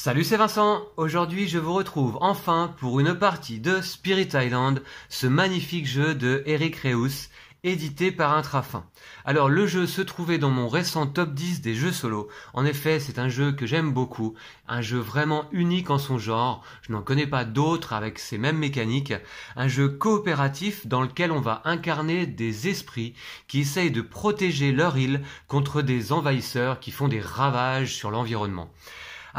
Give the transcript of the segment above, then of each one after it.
Salut, c'est Vincent. Aujourd'hui, je vous retrouve enfin pour une partie de Spirit Island, ce magnifique jeu de Eric Reus, édité par Intrafin. Alors, le jeu se trouvait dans mon récent top 10 des jeux solo. En effet, c'est un jeu que j'aime beaucoup, un jeu vraiment unique en son genre. Je n'en connais pas d'autres avec ces mêmes mécaniques. Un jeu coopératif dans lequel on va incarner des esprits qui essayent de protéger leur île contre des envahisseurs qui font des ravages sur l'environnement.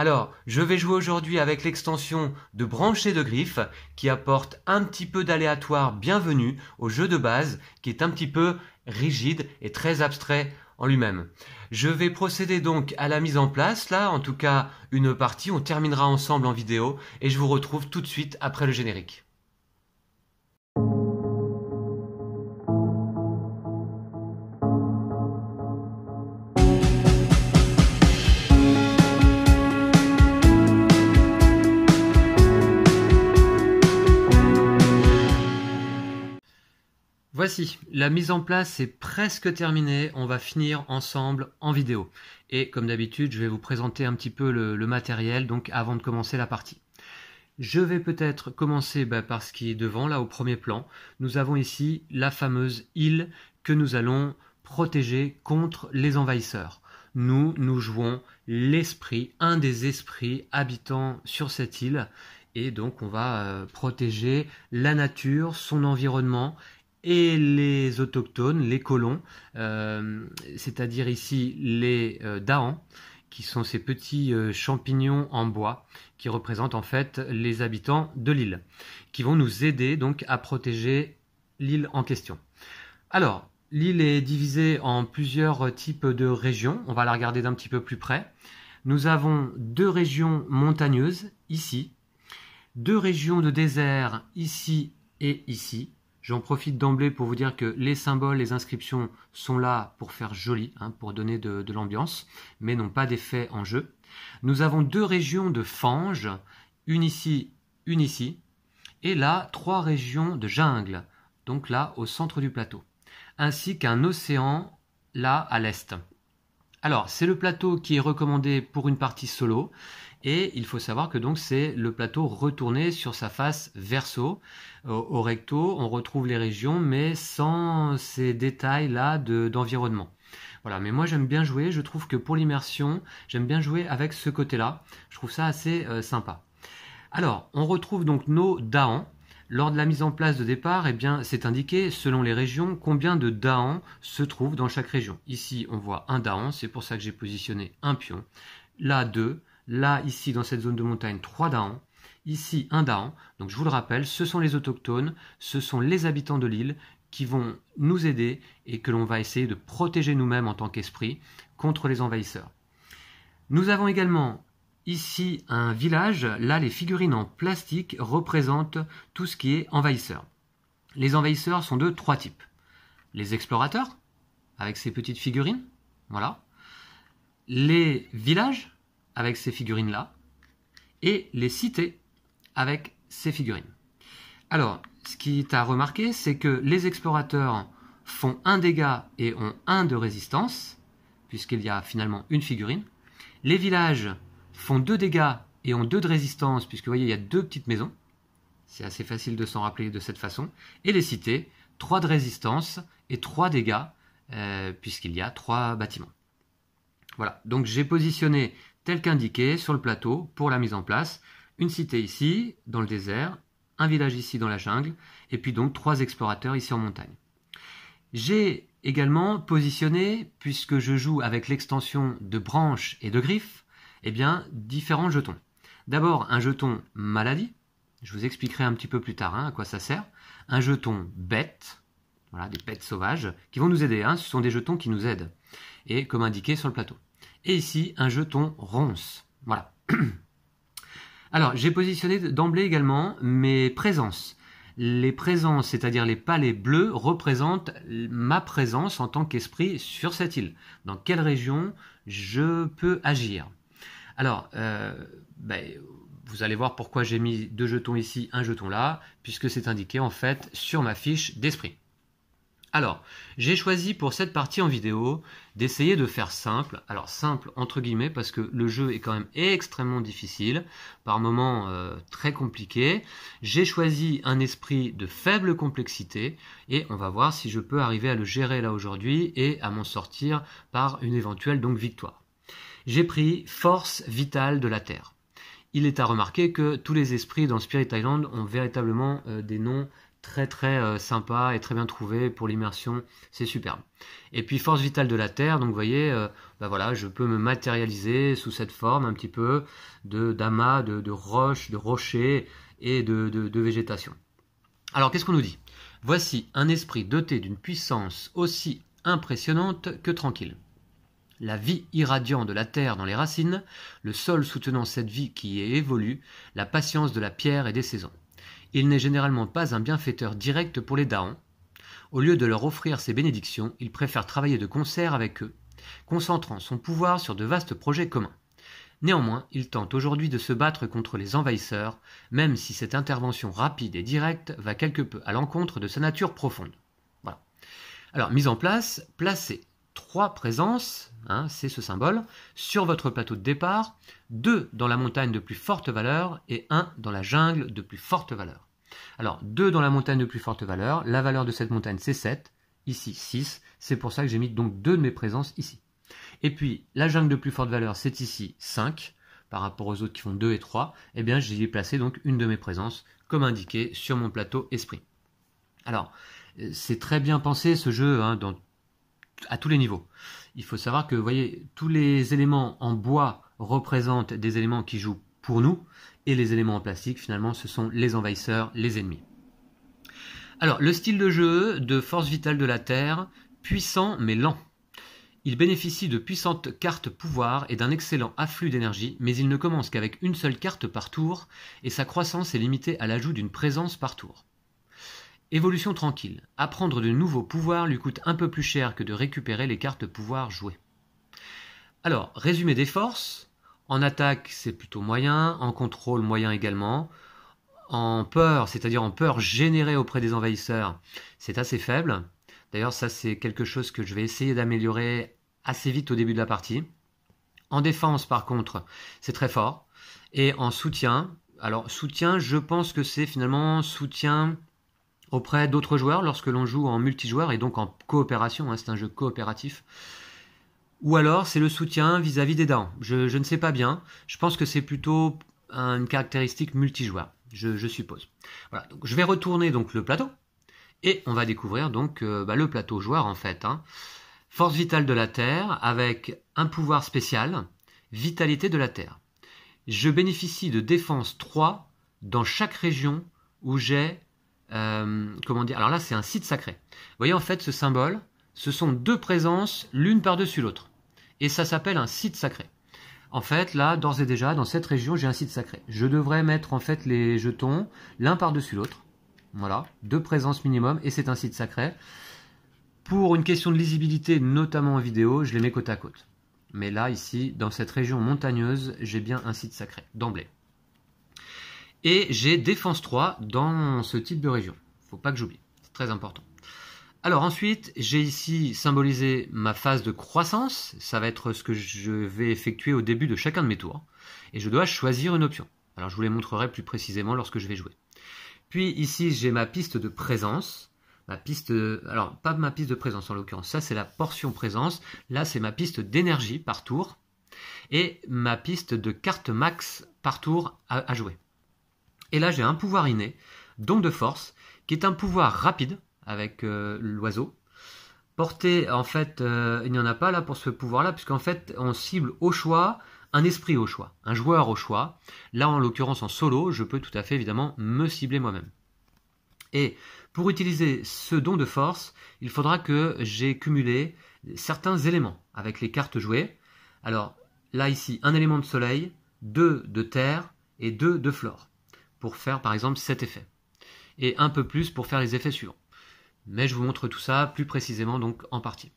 Alors, je vais jouer aujourd'hui avec l'extension de brancher de griffe qui apporte un petit peu d'aléatoire bienvenu au jeu de base qui est un petit peu rigide et très abstrait en lui-même. Je vais procéder donc à la mise en place, là en tout cas une partie, on terminera ensemble en vidéo et je vous retrouve tout de suite après le générique. la mise en place est presque terminée, on va finir ensemble en vidéo. Et comme d'habitude, je vais vous présenter un petit peu le, matériel donc avant de commencer la partie. Je vais peut-être commencer bah, par ce qui est devant, là au premier plan. Nous avons ici la fameuse île que nous allons protéger contre les envahisseurs. Nous, nous jouons l'esprit, un des esprits habitant sur cette île, et donc on va euh, protéger la nature, son environnement et les autochtones, les colons, euh, c'est-à-dire ici les euh, Dahans, qui sont ces petits euh, champignons en bois qui représentent en fait les habitants de l'île, qui vont nous aider donc à protéger l'île en question. Alors, l'île est divisée en plusieurs types de régions, on va la regarder d'un petit peu plus près. Nous avons deux régions montagneuses ici, deux régions de désert ici et ici, J'en profite d'emblée pour vous dire que les symboles, les inscriptions sont là pour faire joli, hein, pour donner de, de l'ambiance, mais n'ont pas d'effet en jeu. Nous avons deux régions de fange, une ici, une ici, et là, trois régions de jungle, donc là, au centre du plateau, ainsi qu'un océan, là, à l'est. Alors, c'est le plateau qui est recommandé pour une partie solo, et il faut savoir que donc c'est le plateau retourné sur sa face verso. Au, recto, on retrouve les régions, mais sans ces détails-là d'environnement. voilà, mais moi j'aime bien jouer, je trouve que pour l'immersion, j'aime bien jouer avec ce côté-là. Je trouve ça assez euh, sympa. Alors, on retrouve donc nos daans. Lors de la mise en place de départ, eh bien, c'est indiqué selon les régions combien de daans se trouvent dans chaque région. Ici, on voit un daan. c'est pour ça que j'ai positionné un pion. Là, deux. Là, ici, dans cette zone de montagne, trois Dahans. Ici, un Dahan. Donc, je vous le rappelle, ce sont les autochtones, ce sont les habitants de l'île qui vont nous aider et que l'on va essayer de protéger nous-mêmes en tant qu'esprit contre les envahisseurs. Nous avons également ici un village. Là, les figurines en plastique représentent tout ce qui est envahisseur. Les envahisseurs sont de trois types. Les explorateurs, avec ces petites figurines, voilà. Les villages, avec ces figurines-là et les cités, avec ces figurines. Alors, ce qui t'a remarqué, c'est que les explorateurs font un dégât et ont un de résistance, puisqu'il y a finalement une figurine. Les villages font deux dégâts et ont deux de résistance, puisque vous voyez, il y a deux petites maisons. C'est assez facile de s'en rappeler de cette façon. Et les cités, trois de résistance et trois dégâts, euh, puisqu'il y a trois bâtiments. Voilà, donc j'ai positionné tel qu'indiqué sur le plateau pour la mise en place, une cité ici, dans le désert, un village ici dans la jungle, et puis donc trois explorateurs ici en montagne. J'ai également positionné, puisque je joue avec l'extension de branches et de griffes, eh bien, différents jetons. D'abord, un jeton maladie, je vous expliquerai un petit peu plus tard hein, à quoi ça sert. Un jeton bête, voilà, des bêtes sauvages, qui vont nous aider. Hein. Ce sont des jetons qui nous aident, et comme indiqué sur le plateau. Et ici, un jeton ronce. Voilà. Alors, j'ai positionné d'emblée également mes présences. Les présences, c'est-à-dire les palais bleus, représentent ma présence en tant qu'esprit sur cette île. Dans quelle région je peux agir Alors, euh, ben, vous allez voir pourquoi j'ai mis deux jetons ici, un jeton là, puisque c'est indiqué en fait sur ma fiche d'esprit. Alors, j'ai choisi pour cette partie en vidéo d'essayer de faire simple. Alors simple entre guillemets parce que le jeu est quand même extrêmement difficile, par moments euh, très compliqué. J'ai choisi un esprit de faible complexité et on va voir si je peux arriver à le gérer là aujourd'hui et à m'en sortir par une éventuelle donc victoire. J'ai pris Force vitale de la Terre. Il est à remarquer que tous les esprits dans Spirit Island ont véritablement euh, des noms très très euh, sympa et très bien trouvé pour l'immersion, c'est superbe. Et puis force vitale de la Terre, donc vous voyez, euh, bah, voilà, je peux me matérialiser sous cette forme un petit peu de d'amas, de, roches, de rochers et de, de, végétation. Alors qu'est-ce qu'on nous dit Voici un esprit doté d'une puissance aussi impressionnante que tranquille. La vie irradiante de la terre dans les racines, le sol soutenant cette vie qui y évolue, la patience de la pierre et des saisons. Il n'est généralement pas un bienfaiteur direct pour les Daons. Au lieu de leur offrir ses bénédictions, il préfère travailler de concert avec eux, concentrant son pouvoir sur de vastes projets communs. Néanmoins, il tente aujourd'hui de se battre contre les envahisseurs, même si cette intervention rapide et directe va quelque peu à l'encontre de sa nature profonde. Voilà. Alors, mise en place, placée trois présences, hein, c'est ce symbole, sur votre plateau de départ, deux dans la montagne de plus forte valeur et un dans la jungle de plus forte valeur. Alors, deux dans la montagne de plus forte valeur, la valeur de cette montagne c'est 7, ici 6, c'est pour ça que j'ai mis donc deux de mes présences ici. Et puis, la jungle de plus forte valeur c'est ici 5, par rapport aux autres qui font 2 et 3, eh bien j'y ai placé donc une de mes présences, comme indiqué sur mon plateau esprit. Alors, euh, c'est très bien pensé ce jeu hein, dans à tous les niveaux. Il faut savoir que, voyez, tous les éléments en bois représentent des éléments qui jouent pour nous, et les éléments en plastique, finalement, ce sont les envahisseurs, les ennemis. Alors, le style de jeu de Force Vitale de la Terre, puissant mais lent. Il bénéficie de puissantes cartes pouvoir et d'un excellent afflux d'énergie, mais il ne commence qu'avec une seule carte par tour, et sa croissance est limitée à l'ajout d'une présence par tour. Évolution tranquille. Apprendre de nouveaux pouvoirs lui coûte un peu plus cher que de récupérer les cartes pouvoir jouées. Alors, résumé des forces. En attaque, c'est plutôt moyen, en contrôle moyen également. En peur, c'est-à-dire en peur générée auprès des envahisseurs, c'est assez faible. D'ailleurs, ça c'est quelque chose que je vais essayer d'améliorer assez vite au début de la partie. En défense, par contre, c'est très fort. Et en soutien, alors soutien, je pense que c'est finalement soutien auprès d'autres joueurs lorsque l'on joue en multijoueur et donc en coopération, hein, c'est un jeu coopératif. Ou alors c'est le soutien vis-à-vis des dents. Je, ne sais pas bien, je pense que c'est plutôt une caractéristique multijoueur, je, suppose. Voilà, je vais retourner donc le plateau et on va découvrir donc euh, bah, le plateau joueur en fait. Hein. Force vitale de la Terre avec un pouvoir spécial, vitalité de la Terre. Je bénéficie de défense 3 dans chaque région où j'ai euh, comment dire Alors là, c'est un site sacré. Vous voyez, en fait, ce symbole, ce sont deux présences l'une par-dessus l'autre. Et ça s'appelle un site sacré. En fait, là, d'ores et déjà, dans cette région, j'ai un site sacré. Je devrais mettre en fait les jetons l'un par-dessus l'autre. Voilà, deux présences minimum, et c'est un site sacré. Pour une question de lisibilité, notamment en vidéo, je les mets côte à côte. Mais là, ici, dans cette région montagneuse, j'ai bien un site sacré, d'emblée. Et j'ai défense 3 dans ce type de région. Faut pas que j'oublie. C'est très important. Alors ensuite, j'ai ici symbolisé ma phase de croissance. Ça va être ce que je vais effectuer au début de chacun de mes tours. Et je dois choisir une option. Alors je vous les montrerai plus précisément lorsque je vais jouer. Puis ici, j'ai ma piste de présence. Ma piste, alors pas ma piste de présence en l'occurrence, ça c'est la portion présence. Là, c'est ma piste d'énergie par tour et ma piste de carte max par tour à jouer. Et là, j'ai un pouvoir inné, don de force, qui est un pouvoir rapide avec euh, l'oiseau. Porté, en fait, euh, il n'y en a pas là pour ce pouvoir-là, puisqu'en fait, on cible au choix un esprit au choix, un joueur au choix. Là, en l'occurrence, en solo, je peux tout à fait évidemment me cibler moi-même. Et pour utiliser ce don de force, il faudra que j'ai cumulé certains éléments avec les cartes jouées. Alors là ici, un élément de soleil, deux de terre et deux de flore pour faire par exemple cet effet. Et un peu plus pour faire les effets suivants. Mais je vous montre tout ça plus précisément donc en partie.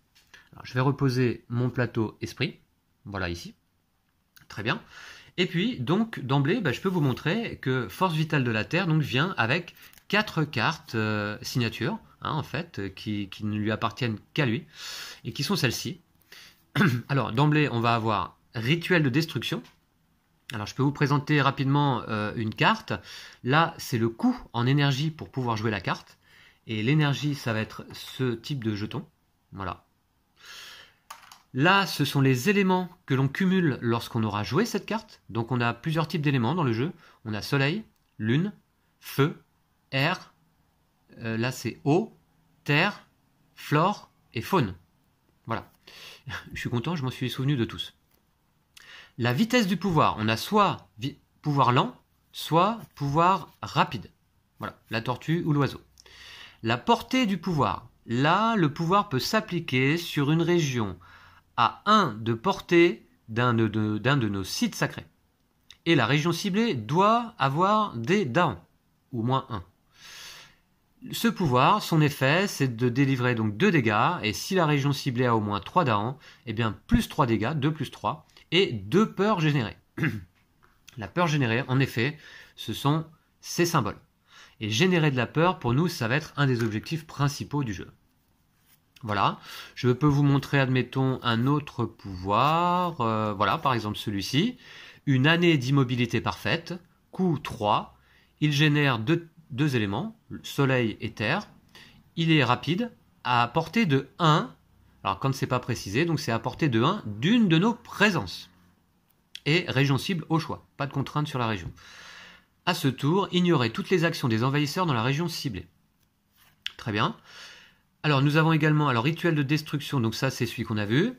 je vais reposer mon plateau esprit. Voilà ici. Très bien. Et puis donc d'emblée, bah, je peux vous montrer que Force Vitale de la Terre donc, vient avec quatre cartes euh, signatures, hein, en fait, qui, qui ne lui appartiennent qu'à lui, et qui sont celles-ci. Alors d'emblée, on va avoir Rituel de destruction, alors je peux vous présenter rapidement euh, une carte. Là, c'est le coût en énergie pour pouvoir jouer la carte. Et l'énergie, ça va être ce type de jeton. Voilà. Là, ce sont les éléments que l'on cumule lorsqu'on aura joué cette carte. Donc on a plusieurs types d'éléments dans le jeu. On a soleil, lune, feu, air. Euh, là, c'est eau, terre, flore et faune. Voilà. je suis content, je m'en suis souvenu de tous. La vitesse du pouvoir, on a soit pouvoir lent, soit pouvoir rapide. Voilà, la tortue ou l'oiseau. La portée du pouvoir. Là, le pouvoir peut s'appliquer sur une région à 1 de portée d'un de, nos sites sacrés. Et la région ciblée doit avoir des daons, ou moins 1. Ce pouvoir, son effet, c'est de délivrer donc 2 dégâts, et si la région ciblée a au moins 3 dents, et bien plus 3 dégâts, 2 plus 3, et deux peurs générées. la peur générée, en effet, ce sont ces symboles. Et générer de la peur, pour nous, ça va être un des objectifs principaux du jeu. Voilà, je peux vous montrer, admettons, un autre pouvoir. Euh, voilà, par exemple celui-ci. Une année d'immobilité parfaite, coût 3. Il génère deux, deux éléments, soleil et terre. Il est rapide, à portée de 1 alors quand n'est pas précisé, donc c'est apporté de 1 d'une de nos présences. Et région cible au choix, pas de contrainte sur la région. À ce tour, ignorez toutes les actions des envahisseurs dans la région ciblée. Très bien. Alors nous avons également alors rituel de destruction, donc ça c'est celui qu'on a vu.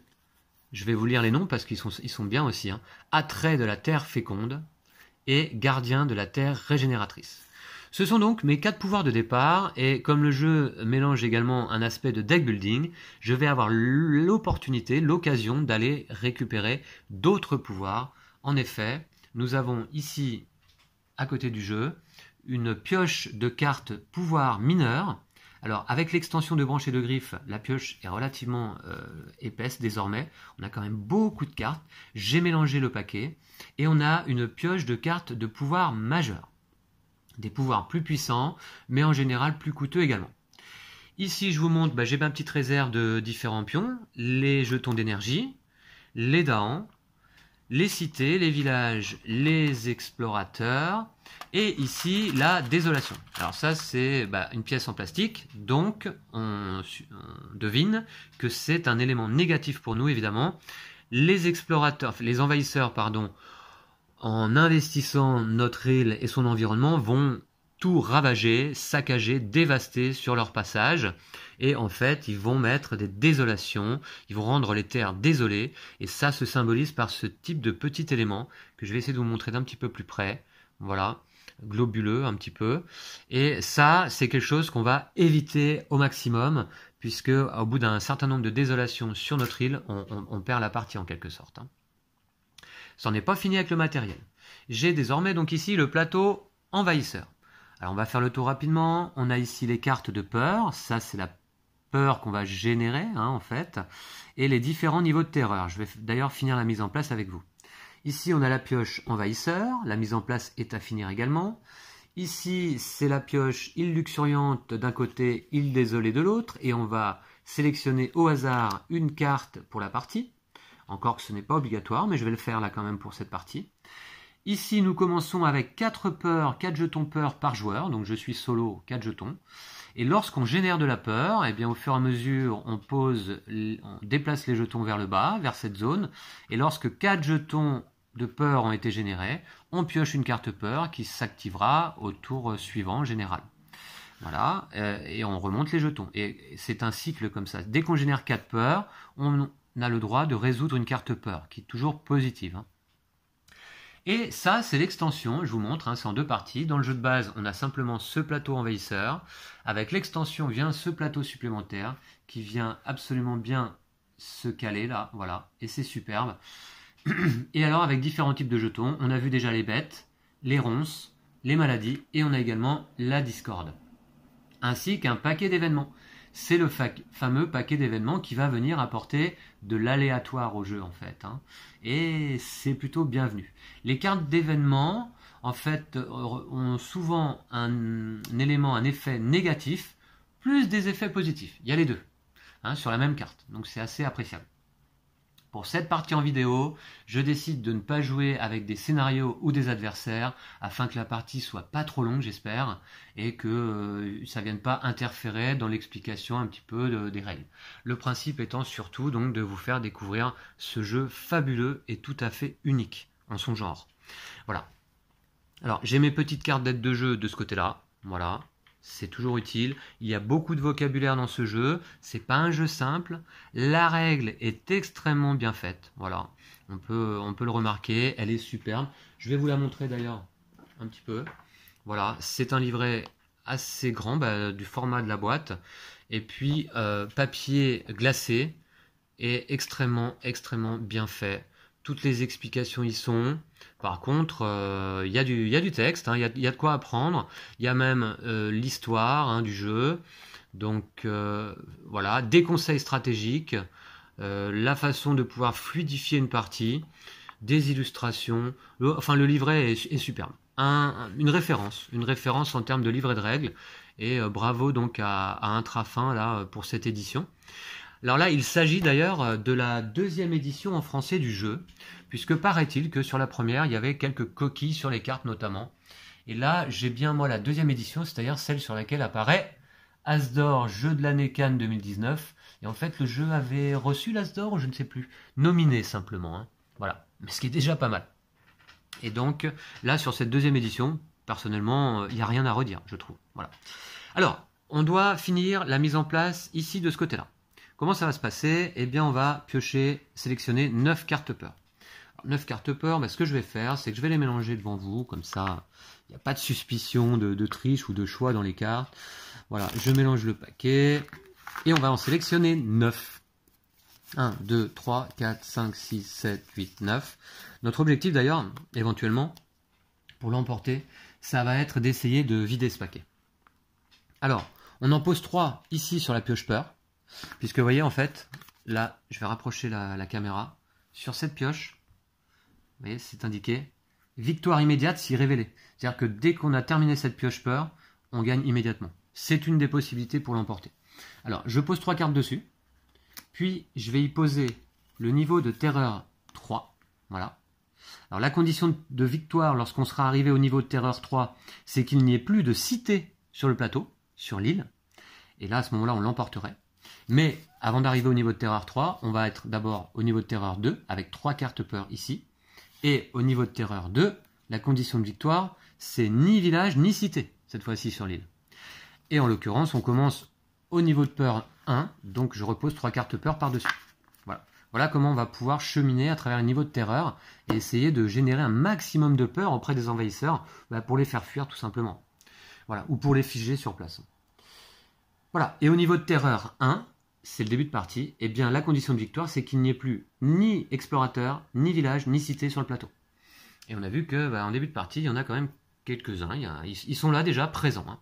Je vais vous lire les noms parce qu'ils sont, ils sont bien aussi. Hein. Attrait de la terre féconde et gardien de la terre régénératrice. Ce sont donc mes quatre pouvoirs de départ, et comme le jeu mélange également un aspect de deck building, je vais avoir l'opportunité, l'occasion d'aller récupérer d'autres pouvoirs. En effet, nous avons ici, à côté du jeu, une pioche de cartes pouvoir mineur. Alors avec l'extension de branches et de griffes, la pioche est relativement euh, épaisse désormais. On a quand même beaucoup de cartes. J'ai mélangé le paquet et on a une pioche de cartes de pouvoir majeur des pouvoirs plus puissants, mais en général plus coûteux également. Ici, je vous montre, bah, j'ai ma petite réserve de différents pions, les jetons d'énergie, les dents, les cités, les villages, les explorateurs, et ici, la désolation. Alors ça, c'est bah, une pièce en plastique, donc on, on devine que c'est un élément négatif pour nous, évidemment. Les explorateurs, les envahisseurs, pardon, en investissant notre île et son environnement, vont tout ravager, saccager, dévaster sur leur passage. Et en fait, ils vont mettre des désolations, ils vont rendre les terres désolées. Et ça se symbolise par ce type de petit élément que je vais essayer de vous montrer d'un petit peu plus près. Voilà, globuleux un petit peu. Et ça, c'est quelque chose qu'on va éviter au maximum, puisque au bout d'un certain nombre de désolations sur notre île, on, perd la partie en quelque sorte. Hein n'est est pas fini avec le matériel. J'ai désormais donc ici le plateau envahisseur. Alors on va faire le tour rapidement. On a ici les cartes de peur. Ça c'est la peur qu'on va générer hein, en fait. Et les différents niveaux de terreur. Je vais d'ailleurs finir la mise en place avec vous. Ici on a la pioche envahisseur. La mise en place est à finir également. Ici c'est la pioche illuxuriante d'un côté, il désolé de l'autre. Et on va sélectionner au hasard une carte pour la partie. Encore que ce n'est pas obligatoire, mais je vais le faire là quand même pour cette partie. Ici, nous commençons avec 4 peurs, 4 jetons peur par joueur. Donc je suis solo, 4 jetons. Et lorsqu'on génère de la peur, eh bien, au fur et à mesure, on pose, on déplace les jetons vers le bas, vers cette zone. Et lorsque 4 jetons de peur ont été générés, on pioche une carte peur qui s'activera au tour suivant en général. Voilà, euh, et on remonte les jetons. Et c'est un cycle comme ça. Dès qu'on génère 4 peurs, on, n'a le droit de résoudre une carte peur, qui est toujours positive. Hein. Et ça, c'est l'extension, je vous montre, hein, c'est en deux parties. Dans le jeu de base, on a simplement ce plateau envahisseur. Avec l'extension vient ce plateau supplémentaire qui vient absolument bien se caler là, voilà, et c'est superbe. Et alors avec différents types de jetons, on a vu déjà les bêtes, les ronces, les maladies, et on a également la discorde. Ainsi qu'un paquet d'événements c'est le fameux paquet d'événements qui va venir apporter de l'aléatoire au jeu en fait. Hein. Et c'est plutôt bienvenu. Les cartes d'événements, en fait, euh, ont souvent un, élément, un effet négatif, plus des effets positifs. Il y a les deux hein, sur la même carte. Donc c'est assez appréciable. Pour cette partie en vidéo, je décide de ne pas jouer avec des scénarios ou des adversaires afin que la partie soit pas trop longue, j'espère, et que ça euh, ça vienne pas interférer dans l'explication un petit peu des règles. Le principe étant surtout donc de vous faire découvrir ce jeu fabuleux et tout à fait unique en son genre. Voilà. Alors, j'ai mes petites cartes d'aide de jeu de ce côté-là. Voilà, c'est toujours utile. Il y a beaucoup de vocabulaire dans ce jeu, c'est pas un jeu simple. La règle est extrêmement bien faite. Voilà, on peut, on peut le remarquer, elle est superbe. Je vais vous la montrer d'ailleurs un petit peu. Voilà, c'est un livret assez grand, bah, du format de la boîte. Et puis, euh, papier glacé est extrêmement, extrêmement bien fait. Toutes les explications y sont. Par contre, il euh, y, a du texte, il hein, y, a, de quoi apprendre, il y a même euh, l'histoire hein, du jeu. Donc euh, voilà, des conseils stratégiques, la façon de pouvoir fluidifier une partie, des illustrations. enfin, le livret est, superbe. une référence, une référence en termes de livret de règles. Et bravo donc à, à Intrafin là pour cette édition. Alors là, il s'agit d'ailleurs euh, de la deuxième édition en français du jeu, puisque paraît-il que sur la première, il y avait quelques coquilles sur les cartes notamment. Et là, j'ai bien moi la deuxième édition, c'est-à-dire celle sur laquelle apparaît Asdor, jeu de l'année Cannes 2019. Et en fait, le jeu avait reçu l'Asdor, d'or, je ne sais plus, nominé simplement. Hein. Voilà, mais ce qui est déjà pas mal. Et donc, là, sur cette deuxième édition, personnellement, euh, il n'y a rien à redire, je trouve. Voilà. Alors, on doit finir la mise en place ici de ce côté-là. Comment ça va se passer Eh bien, on va piocher, sélectionner 9 cartes peur. 9 cartes peur, ben, ce que je vais faire, c'est que je vais les mélanger devant vous, comme ça, il n'y a pas de suspicion de, de, triche ou de choix dans les cartes. Voilà, je mélange le paquet et on va en sélectionner 9. 1, 2, 3, 4, 5, 6, 7, 8, 9. Notre objectif d'ailleurs, éventuellement, pour l'emporter, ça va être d'essayer de vider ce paquet. Alors, on en pose 3 ici sur la pioche peur. Puisque vous voyez, en fait, là, je vais rapprocher la, caméra. Sur cette pioche, vous voyez, c'est indiqué victoire immédiate si révélée. C'est-à-dire que dès qu'on a terminé cette pioche peur, on gagne immédiatement. C'est une des possibilités pour l'emporter. Alors, je pose trois cartes dessus. Puis, je vais y poser le niveau de terreur 3. Voilà. Alors, la condition de victoire lorsqu'on sera arrivé au niveau de terreur 3, c'est qu'il n'y ait plus de cité sur le plateau, sur l'île. Et là, à ce moment-là, on l'emporterait. Mais avant d'arriver au niveau de Terreur 3, on va être d'abord au niveau de Terreur 2, avec trois cartes peur ici. Et au niveau de Terreur 2, la condition de victoire, c'est ni village ni cité, cette fois-ci sur l'île. Et en l'occurrence, on commence au niveau de peur 1, donc je repose trois cartes peur par-dessus. Voilà. comment on va pouvoir cheminer à travers les niveau de terreur et essayer de générer un maximum de peur auprès des envahisseurs bah, pour les faire fuir tout simplement. Voilà, ou pour les figer sur place. Voilà. Et au niveau de terreur 1, c'est le début de partie, et eh bien la condition de victoire, c'est qu'il n'y ait plus ni explorateur, ni village, ni cité sur le plateau. Et on a vu que bah, en début de partie, il y en a quand même quelques-uns. Ils sont là déjà présents. Hein.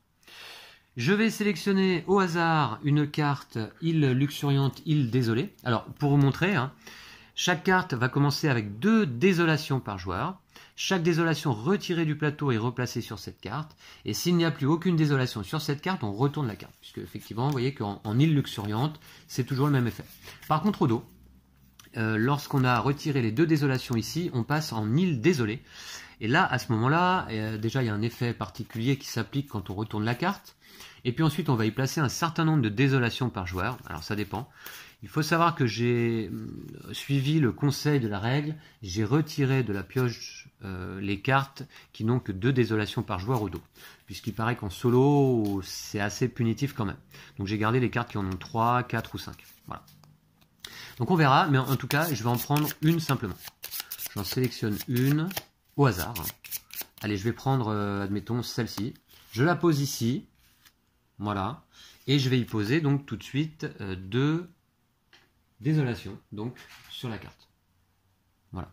Je vais sélectionner au hasard une carte île luxuriante, île désolée. Alors, pour vous montrer, hein, chaque carte va commencer avec deux désolations par joueur. Chaque désolation retirée du plateau est replacée sur cette carte. Et s'il n'y a plus aucune désolation sur cette carte, on retourne la carte. Puisque effectivement, vous voyez qu'en île luxuriante, c'est toujours le même effet. Par contre, au dos, euh, lorsqu'on a retiré les deux désolations ici, on passe en île désolée. Et là, à ce moment-là, euh, déjà, il y a un effet particulier qui s'applique quand on retourne la carte. Et puis ensuite, on va y placer un certain nombre de désolations par joueur. Alors, ça dépend. Il faut savoir que j'ai euh, suivi le conseil de la règle, j'ai retiré de la pioche euh, les cartes qui n'ont que deux désolations par joueur au dos, puisqu'il paraît qu'en solo, c'est assez punitif quand même. Donc j'ai gardé les cartes qui en ont 3, 4 ou 5. Voilà. Donc on verra, mais en tout cas, je vais en prendre une simplement. J'en sélectionne une au hasard. Allez, je vais prendre, euh, admettons, celle-ci. Je la pose ici. Voilà. Et je vais y poser donc tout de suite deux désolation, donc, sur la carte. Voilà.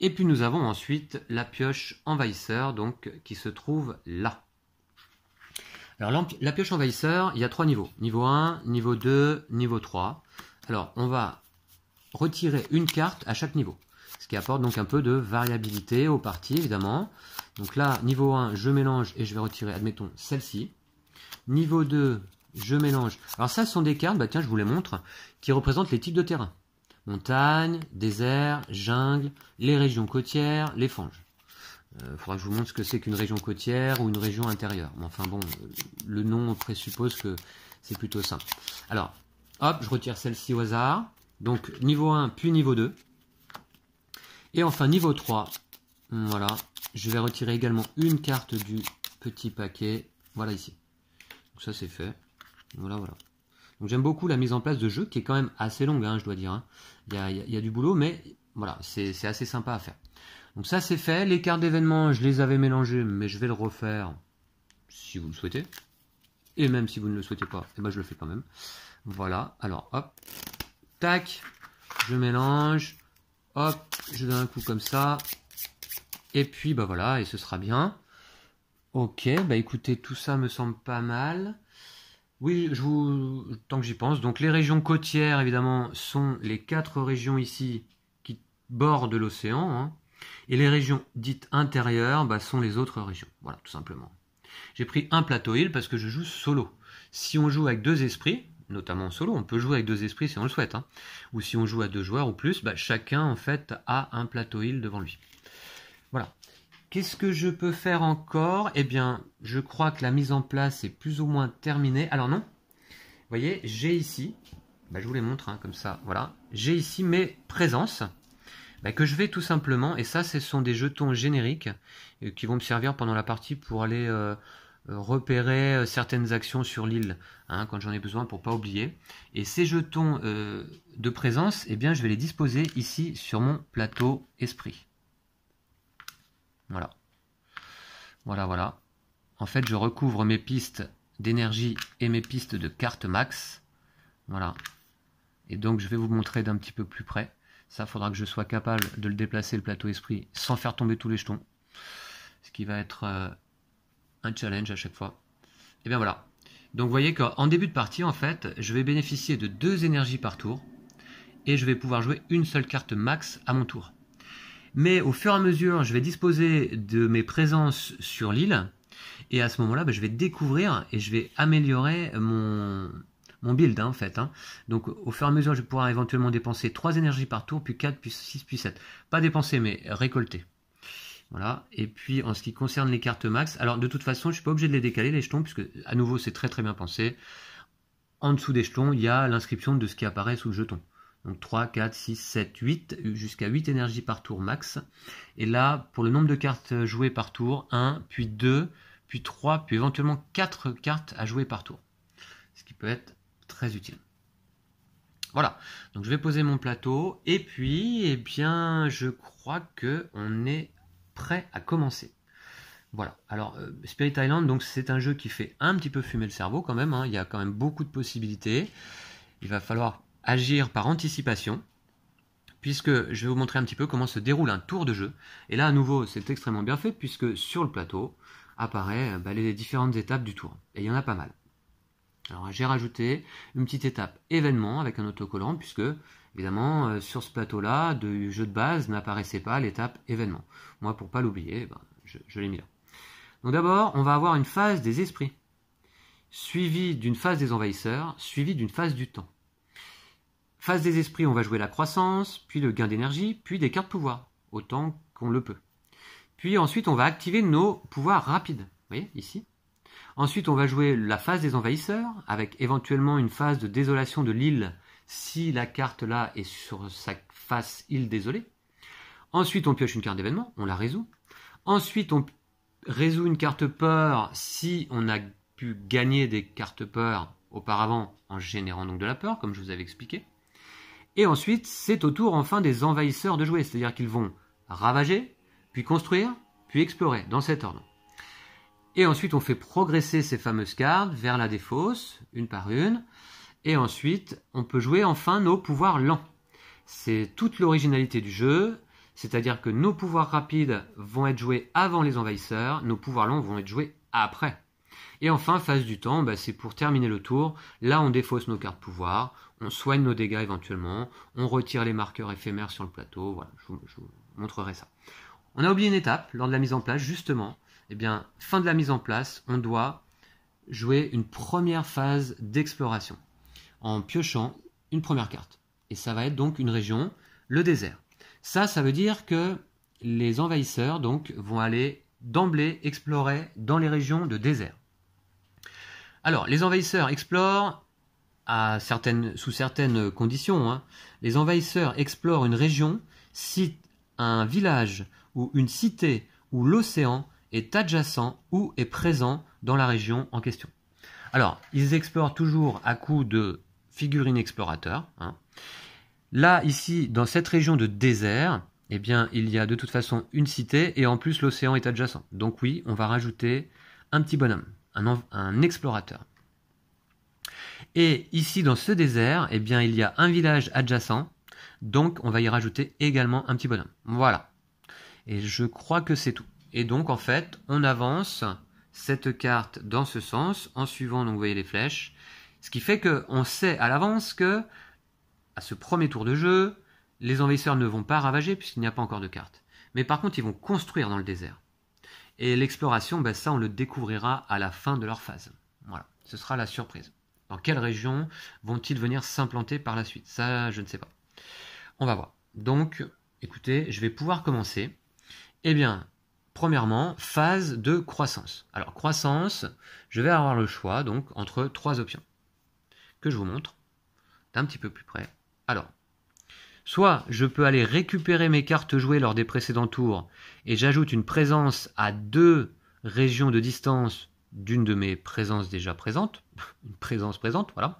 Et puis nous avons ensuite la pioche envahisseur, donc, qui se trouve là. Alors la pioche envahisseur, il y a trois niveaux. Niveau 1, niveau 2, niveau 3. Alors on va retirer une carte à chaque niveau. Ce qui apporte donc un peu de variabilité aux parties, évidemment. Donc là, niveau 1, je mélange et je vais retirer, admettons, celle-ci. Niveau 2, je mélange. Alors ça, ce sont des cartes, bah tiens, je vous les montre, qui représentent les types de terrain. Montagne, désert, jungle, les régions côtières, les fanges. Il euh, faudra que je vous montre ce que c'est qu'une région côtière ou une région intérieure. Mais enfin bon, euh, le nom présuppose que c'est plutôt simple. Alors, hop, je retire celle-ci au hasard. Donc niveau 1 puis niveau 2. Et enfin niveau 3. Voilà, je vais retirer également une carte du petit paquet. Voilà ici. Donc ça c'est fait. Voilà, voilà. Donc j'aime beaucoup la mise en place de jeu qui est quand même assez longue, hein, je dois dire. Hein. Il, y a, du boulot, mais voilà, c'est assez sympa à faire. Donc ça c'est fait. Les cartes d'événements, je les avais mélangées, mais je vais le refaire si vous le souhaitez. Et même si vous ne le souhaitez pas, Et eh ben je le fais quand même. Voilà, alors hop, tac, je mélange, hop, je donne un coup comme ça. Et puis bah voilà, et ce sera bien. Ok, bah écoutez, tout ça me semble pas mal. Oui, je vous... tant que j'y pense. Donc les régions côtières, évidemment, sont les quatre régions ici qui bordent l'océan. Hein. Et les régions dites intérieures bah, sont les autres régions. Voilà, tout simplement. J'ai pris un plateau île parce que je joue solo. Si on joue avec deux esprits, notamment solo, on peut jouer avec deux esprits si on le souhaite. Hein. Ou si on joue à deux joueurs ou plus, bah, chacun en fait a un plateau île devant lui. Qu'est-ce que je peux faire encore Eh bien, je crois que la mise en place est plus ou moins terminée. Alors non, vous voyez, j'ai ici, bah, je vous les montre hein, comme ça, voilà, j'ai ici mes présences bah, que je vais tout simplement, et ça ce sont des jetons génériques euh, qui vont me servir pendant la partie pour aller euh, repérer euh, certaines actions sur l'île hein, quand j'en ai besoin pour pas oublier. Et ces jetons de présence, eh bien, je vais les disposer ici sur mon plateau esprit. Voilà. Voilà, voilà. En fait, je recouvre mes pistes d'énergie et mes pistes de carte max. Voilà. Et donc, je vais vous montrer d'un petit peu plus près. Ça, faudra que je sois capable de le déplacer, le plateau esprit, sans faire tomber tous les jetons. Ce qui va être euh, un challenge à chaque fois. Et eh bien voilà. Donc, vous voyez qu'en début de partie, en fait, je vais bénéficier de deux énergies par tour. Et je vais pouvoir jouer une seule carte max à mon tour. Mais au fur et à mesure, je vais disposer de mes présences sur l'île. Et à ce moment-là, bah, je vais découvrir et je vais améliorer mon, mon build hein, en fait. Hein. Donc au fur et à mesure, je vais pouvoir éventuellement dépenser 3 énergies par tour, puis 4, puis 6, puis 7. Pas dépenser, mais récolter. Voilà. Et puis en ce qui concerne les cartes max, alors de toute façon, je ne suis pas obligé de les décaler les jetons, puisque à nouveau c'est très très bien pensé. En dessous des jetons, il y a l'inscription de ce qui apparaît sous le jeton. Donc 3, 4, 6, 7, 8, jusqu'à 8 énergies par tour max. Et là, pour le nombre de cartes jouées par tour, 1, puis 2, puis 3, puis éventuellement 4 cartes à jouer par tour. Ce qui peut être très utile. Voilà, donc je vais poser mon plateau et puis, eh bien, je crois que on est prêt à commencer. Voilà, alors euh, Spirit Island, donc c'est un jeu qui fait un petit peu fumer le cerveau quand même, hein. il y a quand même beaucoup de possibilités. Il va falloir agir par anticipation, puisque je vais vous montrer un petit peu comment se déroule un tour de jeu. Et là, à nouveau, c'est extrêmement bien fait, puisque sur le plateau apparaît euh, bah, les différentes étapes du tour. Et il y en a pas mal. Alors j'ai rajouté une petite étape événement avec un autocollant, puisque évidemment euh, sur ce plateau-là, du jeu de base, n'apparaissait pas l'étape événement. Moi, pour pas l'oublier, ben, je, je l'ai mis là. Donc d'abord, on va avoir une phase des esprits, suivie d'une phase des envahisseurs, suivie d'une phase du temps. Phase des esprits, on va jouer la croissance, puis le gain d'énergie, puis des cartes pouvoir, autant qu'on le peut. Puis ensuite, on va activer nos pouvoirs rapides. Vous voyez, ici. Ensuite, on va jouer la phase des envahisseurs, avec éventuellement une phase de désolation de l'île, si la carte là est sur sa face île désolée. Ensuite, on pioche une carte d'événement, on la résout. Ensuite, on résout une carte peur si on a pu gagner des cartes peur auparavant en générant donc de la peur, comme je vous avais expliqué. Et ensuite, c'est au tour enfin des envahisseurs de jouer, c'est-à-dire qu'ils vont ravager, puis construire, puis explorer, dans cet ordre. Et ensuite, on fait progresser ces fameuses cartes vers la défausse, une par une. Et ensuite, on peut jouer enfin nos pouvoirs lents. C'est toute l'originalité du jeu, c'est-à-dire que nos pouvoirs rapides vont être joués avant les envahisseurs, nos pouvoirs lents vont être joués après. Et enfin, phase du temps, bah, c'est pour terminer le tour. Là, on défausse nos cartes pouvoir, on soigne nos dégâts éventuellement, on retire les marqueurs éphémères sur le plateau. Voilà, je vous, montrerai ça. On a oublié une étape lors de la mise en place, justement. Eh bien, fin de la mise en place, on doit jouer une première phase d'exploration en piochant une première carte. Et ça va être donc une région, le désert. Ça, ça veut dire que les envahisseurs donc vont aller d'emblée explorer dans les régions de désert. Alors, les envahisseurs explorent, sous certaines conditions, hein. les envahisseurs explorent une région, si un village ou une cité ou l'océan est adjacent ou est présent dans la région en question. Alors, ils explorent toujours à coup de figurines explorateurs. Hein. Là, ici, dans cette région de désert, eh bien, il y a de toute façon une cité et en plus l'océan est adjacent. Donc oui, on va rajouter un petit bonhomme un, explorateur. Et ici, dans ce désert, eh bien, il y a un village adjacent, donc on va y rajouter également un petit bonhomme. Voilà. Et je crois que c'est tout. Et donc, en fait, on avance cette carte dans ce sens, en suivant, donc vous voyez les flèches, ce qui fait qu'on sait à l'avance que, à ce premier tour de jeu, les envahisseurs ne vont pas ravager puisqu'il n'y a pas encore de carte. Mais par contre, ils vont construire dans le désert. Et l'exploration, ben ça, on le découvrira à la fin de leur phase. Voilà, ce sera la surprise. Dans quelle région vont-ils venir s'implanter par la suite Ça, je ne sais pas. On va voir. Donc, écoutez, je vais pouvoir commencer. Eh bien, premièrement, phase de croissance. Alors, croissance, je vais avoir le choix donc entre trois options que je vous montre d'un petit peu plus près. Alors, Soit je peux aller récupérer mes cartes jouées lors des précédents tours et j'ajoute une présence à deux régions de distance d'une de mes présences déjà présentes, une présence présente, voilà.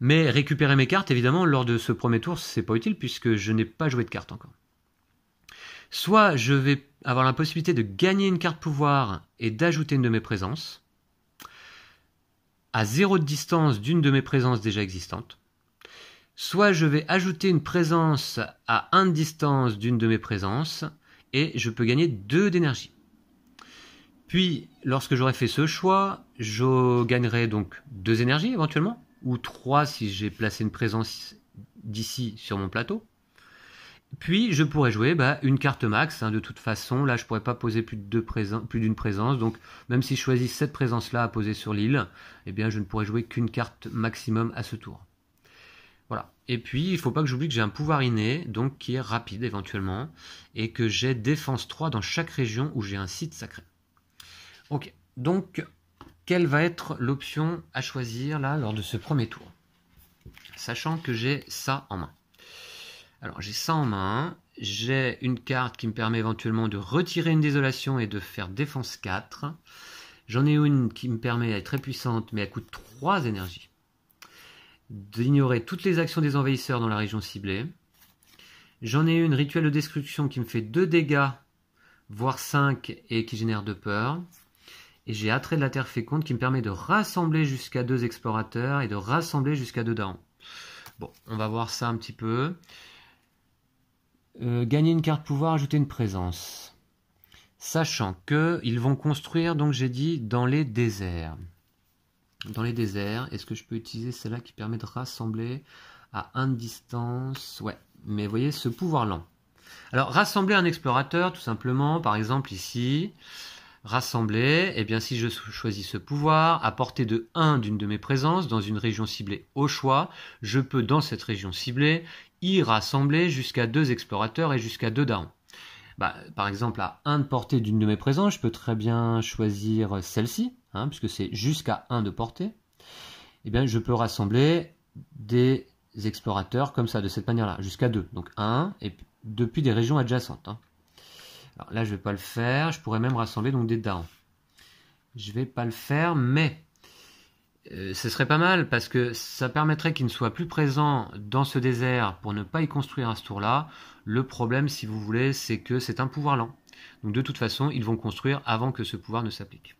Mais récupérer mes cartes, évidemment, lors de ce premier tour, c'est pas utile puisque je n'ai pas joué de cartes encore. Soit je vais avoir la possibilité de gagner une carte pouvoir et d'ajouter une de mes présences à zéro de distance d'une de mes présences déjà existantes. Soit je vais ajouter une présence à 1 distance d'une de mes présences, et je peux gagner 2 d'énergie. Puis, lorsque j'aurai fait ce choix, je gagnerai donc 2 énergies éventuellement, ou 3 si j'ai placé une présence d'ici sur mon plateau. Puis je pourrais jouer bah, une carte max, hein, de toute façon, là je ne pourrais pas poser plus d'une présence, donc même si je choisis cette présence-là à poser sur l'île, eh bien je ne pourrais jouer qu'une carte maximum à ce tour. Et puis, il ne faut pas que j'oublie que j'ai un pouvoir inné, donc qui est rapide éventuellement, et que j'ai défense 3 dans chaque région où j'ai un site sacré. Ok, donc quelle va être l'option à choisir là lors de ce premier tour Sachant que j'ai ça en main. Alors j'ai ça en main, j'ai une carte qui me permet éventuellement de retirer une désolation et de faire défense 4. J'en ai une qui me permet, d'être très puissante, mais elle coûte 3 énergies d'ignorer toutes les actions des envahisseurs dans la région ciblée. J'en ai une, rituel de destruction, qui me fait 2 dégâts, voire 5, et qui génère de peur. Et j'ai attrait de la terre féconde qui me permet de rassembler jusqu'à 2 explorateurs et de rassembler jusqu'à 2 dents. Bon, on va voir ça un petit peu. Euh, gagner une carte pouvoir, ajouter une présence. Sachant qu'ils vont construire, donc j'ai dit, dans les déserts dans les déserts. Est-ce que je peux utiliser celle-là qui permet de rassembler à un distance Ouais, mais vous voyez ce pouvoir lent. Alors rassembler un explorateur tout simplement, par exemple ici, rassembler, et eh bien si je choisis ce pouvoir, à portée de 1 d'une de mes présences dans une région ciblée au choix, je peux dans cette région ciblée y rassembler jusqu'à deux explorateurs et jusqu'à deux daons. Bah, par exemple, à 1 de portée d'une de mes présences, je peux très bien choisir celle-ci, Hein, puisque c'est jusqu'à 1 de portée, eh bien, je peux rassembler des explorateurs comme ça, de cette manière-là, jusqu'à 2. Donc 1, et depuis des régions adjacentes. Hein. Alors là, je ne vais pas le faire. Je pourrais même rassembler donc des Dao. Je ne vais pas le faire, mais euh, ce serait pas mal parce que ça permettrait qu'il ne soient plus présent dans ce désert pour ne pas y construire à ce tour-là. Le problème, si vous voulez, c'est que c'est un pouvoir lent. Donc de toute façon, ils vont construire avant que ce pouvoir ne s'applique.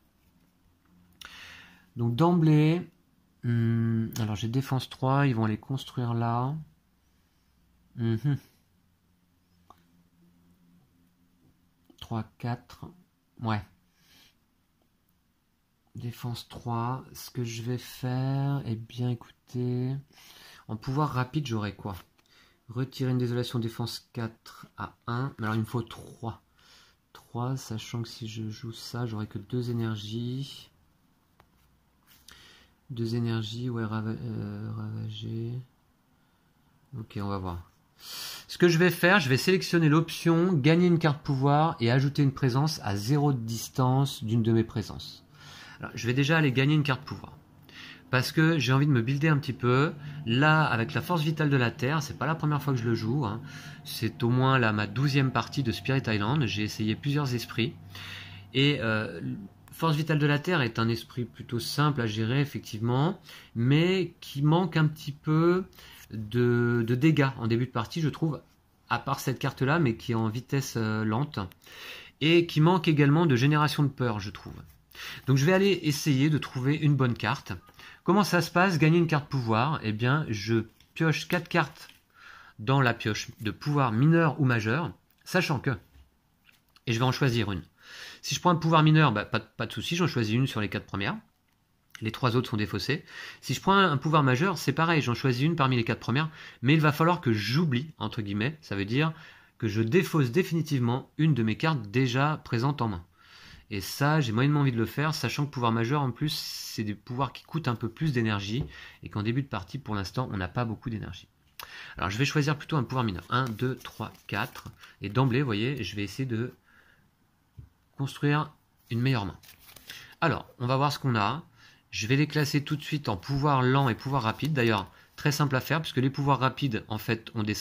Donc d'emblée, hmm, alors j'ai défense 3, ils vont les construire là. 3, mhm. 4, ouais. Défense 3, ce que je vais faire, eh bien écoutez, en pouvoir rapide j'aurai quoi Retirer une désolation défense 4 à 1, Mais alors il me faut 3. 3, sachant que si je joue ça, j'aurai que 2 énergies. Deux énergies, ouais, rava euh, Ok, on va voir. Ce que je vais faire, je vais sélectionner l'option gagner une carte pouvoir et ajouter une présence à zéro distance d'une de mes présences. je vais déjà aller gagner une carte pouvoir. Parce que j'ai envie de me builder un petit peu. Là, avec la force vitale de la Terre, c'est pas la première fois que je le joue. Hein. C'est au moins là ma douzième partie de Spirit Island. J'ai essayé plusieurs esprits. Et euh, Force vitale de la Terre est un esprit plutôt simple à gérer, effectivement, mais qui manque un petit peu de, dégâts en début de partie, je trouve, à part cette carte-là, mais qui est en vitesse euh, lente, et qui manque également de génération de peur, je trouve. Donc je vais aller essayer de trouver une bonne carte. Comment ça se passe Gagner une carte pouvoir Eh bien, je pioche 4 cartes dans la pioche de pouvoir mineur ou majeur, sachant que... Et je vais en choisir une. Si je prends un pouvoir mineur, bah, pas, de souci, j'en choisis une sur les quatre premières. Les trois autres sont défaussées. Si je prends un pouvoir majeur, c'est pareil, j'en choisis une parmi les quatre premières, mais il va falloir que j'oublie, entre guillemets, ça veut dire que je défausse définitivement une de mes cartes déjà présentes en main. Et ça, j'ai moyennement envie de le faire, sachant que pouvoir majeur, en plus, c'est des pouvoirs qui coûtent un peu plus d'énergie, et qu'en début de partie, pour l'instant, on n'a pas beaucoup d'énergie. Alors je vais choisir plutôt un pouvoir mineur. 1, 2, 3, 4. Et d'emblée, vous voyez, je vais essayer de construire une meilleure main. Alors, on va voir ce qu'on a. Je vais les classer tout de suite en pouvoir lent et pouvoir rapide. D'ailleurs, très simple à faire, puisque les pouvoirs rapides, en fait, ont des,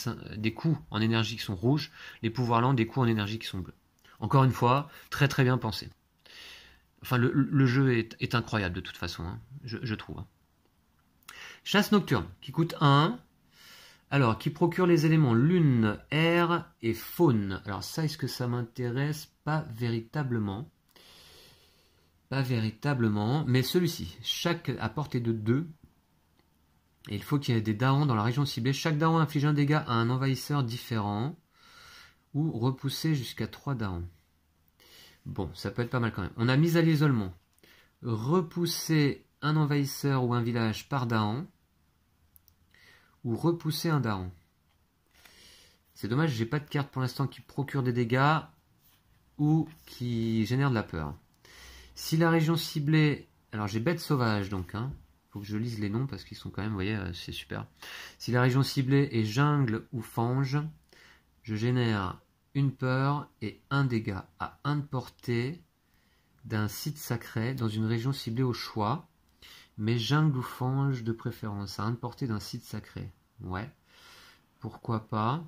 coups coûts en énergie qui sont rouges, les pouvoirs lents, des coups en énergie qui sont bleus. Encore une fois, très très bien pensé. Enfin, le, jeu est, incroyable de toute façon, hein, je, je, trouve. Hein. Chasse nocturne, qui coûte 1, alors, qui procure les éléments lune, air et faune. Alors ça, est-ce que ça m'intéresse Pas véritablement. Pas véritablement, mais celui-ci, chaque à portée de 2. Et il faut qu'il y ait des darons dans la région ciblée. Chaque daron inflige un dégât à un envahisseur différent ou repousser jusqu'à 3 darons. Bon, ça peut être pas mal quand même. On a mis à l'isolement. Repousser un envahisseur ou un village par daron ou repousser un daron. C'est dommage, j'ai pas de carte pour l'instant qui procure des dégâts ou qui génère de la peur. Si la région ciblée... Alors j'ai bête sauvage donc, hein. faut que je lise les noms parce qu'ils sont quand même, vous voyez, euh, c'est super. Si la région ciblée est jungle ou fange, je génère une peur et un dégât à un de portée d'un site sacré dans une région ciblée au choix mais jungle ou de préférence, à importer d'un site sacré. Ouais, pourquoi pas.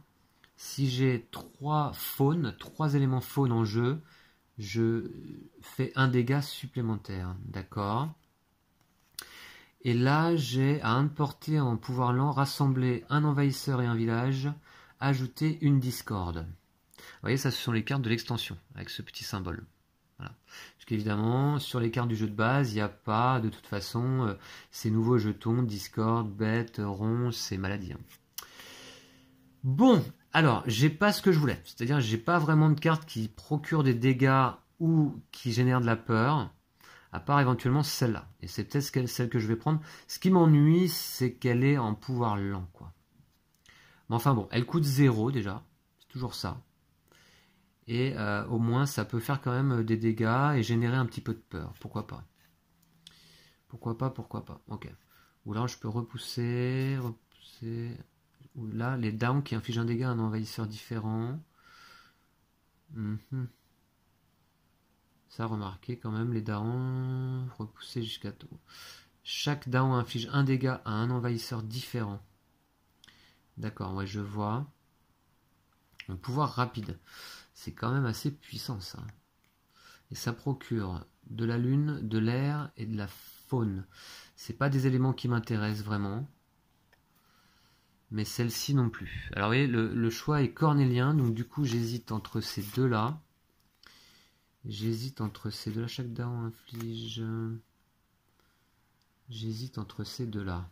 Si j'ai trois faunes, trois éléments faunes en jeu, je fais un dégât supplémentaire, d'accord Et là, j'ai à importer en pouvoir lent, rassembler un envahisseur et un village, ajouter une discorde. Vous voyez, ça ce sont les cartes de l'extension, avec ce petit symbole. Voilà. Évidemment, sur les cartes du jeu de base, il n'y a pas de toute façon euh, ces nouveaux jetons, Discord, Bête, Ronce et Maladie. Hein. Bon, alors, j'ai pas ce que je voulais. C'est-à-dire, j'ai pas vraiment de cartes qui procure des dégâts ou qui génère de la peur, à part éventuellement celle-là. Et c'est peut-être celle que je vais prendre. Ce qui m'ennuie, c'est qu'elle est en pouvoir lent, quoi. Mais enfin bon, elle coûte zéro déjà. C'est toujours ça et euh, au moins ça peut faire quand même euh, des dégâts et générer un petit peu de peur. Pourquoi pas Pourquoi pas Pourquoi pas Ok. Ou là je peux repousser, repousser. Ou là les downs qui infligent un dégât à un envahisseur différent. Ça mhm. Ça remarquez quand même les downs repousser jusqu'à tout. Chaque down inflige un dégât à un envahisseur différent. D'accord, ouais, je vois. Un pouvoir rapide. C'est quand même assez puissant ça. Et ça procure de la lune, de l'air et de la faune. C'est pas des éléments qui m'intéressent vraiment. Mais celle-ci non plus. Alors vous voyez, le, choix est cornélien, donc du coup j'hésite entre ces deux-là. J'hésite entre ces deux-là. Chaque daron inflige. J'hésite entre ces deux-là.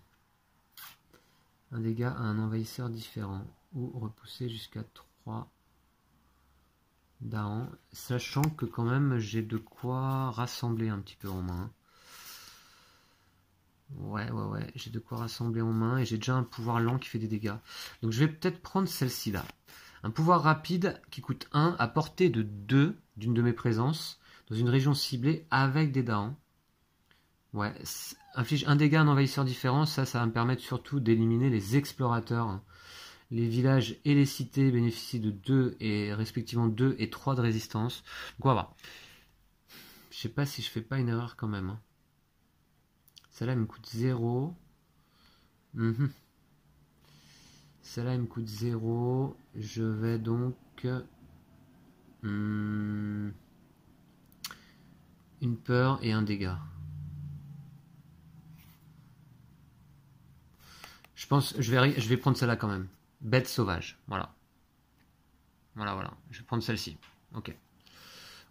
Un dégât à un envahisseur différent. Ou repousser jusqu'à 3 sachant que quand même j'ai de quoi rassembler un petit peu en main. Ouais, ouais, ouais, j'ai de quoi rassembler en main et j'ai déjà un pouvoir lent qui fait des dégâts. Donc je vais peut-être prendre celle-ci là. Un pouvoir rapide qui coûte 1 à portée de 2 d'une de mes présences dans une région ciblée avec des Dahans. Ouais, inflige un dégât à un envahisseur différent, ça, ça va me permettre surtout d'éliminer les explorateurs. Les villages et les cités bénéficient de 2 et respectivement 2 et 3 de résistance. Donc on va voir. Je sais pas si je fais pas une erreur quand même. Hein. Celle-là me coûte 0. Mhm. Celle-là me coûte 0. Je vais donc. Hmm, une peur et un dégât. Je pense, je vais, je vais prendre celle-là quand même. Bête sauvage. Voilà. Voilà, voilà. Je vais prendre celle-ci. Ok.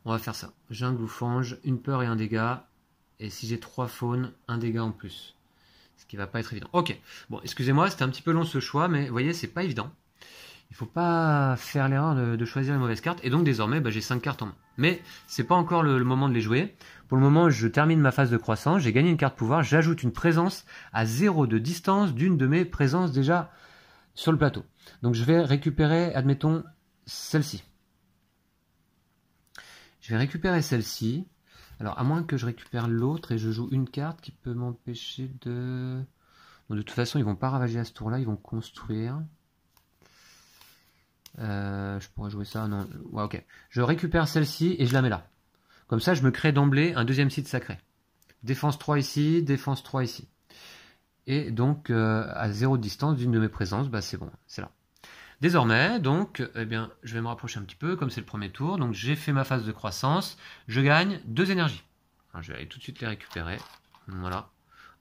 On va faire ça. Jungle ou fange, une peur et un dégât. Et si j'ai trois faunes, un dégât en plus. Ce qui va pas être évident. Ok. Bon, excusez-moi, c'était un petit peu long ce choix, mais vous voyez, c'est pas évident. Il faut pas faire l'erreur de, choisir les mauvaise carte. Et donc désormais, bah, j'ai cinq cartes en main. Mais c'est pas encore le, moment de les jouer. Pour le moment, je termine ma phase de croissance. J'ai gagné une carte pouvoir. J'ajoute une présence à zéro de distance d'une de mes présences déjà sur le plateau. Donc je vais récupérer, admettons, celle-ci. Je vais récupérer celle-ci. Alors à moins que je récupère l'autre et je joue une carte qui peut m'empêcher de... de toute façon, ils vont pas ravager à ce tour-là, ils vont construire. Euh, je pourrais jouer ça, non. ok. Je récupère celle-ci et je la mets là. Comme ça, je me crée d'emblée un deuxième site sacré. Défense 3 ici, défense 3 ici. Et donc, euh, à zéro distance d'une de mes présences, bah, c'est bon, c'est là. Désormais, donc, eh bien, je vais me rapprocher un petit peu, comme c'est le premier tour. Donc, j'ai fait ma phase de croissance. Je gagne deux énergies. Hein, je vais aller tout de suite les récupérer. Voilà.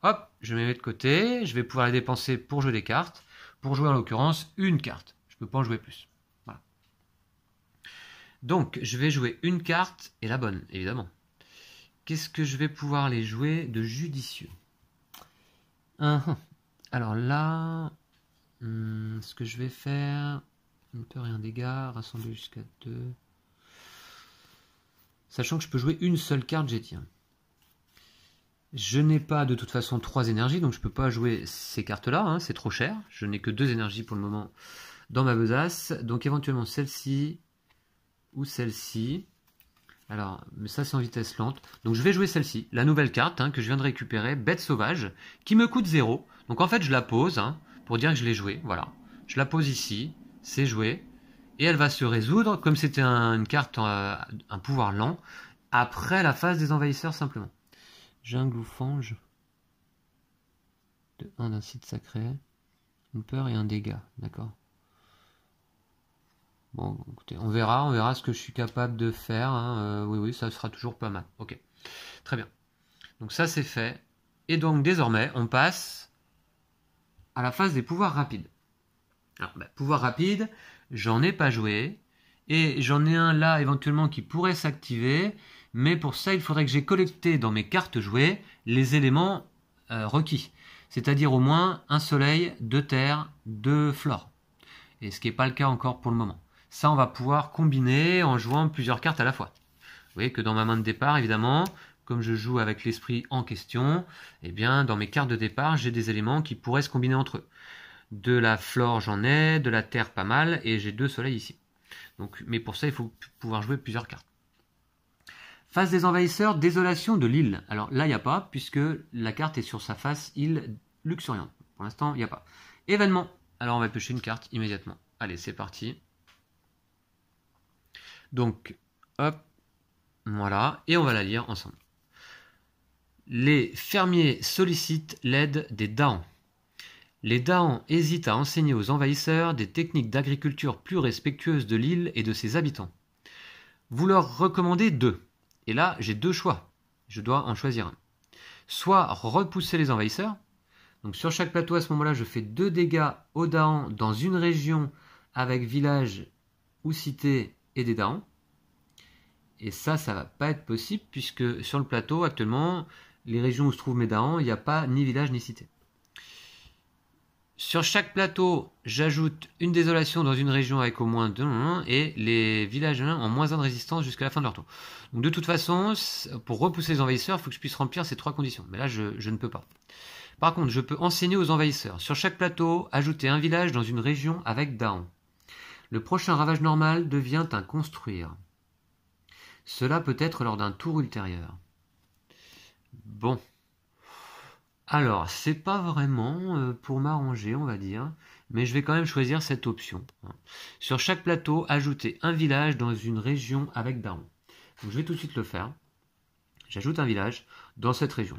Hop, je me mets de côté. Je vais pouvoir les dépenser pour jouer des cartes. Pour jouer, en l'occurrence, une carte. Je ne peux pas en jouer plus. Donc, je vais jouer une carte, et la bonne, évidemment. Qu'est-ce que je vais pouvoir les jouer de judicieux ah, ah. Alors là, hmm, ce que je vais faire, ne peut rien un rassembler jusqu'à deux, Sachant que je peux jouer une seule carte, j'ai tiens. Je n'ai pas de toute façon trois énergies, donc je ne peux pas jouer ces cartes-là, hein, c'est trop cher. Je n'ai que deux énergies pour le moment dans ma besace. Donc éventuellement celle-ci ou celle-ci. Alors, mais ça c'est en vitesse lente. Donc je vais jouer celle-ci, la nouvelle carte hein, que je viens de récupérer, Bête Sauvage, qui me coûte 0. Donc en fait je la pose hein, pour dire que je l'ai jouée, voilà. Je la pose ici, c'est joué, et elle va se résoudre, comme c'était une carte, euh, un pouvoir lent, après la phase des envahisseurs simplement. Jungle ou fange de 1 d'un site sacré, une peur et un dégât, d'accord Bon, écoutez, on verra, on verra ce que je suis capable de faire. Hein. Euh, oui, oui, ça sera toujours pas mal. Ok, très bien. Donc ça, c'est fait. Et donc, désormais, on passe à la phase des pouvoirs rapides. Alors, ben, pouvoir rapide, j'en ai pas joué. Et j'en ai un là, éventuellement, qui pourrait s'activer. Mais pour ça, il faudrait que j'ai collecté dans mes cartes jouées les éléments euh, requis. C'est-à-dire au moins un soleil, deux terres, deux flores. Et ce qui n'est pas le cas encore pour le moment. Ça, on va pouvoir combiner en jouant plusieurs cartes à la fois. Vous voyez que dans ma main de départ, évidemment, comme je joue avec l'esprit en question, eh bien, dans mes cartes de départ, j'ai des éléments qui pourraient se combiner entre eux. De la flore, j'en ai, de la terre, pas mal, et j'ai deux soleils ici. Donc, mais pour ça, il faut pouvoir jouer plusieurs cartes. Face des envahisseurs, désolation de l'île. Alors là, il n'y a pas, puisque la carte est sur sa face île luxuriante. Pour l'instant, il n'y a pas. Événement. Alors on va piocher une carte immédiatement. Allez, c'est parti. Donc, hop, voilà, et on va la lire ensemble. Les fermiers sollicitent l'aide des Daans. Les Daans hésitent à enseigner aux envahisseurs des techniques d'agriculture plus respectueuses de l'île et de ses habitants. Vous leur recommandez deux. Et là, j'ai deux choix. Je dois en choisir un. Soit repousser les envahisseurs. Donc sur chaque plateau, à ce moment-là, je fais deux dégâts aux Daans dans une région avec village ou cité et des darons. Et ça, ça va pas être possible puisque sur le plateau, actuellement, les régions où se trouvent mes darons, il n'y a pas ni village ni cité. Sur chaque plateau, j'ajoute une désolation dans une région avec au moins 2 et les villages ont moins un de résistance jusqu'à la fin de leur tour. Donc de toute façon, pour repousser les envahisseurs, il faut que je puisse remplir ces trois conditions. Mais là, je, ne peux pas. Par contre, je peux enseigner aux envahisseurs. Sur chaque plateau, ajouter un village dans une région avec Daon. Le prochain ravage normal devient un construire. Cela peut être lors d'un tour ultérieur. Bon. Alors, c'est pas vraiment euh, pour m'arranger, on va dire, mais je vais quand même choisir cette option. Sur chaque plateau, ajouter un village dans une région avec Baron. je vais tout de suite le faire. J'ajoute un village dans cette région.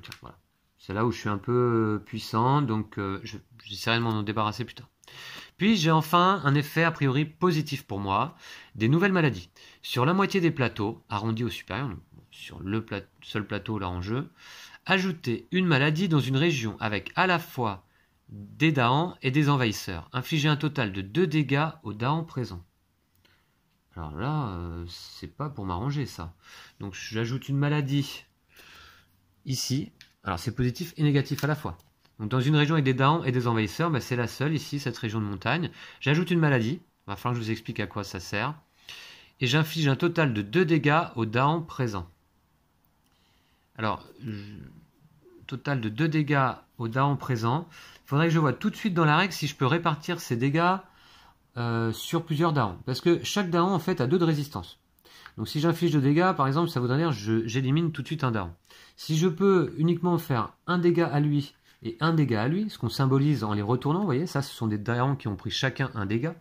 C'est là où je suis un peu puissant, donc euh, je j'essaierai de m'en débarrasser plus tard. Puis j'ai enfin un effet a priori positif pour moi, des nouvelles maladies. Sur la moitié des plateaux, arrondis au supérieur, sur le seul plateau là en jeu, ajouter une maladie dans une région avec à la fois des Dahans et des envahisseurs. Infliger un total de 2 dégâts aux Dahans présents. Alors là, euh, c'est pas pour m'arranger ça. Donc j'ajoute une maladie ici. Alors c'est positif et négatif à la fois. Donc dans une région avec des Daons et des envahisseurs, bah, c'est la seule ici, cette région de montagne. J'ajoute une maladie, Enfin je vous explique à quoi ça sert. Et j'inflige un total de 2 dégâts aux daons présents. Alors, total de 2 dégâts aux daons présents. Il faudrait que je vois tout de suite dans la règle si je peux répartir ces dégâts euh, sur plusieurs Daons. Parce que chaque Daon en fait a deux de résistance. Donc si j'inflige 2 dégâts, par exemple, ça voudrait dire que j'élimine tout de suite un Daon. Si je peux uniquement faire un dégât à lui et un dégât à lui, ce qu'on symbolise en les retournant, vous voyez, ça ce sont des Dahan qui ont pris chacun un dégât,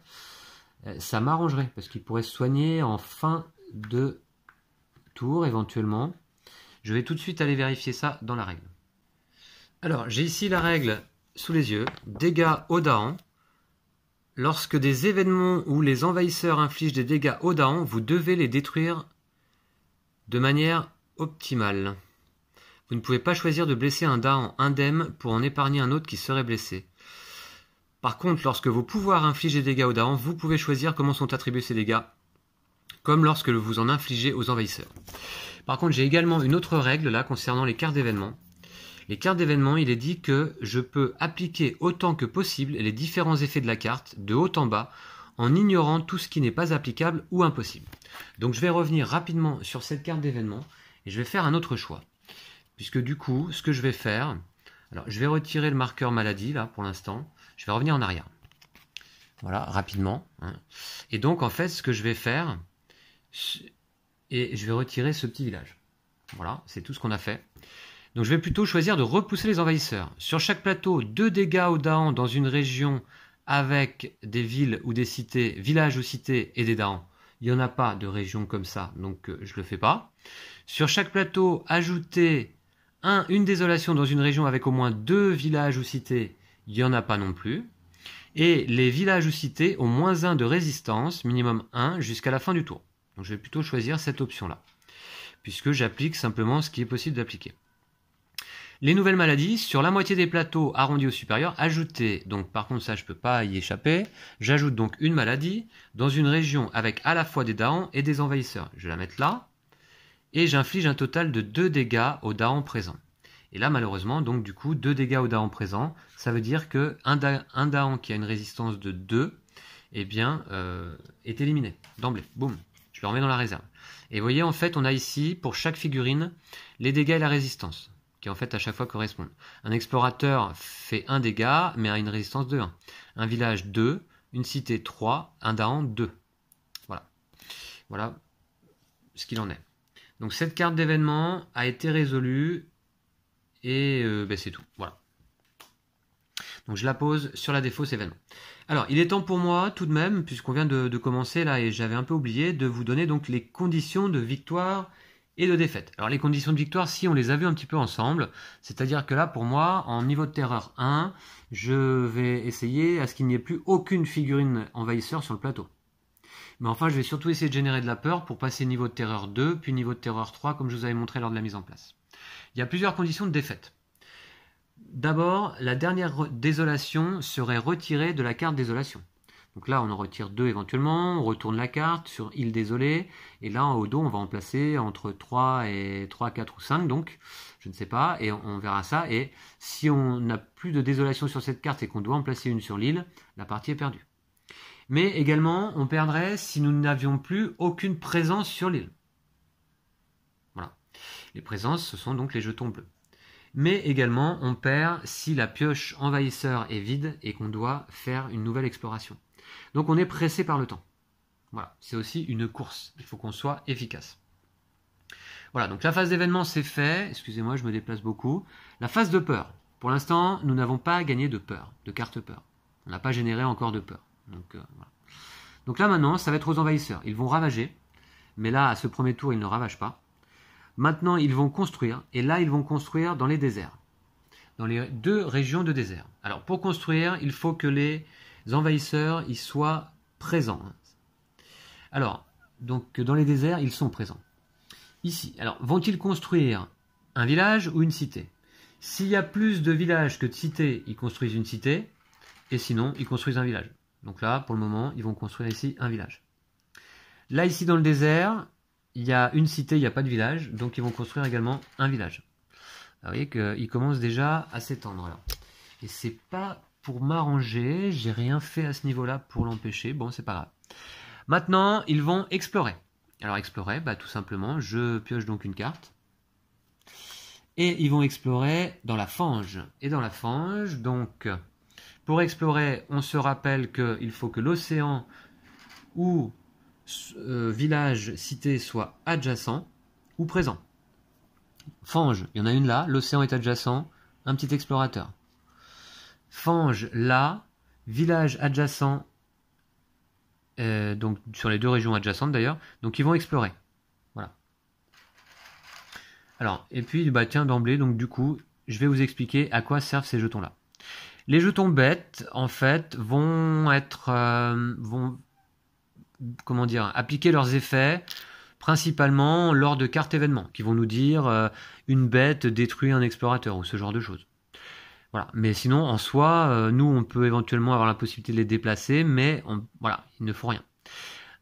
euh, ça m'arrangerait, parce qu'il pourrait se soigner en fin de tour éventuellement. Je vais tout de suite aller vérifier ça dans la règle. Alors, j'ai ici la règle sous les yeux, dégâts au Lorsque des événements ou les envahisseurs infligent des dégâts au vous devez les détruire de manière optimale. Vous ne pouvez pas choisir de blesser un Dahan indemne pour en épargner un autre qui serait blessé. Par contre, lorsque vos pouvoirs infligent des dégâts aux Dahan, vous pouvez choisir comment sont attribués ces dégâts, comme lorsque vous en infligez aux envahisseurs. Par contre, j'ai également une autre règle là concernant les cartes d'événements. Les cartes d'événements, il est dit que je peux appliquer autant que possible les différents effets de la carte, de haut en bas, en ignorant tout ce qui n'est pas applicable ou impossible. Donc je vais revenir rapidement sur cette carte d'événement et je vais faire un autre choix puisque du coup, ce que je vais faire, alors je vais retirer le marqueur maladie là pour l'instant, je vais revenir en arrière. Voilà, rapidement. Hein. Et donc en fait, ce que je vais faire, et je vais retirer ce petit village. Voilà, c'est tout ce qu'on a fait. Donc je vais plutôt choisir de repousser les envahisseurs. Sur chaque plateau, deux dégâts aux Daans dans une région avec des villes ou des cités, villages ou cités et des Daans. Il n'y en a pas de région comme ça, donc euh, je ne le fais pas. Sur chaque plateau, ajouter une désolation dans une région avec au moins deux villages ou cités, il n'y en a pas non plus. Et les villages ou cités ont moins un de résistance, minimum 1, jusqu'à la fin du tour. Donc je vais plutôt choisir cette option-là, puisque j'applique simplement ce qui est possible d'appliquer. Les nouvelles maladies, sur la moitié des plateaux arrondis au supérieur, ajoutez, donc par contre ça je ne peux pas y échapper, j'ajoute donc une maladie dans une région avec à la fois des darons et des envahisseurs. Je vais la mettre là, et j'inflige un total de 2 dégâts au daron présent. Et là, malheureusement, donc du coup, 2 dégâts au daron présent, ça veut dire que un, qui a une résistance de 2, eh bien, euh, est éliminé d'emblée. Boum, je le remets dans la réserve. Et vous voyez, en fait, on a ici, pour chaque figurine, les dégâts et la résistance, qui en fait à chaque fois correspondent. Un explorateur fait 1 dégât, mais a une résistance de 1. Un village 2, une cité 3, un daron 2. Voilà. Voilà ce qu'il en est. Donc cette carte d'événement a été résolue et euh, ben, c'est tout. Voilà. Donc je la pose sur la défausse événement. Alors il est temps pour moi tout de même, puisqu'on vient de, de, commencer là et j'avais un peu oublié, de vous donner donc les conditions de victoire et de défaite. Alors les conditions de victoire, si on les a vues un petit peu ensemble, c'est-à-dire que là pour moi, en niveau de terreur 1, je vais essayer à ce qu'il n'y ait plus aucune figurine envahisseur sur le plateau. Mais enfin, je vais surtout essayer de générer de la peur pour passer niveau de terreur 2, puis niveau de terreur 3, comme je vous avais montré lors de la mise en place. Il y a plusieurs conditions de défaite. D'abord, la dernière désolation serait retirée de la carte désolation. Donc là, on en retire deux éventuellement, on retourne la carte sur île désolée, et là, au dos, on va en placer entre 3 et 3, 4 ou 5, donc, je ne sais pas, et on verra ça. Et si on n'a plus de désolation sur cette carte et qu'on doit en placer une sur l'île, la partie est perdue mais également on perdrait si nous n'avions plus aucune présence sur l'île. Voilà. Les présences, ce sont donc les jetons bleus. Mais également on perd si la pioche envahisseur est vide et qu'on doit faire une nouvelle exploration. Donc on est pressé par le temps. Voilà, c'est aussi une course. Il faut qu'on soit efficace. Voilà, donc la phase d'événement s'est faite. Excusez-moi, je me déplace beaucoup. La phase de peur. Pour l'instant, nous n'avons pas gagné de peur, de carte peur. On n'a pas généré encore de peur. Euh, donc, là maintenant, ça va être aux envahisseurs. Ils vont ravager, mais là, à ce premier tour, ils ne ravagent pas. Maintenant, ils vont construire, et là, ils vont construire dans les déserts, dans les deux régions de désert. Alors, pour construire, il faut que les envahisseurs y soient présents. Hein. Alors, donc dans les déserts, ils sont présents. Ici, alors, vont-ils construire un village ou une cité S'il y a plus de villages que de cités, ils construisent une cité, et sinon, ils construisent un village. Donc là, pour le moment, ils vont construire ici un village. Là, ici dans le désert, il y a une cité, il n'y a pas de village, donc ils vont construire également un village. vous voyez qu'ils commencent déjà à s'étendre là. Et c'est pas pour m'arranger, j'ai rien fait à ce niveau-là pour l'empêcher, bon c'est pas grave. Maintenant, ils vont explorer. Alors explorer, bah, tout simplement, je pioche donc une carte. Et ils vont explorer dans la fange. Et dans la fange, donc, pour explorer, on se rappelle qu'il faut que l'océan ou euh, village, cité soit adjacent ou présent. Fange, il y en a une là, l'océan est adjacent, un petit explorateur. Fange là, village adjacent, euh, donc sur les deux régions adjacentes d'ailleurs, donc ils vont explorer. Voilà. Alors, et puis, bah tiens, d'emblée, donc du coup, je vais vous expliquer à quoi servent ces jetons-là. Les jetons bêtes, en fait, vont être. Euh, vont, comment dire, appliquer leurs effets principalement lors de cartes événements, qui vont nous dire euh, une bête détruit un explorateur ou ce genre de choses. Voilà. Mais sinon, en soi, euh, nous, on peut éventuellement avoir la possibilité de les déplacer, mais on, voilà, il ne faut rien.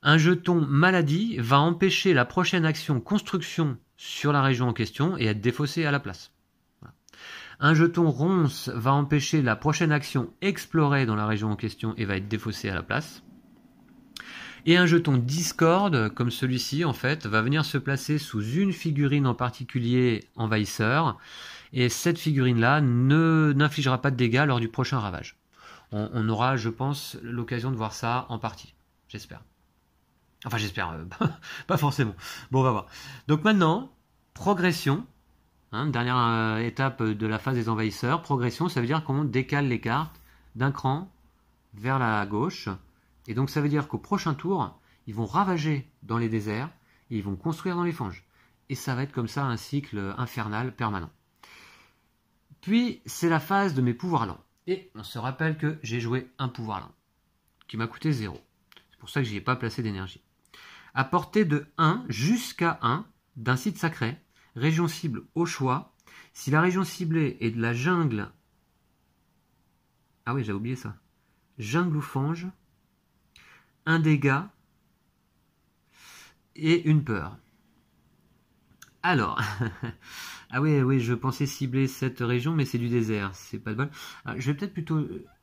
Un jeton maladie va empêcher la prochaine action construction sur la région en question et être défaussé à la place. Un jeton Ronce va empêcher la prochaine action explorée dans la région en question et va être défaussée à la place. Et un jeton Discord, comme celui-ci en fait, va venir se placer sous une figurine en particulier envahisseur. Et cette figurine-là ne n'infligera pas de dégâts lors du prochain ravage. On, aura, je pense, l'occasion de voir ça en partie. J'espère. Enfin, j'espère. Euh, pas forcément. Bon, on va voir. Donc maintenant, progression. Hein, dernière euh, étape euh, de la phase des envahisseurs, progression, ça veut dire qu'on décale les cartes d'un cran vers la gauche. Et donc ça veut dire qu'au prochain tour, ils vont ravager dans les déserts et ils vont construire dans les fanges. Et ça va être comme ça un cycle infernal permanent. Puis c'est la phase de mes pouvoirs lents. Et on se rappelle que j'ai joué un pouvoir lent, qui m'a coûté 0. C'est pour ça que j'y ai pas placé d'énergie. À portée de 1 jusqu'à 1 d'un site sacré, Région cible au choix. Si la région ciblée est de la jungle. Ah oui, j'ai oublié ça. Jungle ou fange. Un dégât. Et une peur. Alors, ah oui, oui, je pensais cibler cette région, mais c'est du désert, c'est pas de bol. Ah, je vais peut-être plutôt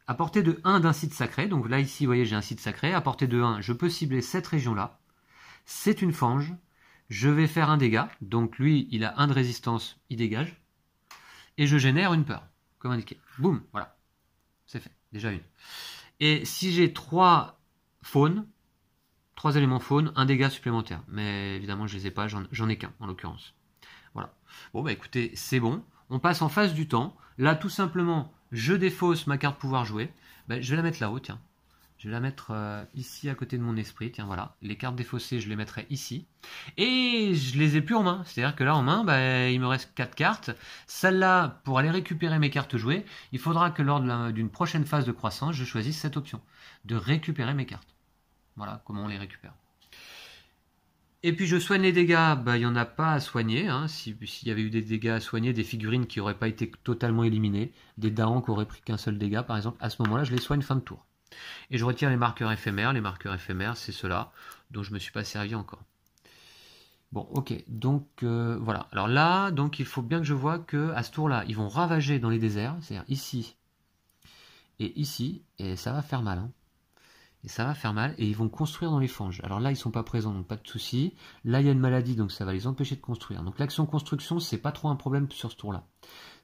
à euh, portée de 1 d'un site sacré. Donc là, ici, vous voyez, j'ai un site sacré. À portée de 1, je peux cibler cette région-là. C'est une fange je vais faire un dégât, donc lui il a un de résistance, il dégage, et je génère une peur, comme indiqué. Boum, voilà, c'est fait, déjà une. Et si j'ai trois faunes, trois éléments faunes, un dégât supplémentaire, mais évidemment je ne les ai pas, j'en ai qu'un en l'occurrence. Voilà. Bon bah écoutez, c'est bon, on passe en phase du temps, là tout simplement je défausse ma carte pouvoir jouer, bah, je vais la mettre là-haut, tiens. Je vais la mettre euh, ici à côté de mon esprit. Tiens, voilà. Les cartes défaussées, je les mettrai ici. Et je les ai plus en main. C'est-à-dire que là, en main, bah, il me reste 4 cartes. Celle-là, pour aller récupérer mes cartes jouées, il faudra que lors d'une prochaine phase de croissance, je choisisse cette option. De récupérer mes cartes. Voilà comment on les récupère. Et puis je soigne les dégâts, bah, il n'y en a pas à soigner. Hein. S'il y avait eu des dégâts à soigner, des figurines qui n'auraient pas été totalement éliminées, des darons qui auraient pris qu'un seul dégât par exemple, à ce moment-là je les soigne fin de tour. Et je retire les marqueurs éphémères. Les marqueurs éphémères, c'est ceux-là dont je ne me suis pas servi encore. Bon, ok, donc euh, voilà. Alors là, donc il faut bien que je vois que à ce tour-là, ils vont ravager dans les déserts, c'est-à-dire ici et ici, et ça va faire mal. Hein. Et ça va faire mal, et ils vont construire dans les fanges. Alors là, ils sont pas présents, donc pas de souci. Là, il y a une maladie, donc ça va les empêcher de construire. Donc l'action construction, c'est pas trop un problème sur ce tour-là.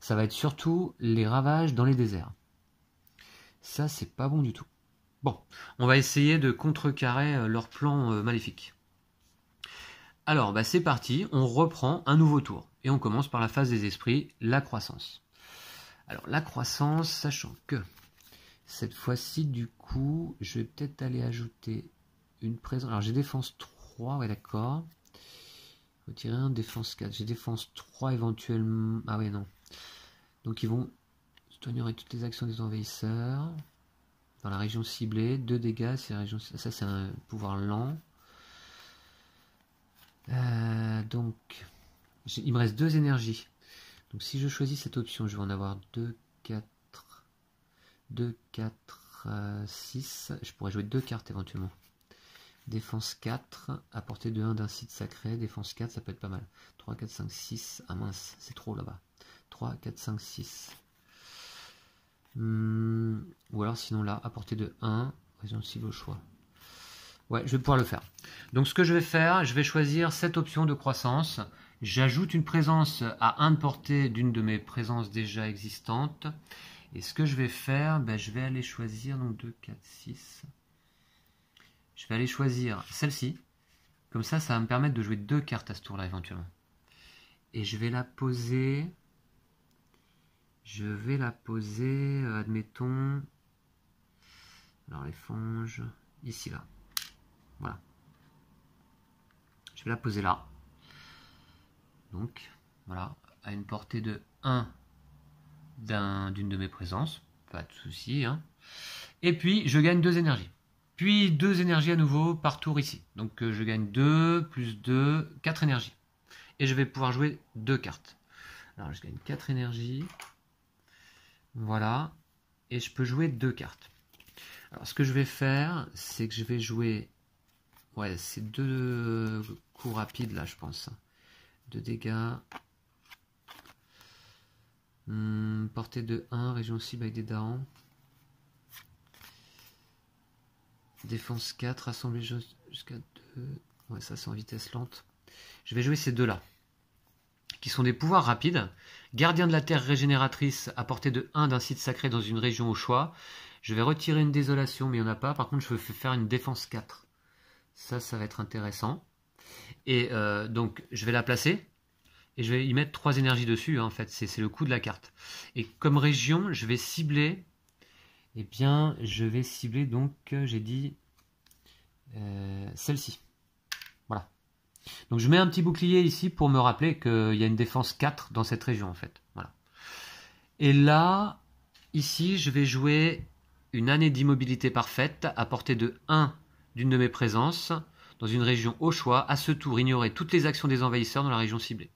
Ça va être surtout les ravages dans les déserts. Ça, c'est pas bon du tout. Bon, on va essayer de contrecarrer euh, leur plan euh, maléfique. Alors, bah, c'est parti, on reprend un nouveau tour. Et on commence par la phase des esprits, la croissance. Alors, la croissance, sachant que cette fois-ci, du coup, je vais peut-être aller ajouter une présence. Alors, j'ai défense 3, ouais, d'accord. Retirer un, défense 4. J'ai défense 3 éventuellement. Ah, oui, non. Donc, ils vont soigner toutes les actions des envahisseurs. Dans la région ciblée, 2 dégâts. Ça, c'est un pouvoir lent. Euh, donc, il me reste 2 énergies. Donc, si je choisis cette option, je vais en avoir 2, 4, 2, 4, 6. Je pourrais jouer 2 cartes éventuellement. Défense 4, à portée de 1 d'un site sacré. Défense 4, ça peut être pas mal. 3, 4, 5, 6. Ah mince, c'est trop là-bas. 3, 4, 5, 6. Hmm, ou alors sinon là, à portée de 1, raison si vos choix. Ouais, je vais pouvoir le faire. Donc ce que je vais faire, je vais choisir cette option de croissance. J'ajoute une présence à 1 de portée d'une de mes présences déjà existantes. Et ce que je vais faire, ben, je vais aller choisir donc 2, 4, 6. Je vais aller choisir celle-ci. Comme ça, ça va me permettre de jouer deux cartes à ce tour-là éventuellement. Et je vais la poser. Je vais la poser, euh, admettons, alors les fonges, ici là. Voilà. Je vais la poser là. Donc, voilà, à une portée de 1 d'une de mes présences. Pas de souci. Hein. Et puis, je gagne 2 énergies. Puis 2 énergies à nouveau par tour ici. Donc, euh, je gagne 2 plus 2, 4 énergies. Et je vais pouvoir jouer 2 cartes. Alors, je gagne 4 énergies. Voilà. Et je peux jouer deux cartes. Alors ce que je vais faire, c'est que je vais jouer... Ouais, c'est deux coups rapides là, je pense. Deux dégâts. Hmm, portée de 1, région cible avec des Défense 4, assemblée jusqu'à 2. Ouais, ça c'est en vitesse lente. Je vais jouer ces deux là qui sont des pouvoirs rapides. Gardien de la terre régénératrice à portée de 1 d'un site sacré dans une région au choix. Je vais retirer une désolation, mais il n'y en a pas. Par contre, je vais faire une défense 4. Ça, ça va être intéressant. Et euh, donc, je vais la placer. Et je vais y mettre 3 énergies dessus, hein, en fait. C'est le coût de la carte. Et comme région, je vais cibler. Eh bien, je vais cibler donc, euh, j'ai dit, euh, celle-ci. Donc je mets un petit bouclier ici pour me rappeler qu'il y a une défense 4 dans cette région en fait. Et là, ici, je vais jouer une année d'immobilité parfaite à portée de 1 d'une de mes présences dans une région au choix, à ce tour ignorer toutes les actions des envahisseurs dans la région ciblée.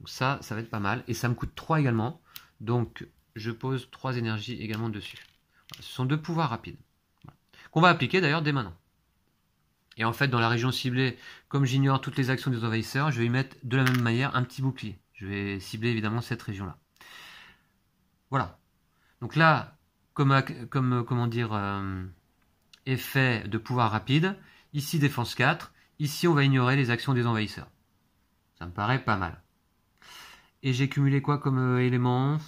Donc ça, ça va être pas mal. Et ça me coûte 3 également. Donc je pose 3 énergies également dessus. Ce sont deux pouvoirs rapides. Qu'on va appliquer d'ailleurs dès maintenant. Et en fait, dans la région ciblée, comme j'ignore toutes les actions des envahisseurs, je vais y mettre de la même manière un petit bouclier. Je vais cibler évidemment cette région-là. Voilà. Donc là, comme, comment dire, euh, effet de pouvoir rapide, ici défense 4, ici on va ignorer les actions des envahisseurs. Ça me paraît pas mal. Et j'ai cumulé quoi comme euh, élément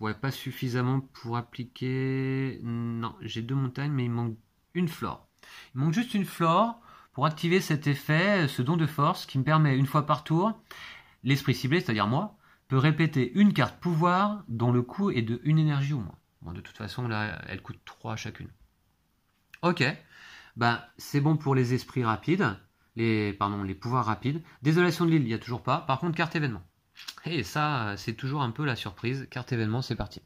Ouais, pas suffisamment pour appliquer. Non, j'ai deux montagnes, mais il manque une flore. Il manque juste une flore pour activer cet effet, ce don de force qui me permet une fois par tour, l'esprit ciblé, c'est-à-dire moi, peut répéter une carte pouvoir dont le coût est de une énergie ou moins. de toute façon, là, elle coûte 3 chacune. Ok, ben, c'est bon pour les esprits rapides, les, pardon, les pouvoirs rapides. Désolation de l'île, il n'y a toujours pas. Par contre, carte événement. Et ça, c'est toujours un peu la surprise. Carte événement, c'est parti.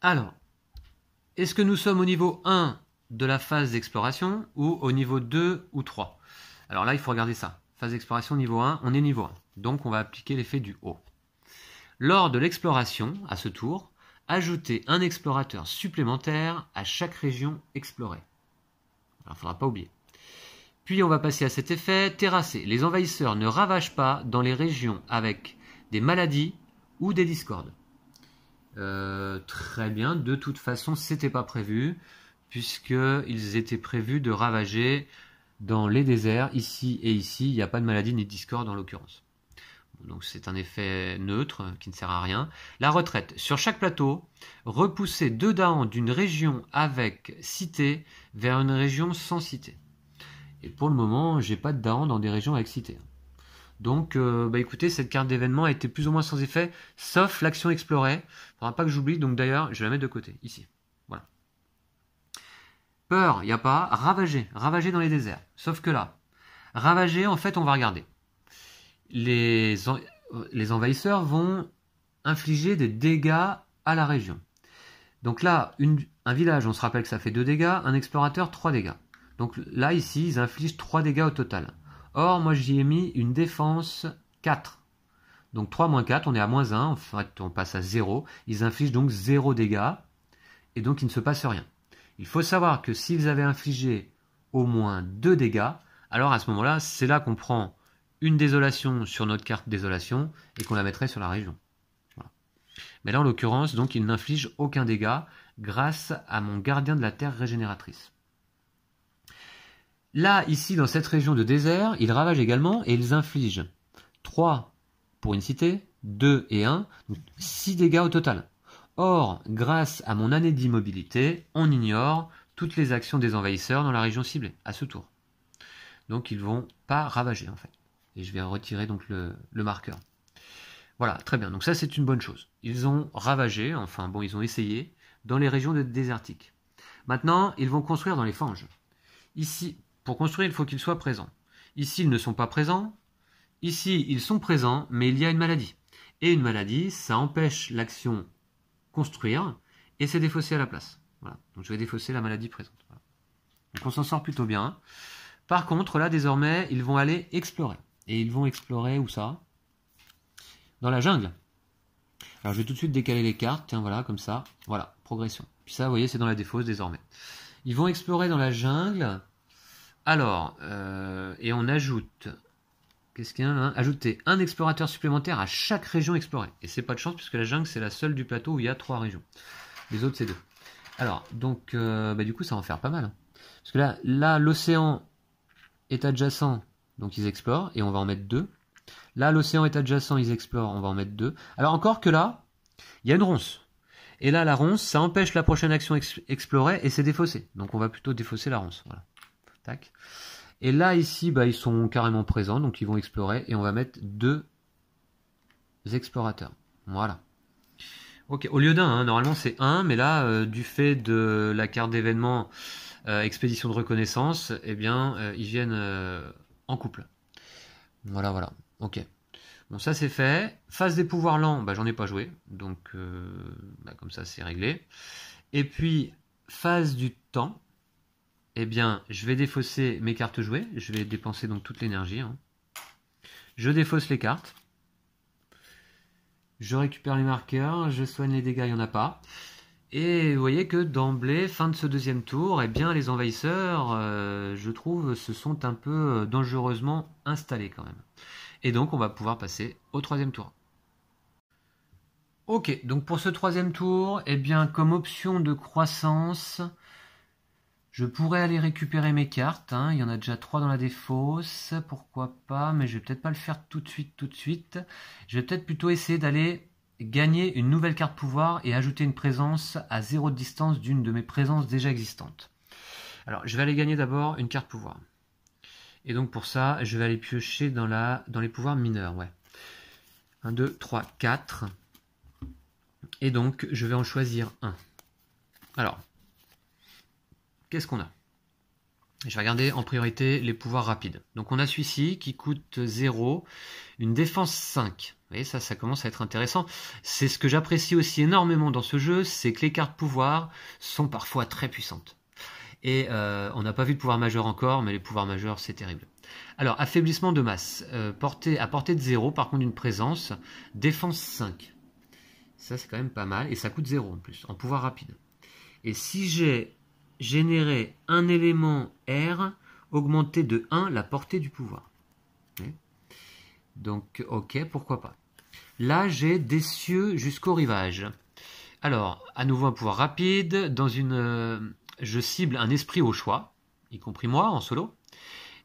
Alors, est-ce que nous sommes au niveau 1 de la phase d'exploration ou au niveau 2 ou 3. Alors là, il faut regarder ça. Phase d'exploration niveau 1, on est niveau 1. Donc on va appliquer l'effet du haut. Lors de l'exploration, à ce tour, ajoutez un explorateur supplémentaire à chaque région explorée. Alors il ne faudra pas oublier. Puis on va passer à cet effet terrassé. Les envahisseurs ne ravagent pas dans les régions avec des maladies ou des discordes. Euh, très bien, de toute façon, c'était pas prévu puisqu'ils étaient prévus de ravager dans les déserts, ici et ici, il n'y a pas de maladie ni de discorde en l'occurrence. Donc c'est un effet neutre qui ne sert à rien. La retraite. Sur chaque plateau, repousser deux d'une région avec cité vers une région sans cité. Et pour le moment, j'ai pas de dans des régions avec cité. Donc, euh, bah écoutez, cette carte d'événement a été plus ou moins sans effet, sauf l'action explorée. Faudra pas que j'oublie, donc d'ailleurs, je vais la mettre de côté, ici. Peur, il n'y a pas. Ravager, ravager dans les déserts. Sauf que là, ravager, en fait, on va regarder. Les, les envahisseurs vont infliger des dégâts à la région. Donc là, un village, on se rappelle que ça fait 2 dégâts, un explorateur 3 dégâts. Donc là, ici, ils infligent 3 dégâts au total. Or, moi, j'y ai mis une défense 4. Donc 3 moins 4, on est à moins 1, en fait, on passe à 0. Ils infligent donc 0 dégâts, et donc il ne se passe rien. Il faut savoir que s'ils avaient infligé au moins deux dégâts, alors à ce moment-là, c'est là, qu'on prend une désolation sur notre carte désolation et qu'on la mettrait sur la région. Mais là, en l'occurrence, donc, il n'inflige aucun dégât grâce à mon gardien de la terre régénératrice. Là, ici, dans cette région de désert, ils ravagent également et ils infligent 3 pour une cité, 2 et 1, 6 dégâts au total. Or, grâce à mon année d'immobilité, on ignore toutes les actions des envahisseurs dans la région ciblée, à ce tour. Donc ils vont pas ravager en fait. Et je vais retirer donc le, le marqueur. Voilà, très bien. Donc ça c'est une bonne chose. Ils ont ravagé, enfin bon, ils ont essayé, dans les régions désertiques. Maintenant, ils vont construire dans les fanges. Ici, pour construire, il faut qu'ils soient présents. Ici, ils ne sont pas présents. Ici, ils sont présents, mais il y a une maladie. Et une maladie, ça empêche l'action construire, et c'est défausser à la place. Voilà. Donc je vais défausser la maladie présente. on s'en sort plutôt bien. Par contre, là désormais, ils vont aller explorer. Et ils vont explorer où ça Dans la jungle. Alors je vais tout de suite décaler les cartes, tiens voilà, comme ça. Voilà, progression. Puis ça, vous voyez, c'est dans la défausse désormais. Ils vont explorer dans la jungle. Alors, euh, et on ajoute Qu'est-ce qu'il y a là hein Ajouter un explorateur supplémentaire à chaque région explorée. Et c'est pas de chance puisque la jungle c'est la seule du plateau où il y a trois régions. Les autres c'est deux. Alors, donc, euh, bah, du coup, ça va en faire pas mal. Hein. Parce que là, là, l'océan est adjacent, donc ils explorent, et on va en mettre deux. Là, l'océan est adjacent, ils explorent, on va en mettre deux. Alors encore que là, il y a une ronce. Et là, la ronce, ça empêche la prochaine action explorée et c'est défaussé. Donc on va plutôt défausser la ronce. Voilà. Tac. Et là, ici, bah, ils sont carrément présents, donc ils vont explorer. Et on va mettre deux explorateurs. Voilà. Ok, au lieu d'un, hein. normalement c'est un, mais là, euh, du fait de la carte d'événement euh, expédition de reconnaissance, eh bien, euh, ils viennent en couple. Voilà, voilà. Ok. Bon, ça c'est fait. Phase des pouvoirs lents, bah, j'en ai pas joué, donc bah, comme ça c'est réglé. Et puis, phase du temps. Eh bien, je vais défausser mes cartes jouées. Je vais dépenser donc toute l'énergie. Hein. Je défausse les cartes. Je récupère les marqueurs. Je soigne les dégâts, il n'y en a pas. Et vous voyez que d'emblée, fin de ce deuxième tour, eh bien, les envahisseurs, euh, je trouve, se sont un peu euh, dangereusement installés quand même. Et donc, on va pouvoir passer au troisième tour. Ok, donc pour ce troisième tour, eh bien, comme option de croissance, je pourrais aller récupérer mes cartes, hein. il y en a déjà 3 dans la défausse, pourquoi pas, mais je vais peut-être pas le faire tout de suite, tout de suite. Je vais peut-être plutôt essayer d'aller gagner une nouvelle carte pouvoir et ajouter une présence à zéro de distance d'une de mes présences déjà existantes. Alors, je vais aller gagner d'abord une carte pouvoir. Et donc pour ça, je vais aller piocher dans, la, dans les pouvoirs mineurs, ouais. 1, 2, 3, 4. Et donc, je vais en choisir un. Alors, Qu'est-ce qu'on a je vais regarder en priorité les pouvoirs rapides. Donc on a celui-ci qui coûte 0, une défense 5. Vous voyez, ça, ça commence à être intéressant. C'est ce que j'apprécie aussi énormément dans ce jeu, c'est que les cartes pouvoir sont parfois très puissantes. Et euh, on n'a pas vu de pouvoir majeur encore, mais les pouvoirs majeurs, c'est terrible. Alors, affaiblissement de masse, euh, à portée de 0, par contre une présence, défense 5. Ça, c'est quand même pas mal, et ça coûte 0 en plus, en pouvoir rapide. Et si j'ai générer un élément R augmenter de 1 la portée du pouvoir. Donc, ok, pourquoi pas. Là, j'ai des cieux jusqu'au rivage. Alors, à nouveau un pouvoir rapide. Dans une, euh, je cible un esprit au choix, y compris moi en solo.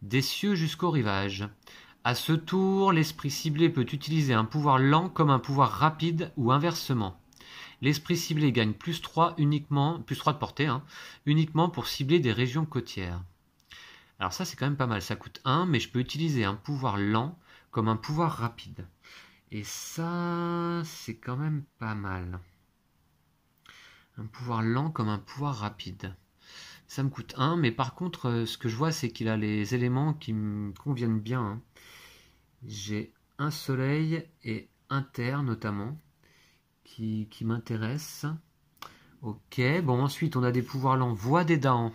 Des cieux jusqu'au rivage. À ce tour, l'esprit ciblé peut utiliser un pouvoir lent comme un pouvoir rapide ou inversement. L'esprit ciblé gagne plus 3 uniquement, plus 3 de portée, hein, uniquement pour cibler des régions côtières. Alors ça c'est quand même pas mal, ça coûte 1, mais je peux utiliser un pouvoir lent comme un pouvoir rapide. Et ça c'est quand même pas mal. Un pouvoir lent comme un pouvoir rapide. Ça me coûte 1, mais par contre euh, ce que je vois c'est qu'il a les éléments qui me conviennent bien. Hein. J'ai un soleil et un terre notamment qui, m'intéresse. Ok, bon ensuite on a des pouvoirs l'envoi des Daans.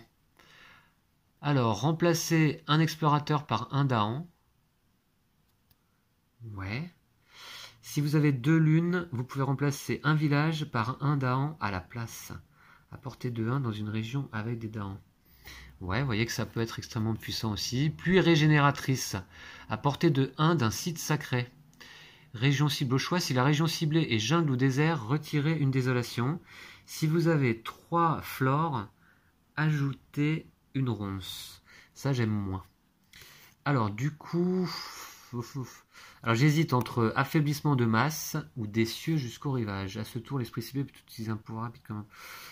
Alors, remplacer un explorateur par un Daan. Ouais. Si vous avez deux lunes, vous pouvez remplacer un village par un Daan à la place. À portée de 1 dans une région avec des Daans. Ouais, vous voyez que ça peut être extrêmement puissant aussi. Pluie régénératrice, à portée de 1 d'un site sacré. Région cible au choix. Si la région ciblée est jungle ou désert, retirez une désolation. Si vous avez trois flores, ajoutez une ronce. Ça, j'aime moins. Alors, du coup. Alors, j'hésite entre affaiblissement de masse ou des cieux jusqu'au rivage. À ce tour, l'esprit ciblé peut utiliser un pouvoir rapide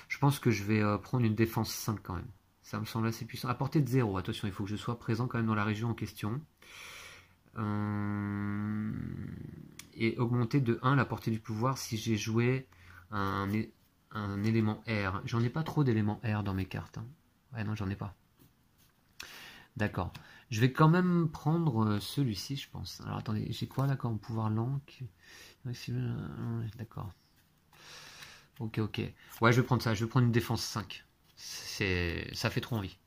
Je pense que je vais euh, prendre une défense 5 quand même. Ça me semble assez puissant. À portée de zéro, attention, il faut que je sois présent quand même dans la région en question. Euh, et augmenter de 1 la portée du pouvoir si j'ai joué un, élément R. J'en ai pas trop d'éléments R dans mes cartes. Hein. Ouais, non, j'en ai pas. D'accord. Je vais quand même prendre euh, celui-ci, je pense. Alors attendez, j'ai quoi là comme pouvoir lent euh, D'accord. Ok, ok. Ouais, je vais prendre ça. Je vais prendre une défense 5. ça fait trop envie.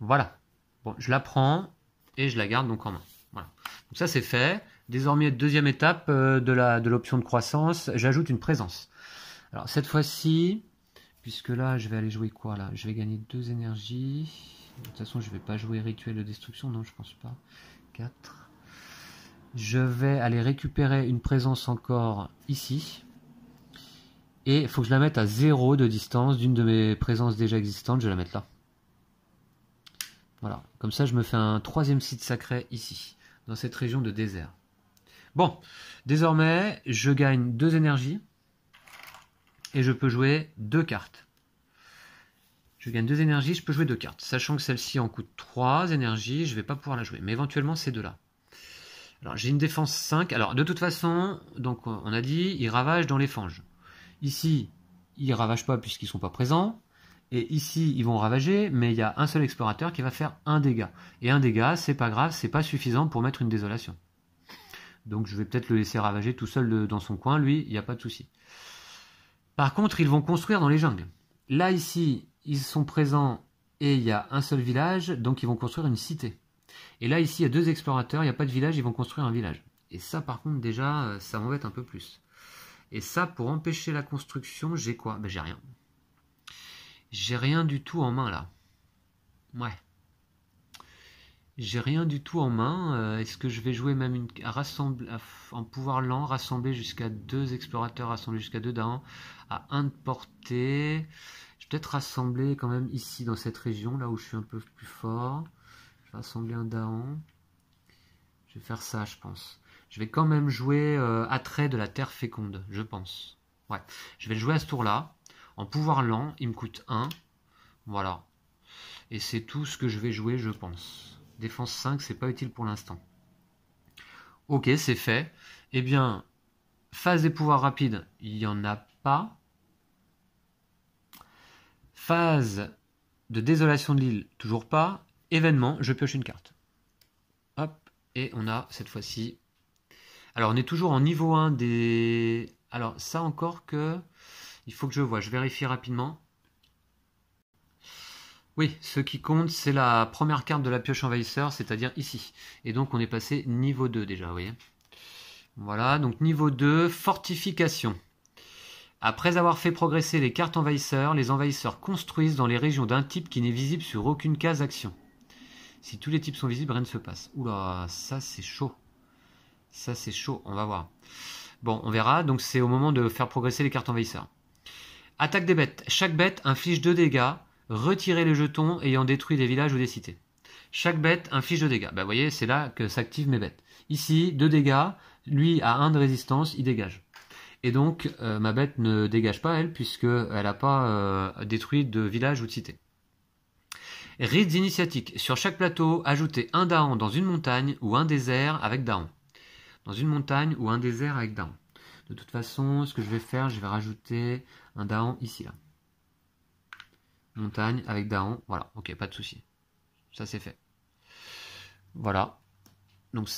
Voilà. Bon, je la prends et je la garde donc en main. Voilà. Donc ça c'est fait. Désormais, deuxième étape euh, de l'option de, de croissance, j'ajoute une présence. Alors cette fois-ci, puisque là je vais aller jouer quoi là Je vais gagner deux énergies. De toute façon, je vais pas jouer rituel de destruction, non, je pense pas. 4. Je vais aller récupérer une présence encore ici. Et il faut que je la mette à zéro de distance d'une de mes présences déjà existantes, je vais la mettre là. Voilà, comme ça je me fais un troisième site sacré ici, dans cette région de désert. Bon, désormais, je gagne deux énergies et je peux jouer deux cartes. Je gagne deux énergies, je peux jouer deux cartes. Sachant que celle-ci en coûte trois énergies, je ne vais pas pouvoir la jouer. Mais éventuellement, ces deux-là. Alors, j'ai une défense 5. Alors, de toute façon, donc on a dit, ils ravagent dans les fanges. Ici, ils ravagent pas puisqu'ils sont pas présents. Et ici, ils vont ravager, mais il y a un seul explorateur qui va faire un dégât. Et un dégât, c'est pas grave, c'est pas suffisant pour mettre une désolation. Donc je vais peut-être le laisser ravager tout seul dans son coin, lui, il n'y a pas de souci. Par contre, ils vont construire dans les jungles. Là, ici, ils sont présents et il y a un seul village, donc ils vont construire une cité. Et là, ici, il y a deux explorateurs, il n'y a pas de village, ils vont construire un village. Et ça, par contre, déjà, euh, ça m'embête un peu plus. Et ça, pour empêcher la construction, j'ai quoi Ben, j'ai rien. J'ai rien du tout en main, là. Ouais. J'ai rien du tout en main. Euh, est-ce que je vais jouer même une, en pouvoir lent, rassembler jusqu'à deux explorateurs, rassembler jusqu'à deux d'un, à un de portée Je vais peut-être rassembler quand même ici, dans cette région, là où je suis un peu plus fort. Je vais rassembler un d'un. Je vais faire ça, je pense. Je vais quand même jouer euh, à attrait de la terre féconde, je pense. Ouais, je vais le jouer à ce tour-là. En pouvoir lent, il me coûte 1. Voilà. Et c'est tout ce que je vais jouer, je pense. Défense 5, c'est pas utile pour l'instant. Ok, c'est fait. Eh bien, phase des pouvoirs rapides, il n'y en a pas. Phase de désolation de l'île, toujours pas. Événement, je pioche une carte. Hop, et on a cette fois-ci. Alors, on est toujours en niveau 1 des. Alors, ça encore que. Il faut que je vois, je vérifie rapidement. Oui, ce qui compte, c'est la première carte de la pioche envahisseur, c'est-à-dire ici. Et donc on est passé niveau 2 déjà, vous voyez. Voilà, donc niveau 2, fortification. Après avoir fait progresser les cartes envahisseurs, les envahisseurs construisent dans les régions d'un type qui n'est visible sur aucune case action. Si tous les types sont visibles, rien ne se passe. Oula, ça c'est chaud. Ça c'est chaud, on va voir. Bon, on verra, donc c'est au moment de faire progresser les cartes envahisseurs. Attaque des bêtes. Chaque bête inflige 2 dégâts Retirer les jetons ayant détruit des villages ou des cités. Chaque bête inflige de dégâts. Bah, vous voyez, c'est là que s'activent mes bêtes. Ici, deux dégâts. Lui a un de résistance, il dégage. Et donc, euh, ma bête ne dégage pas, elle, puisqu'elle n'a pas euh, détruit de village ou de cité. Rites initiatiques. Sur chaque plateau, ajoutez un Dahan dans une montagne ou un désert avec Dahan. Dans une montagne ou un désert avec Dahan. De toute façon, ce que je vais faire, je vais rajouter un Dahan ici, là montagne avec Daon, Voilà, ok, pas de souci. Ça c'est fait. Voilà. Donc,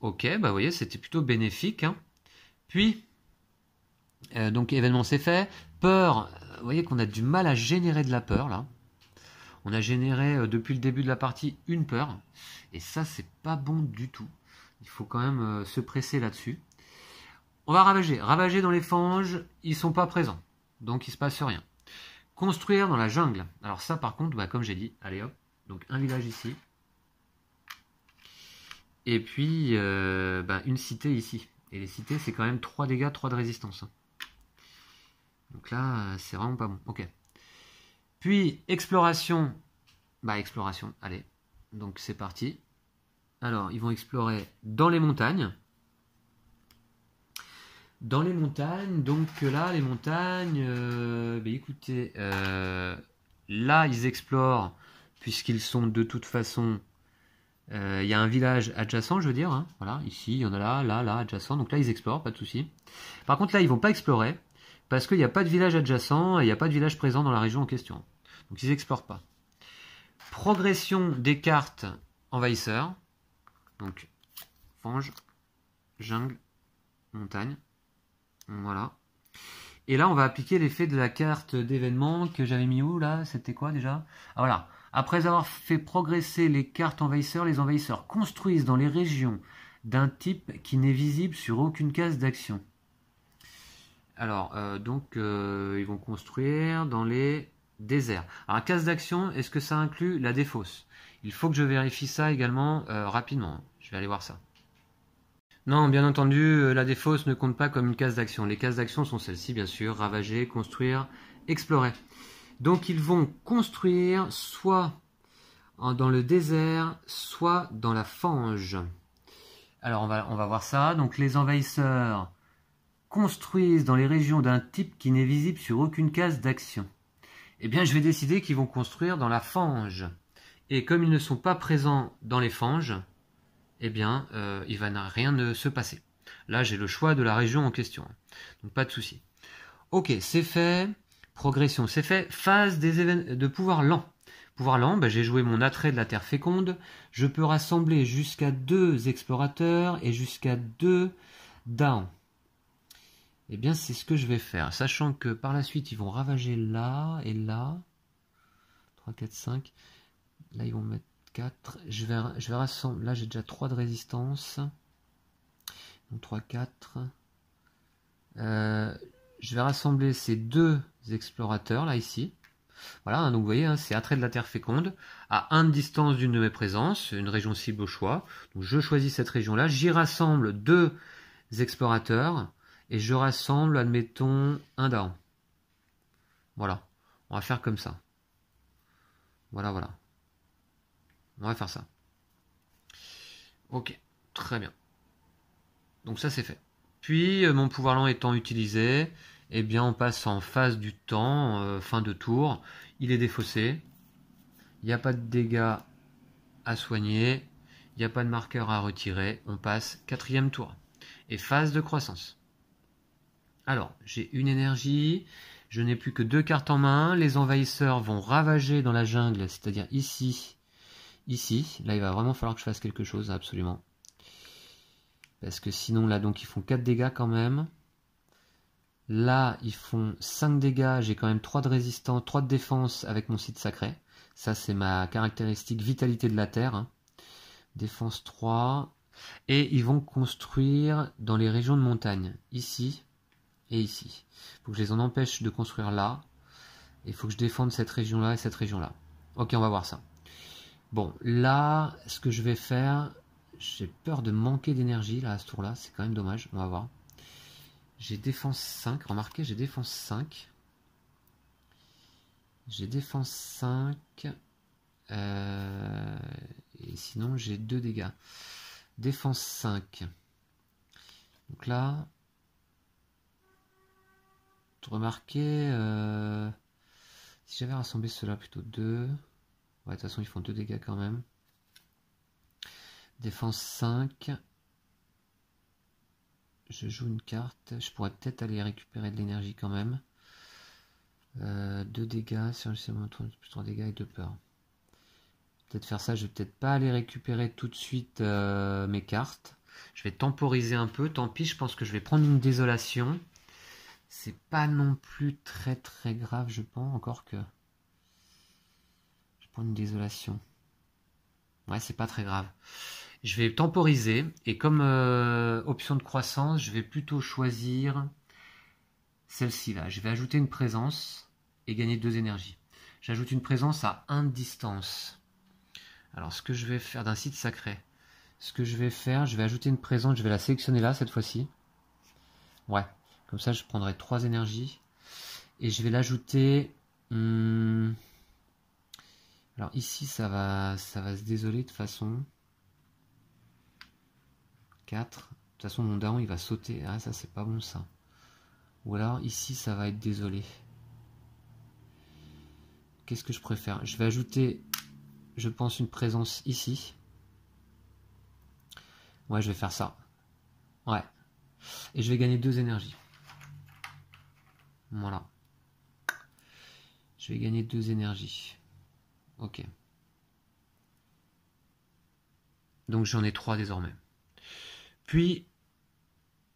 ok, bah vous voyez, c'était plutôt bénéfique. Hein. Puis, euh, donc événement c'est fait. Peur, euh, vous voyez qu'on a du mal à générer de la peur là. On a généré euh, depuis le début de la partie une peur. Et ça, c'est pas bon du tout. Il faut quand même se presser là-dessus. On va ravager. Ravager dans les fanges, ils sont pas présents. Donc il se passe rien. Construire dans la jungle. Alors ça par contre, bah, comme j'ai dit, allez hop, donc un village ici. Et puis euh, bah, une cité ici. Et les cités, c'est quand même 3 dégâts, 3 de résistance. Hein. Donc là, euh, c'est vraiment pas bon. Ok. Puis exploration. Bah exploration, allez. Donc c'est parti. Alors, ils vont explorer dans les montagnes. Dans les montagnes, donc là, les montagnes, euh, ben écoutez, euh, là, ils explorent, puisqu'ils sont de toute façon. Euh, il y a un village adjacent, je veux dire. Hein. voilà, ici, il y en a là, là, là, adjacent. Donc là, ils explorent, pas de souci. Par contre, là, ils vont pas explorer, parce qu'il n'y a pas de village adjacent et il n'y a pas de village présent dans la région en question. Donc ils n'explorent pas. Progression des cartes envahisseurs. Donc, fange, jungle, montagne. Voilà. Et là, on va appliquer l'effet de la carte d'événement que j'avais mis où là C'était quoi déjà ah, Voilà. Après avoir fait progresser les cartes envahisseurs, les envahisseurs construisent dans les régions d'un type qui n'est visible sur aucune case d'action. Alors, euh, donc, euh, ils vont construire dans les déserts. Alors, case d'action, est-ce que ça inclut la défausse Il faut que je vérifie ça également euh, rapidement. Je vais aller voir ça. Non, bien entendu, euh, la défausse ne compte pas comme une case d'action. Les cases d'action sont celles-ci, bien sûr, ravager, construire, explorer. Donc ils vont construire soit dans le désert, soit dans la fange. Alors on va, on va voir ça. Donc les envahisseurs construisent dans les régions d'un type qui n'est visible sur aucune case d'action. Eh bien je vais décider qu'ils vont construire dans la fange. Et comme ils ne sont pas présents dans les fanges, eh bien, euh, il va rien ne se passer. Là, j'ai le choix de la région en question. Hein. Donc, pas de souci. Ok, c'est fait. Progression, c'est fait. Phase des de pouvoir lent. Pouvoir lent, ben, j'ai joué mon attrait de la terre féconde. Je peux rassembler jusqu'à deux explorateurs et jusqu'à deux down. Eh bien, c'est ce que je vais faire. Sachant que par la suite, ils vont ravager là et là. 3, 4, 5. Là, ils vont mettre 4. Je vais, je vais rassembler. Là, j'ai déjà 3 de résistance. Donc 3, 4. Euh, je vais rassembler ces deux explorateurs, là, ici. Voilà, hein, donc vous voyez, hein, c'est à trait de la Terre féconde, à 1 de distance d'une de mes présences, une région cible au choix. Donc je choisis cette région-là, j'y rassemble deux explorateurs, et je rassemble, admettons, un daron. Voilà, on va faire comme ça. Voilà, voilà. On va faire ça. Ok, très bien. Donc ça c'est fait. Puis euh, mon pouvoir lent étant utilisé, eh bien on passe en phase du temps, euh, fin de tour. Il est défaussé. Il n'y a pas de dégâts à soigner. Il n'y a pas de marqueur à retirer. On passe quatrième tour. Et phase de croissance. Alors, j'ai une énergie. Je n'ai plus que deux cartes en main. Les envahisseurs vont ravager dans la jungle, c'est-à-dire ici ici. Là, il va vraiment falloir que je fasse quelque chose, absolument. Parce que sinon, là, donc, ils font 4 dégâts quand même. Là, ils font 5 dégâts. J'ai quand même 3 de résistance, 3 de défense avec mon site sacré. Ça, c'est ma caractéristique vitalité de la terre. Hein. Défense 3. Et ils vont construire dans les régions de montagne. Ici et ici. Il faut que je les en empêche de construire là. Il faut que je défende cette région-là et cette région-là. Ok, on va voir ça. Bon, là, ce que je vais faire, j'ai peur de manquer d'énergie là à ce tour-là, c'est quand même dommage, on va voir. J'ai défense 5, remarquez, j'ai défense 5. J'ai défense 5. Euh, et sinon, j'ai 2 dégâts. Défense 5. Donc là, remarquez, euh, si j'avais rassemblé cela plutôt 2. Ouais, de toute façon, ils font 2 dégâts quand même. Défense 5. Je joue une carte. Je pourrais peut-être aller récupérer de l'énergie quand même. 2 euh, dégâts, sur le plus 3 dégâts et 2 peurs. Peut-être faire ça, je vais peut-être pas aller récupérer tout de suite euh, mes cartes. Je vais temporiser un peu, tant pis, je pense que je vais prendre une désolation. C'est pas non plus très très grave, je pense, encore que une désolation. Ouais, c'est pas très grave. Je vais temporiser et comme euh, option de croissance, je vais plutôt choisir celle-ci là. Je vais ajouter une présence et gagner deux énergies. J'ajoute une présence à 1 distance. Alors ce que je vais faire d'un site sacré, ce que je vais faire, je vais ajouter une présence, je vais la sélectionner là cette fois-ci. Ouais, comme ça je prendrai trois énergies. Et je vais l'ajouter... Hmm, alors ici, ça va, ça va se désoler de façon... 4. De toute façon, mon daron, il va sauter. Ah, ça, c'est pas bon, ça. Ou alors, ici, ça va être désolé. Qu'est-ce que je préfère Je vais ajouter, je pense, une présence ici. Ouais, je vais faire ça. Ouais. Et je vais gagner deux énergies. Voilà. Je vais gagner deux énergies. Ok. Donc j'en ai 3 désormais. Puis,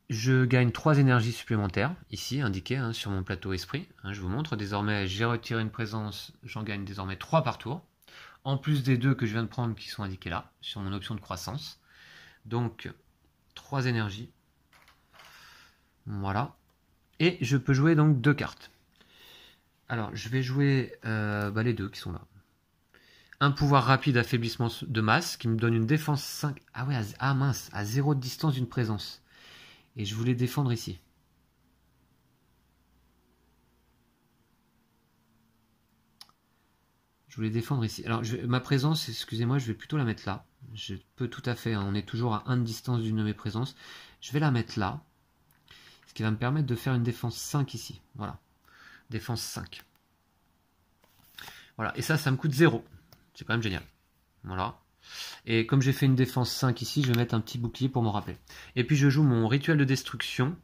je gagne 3 énergies supplémentaires, ici indiquées hein, sur mon plateau esprit. Hein, je vous montre désormais, j'ai retiré une présence, j'en gagne désormais 3 par tour, en plus des 2 que je viens de prendre qui sont indiqués là, sur mon option de croissance. Donc, 3 énergies. Voilà. Et je peux jouer donc 2 cartes. Alors, je vais jouer euh, bah, les deux qui sont là. Un pouvoir rapide affaiblissement de masse qui me donne une défense 5. Ah ouais, ah mince, à 0 de distance d'une présence. Et je voulais défendre ici. Je voulais défendre ici. Alors, ma présence, excusez-moi, je vais plutôt la mettre là. Je peux tout à fait, hein, on est toujours à 1 de distance d'une de mes présences. Je vais la mettre là. Ce qui va me permettre de faire une défense 5 ici. Voilà. Défense 5. Voilà. Et ça, ça me coûte 0. C'est quand même génial. Voilà. Et comme j'ai fait une défense 5 ici, je vais mettre un petit bouclier pour me rappeler. Et puis je joue mon rituel de destruction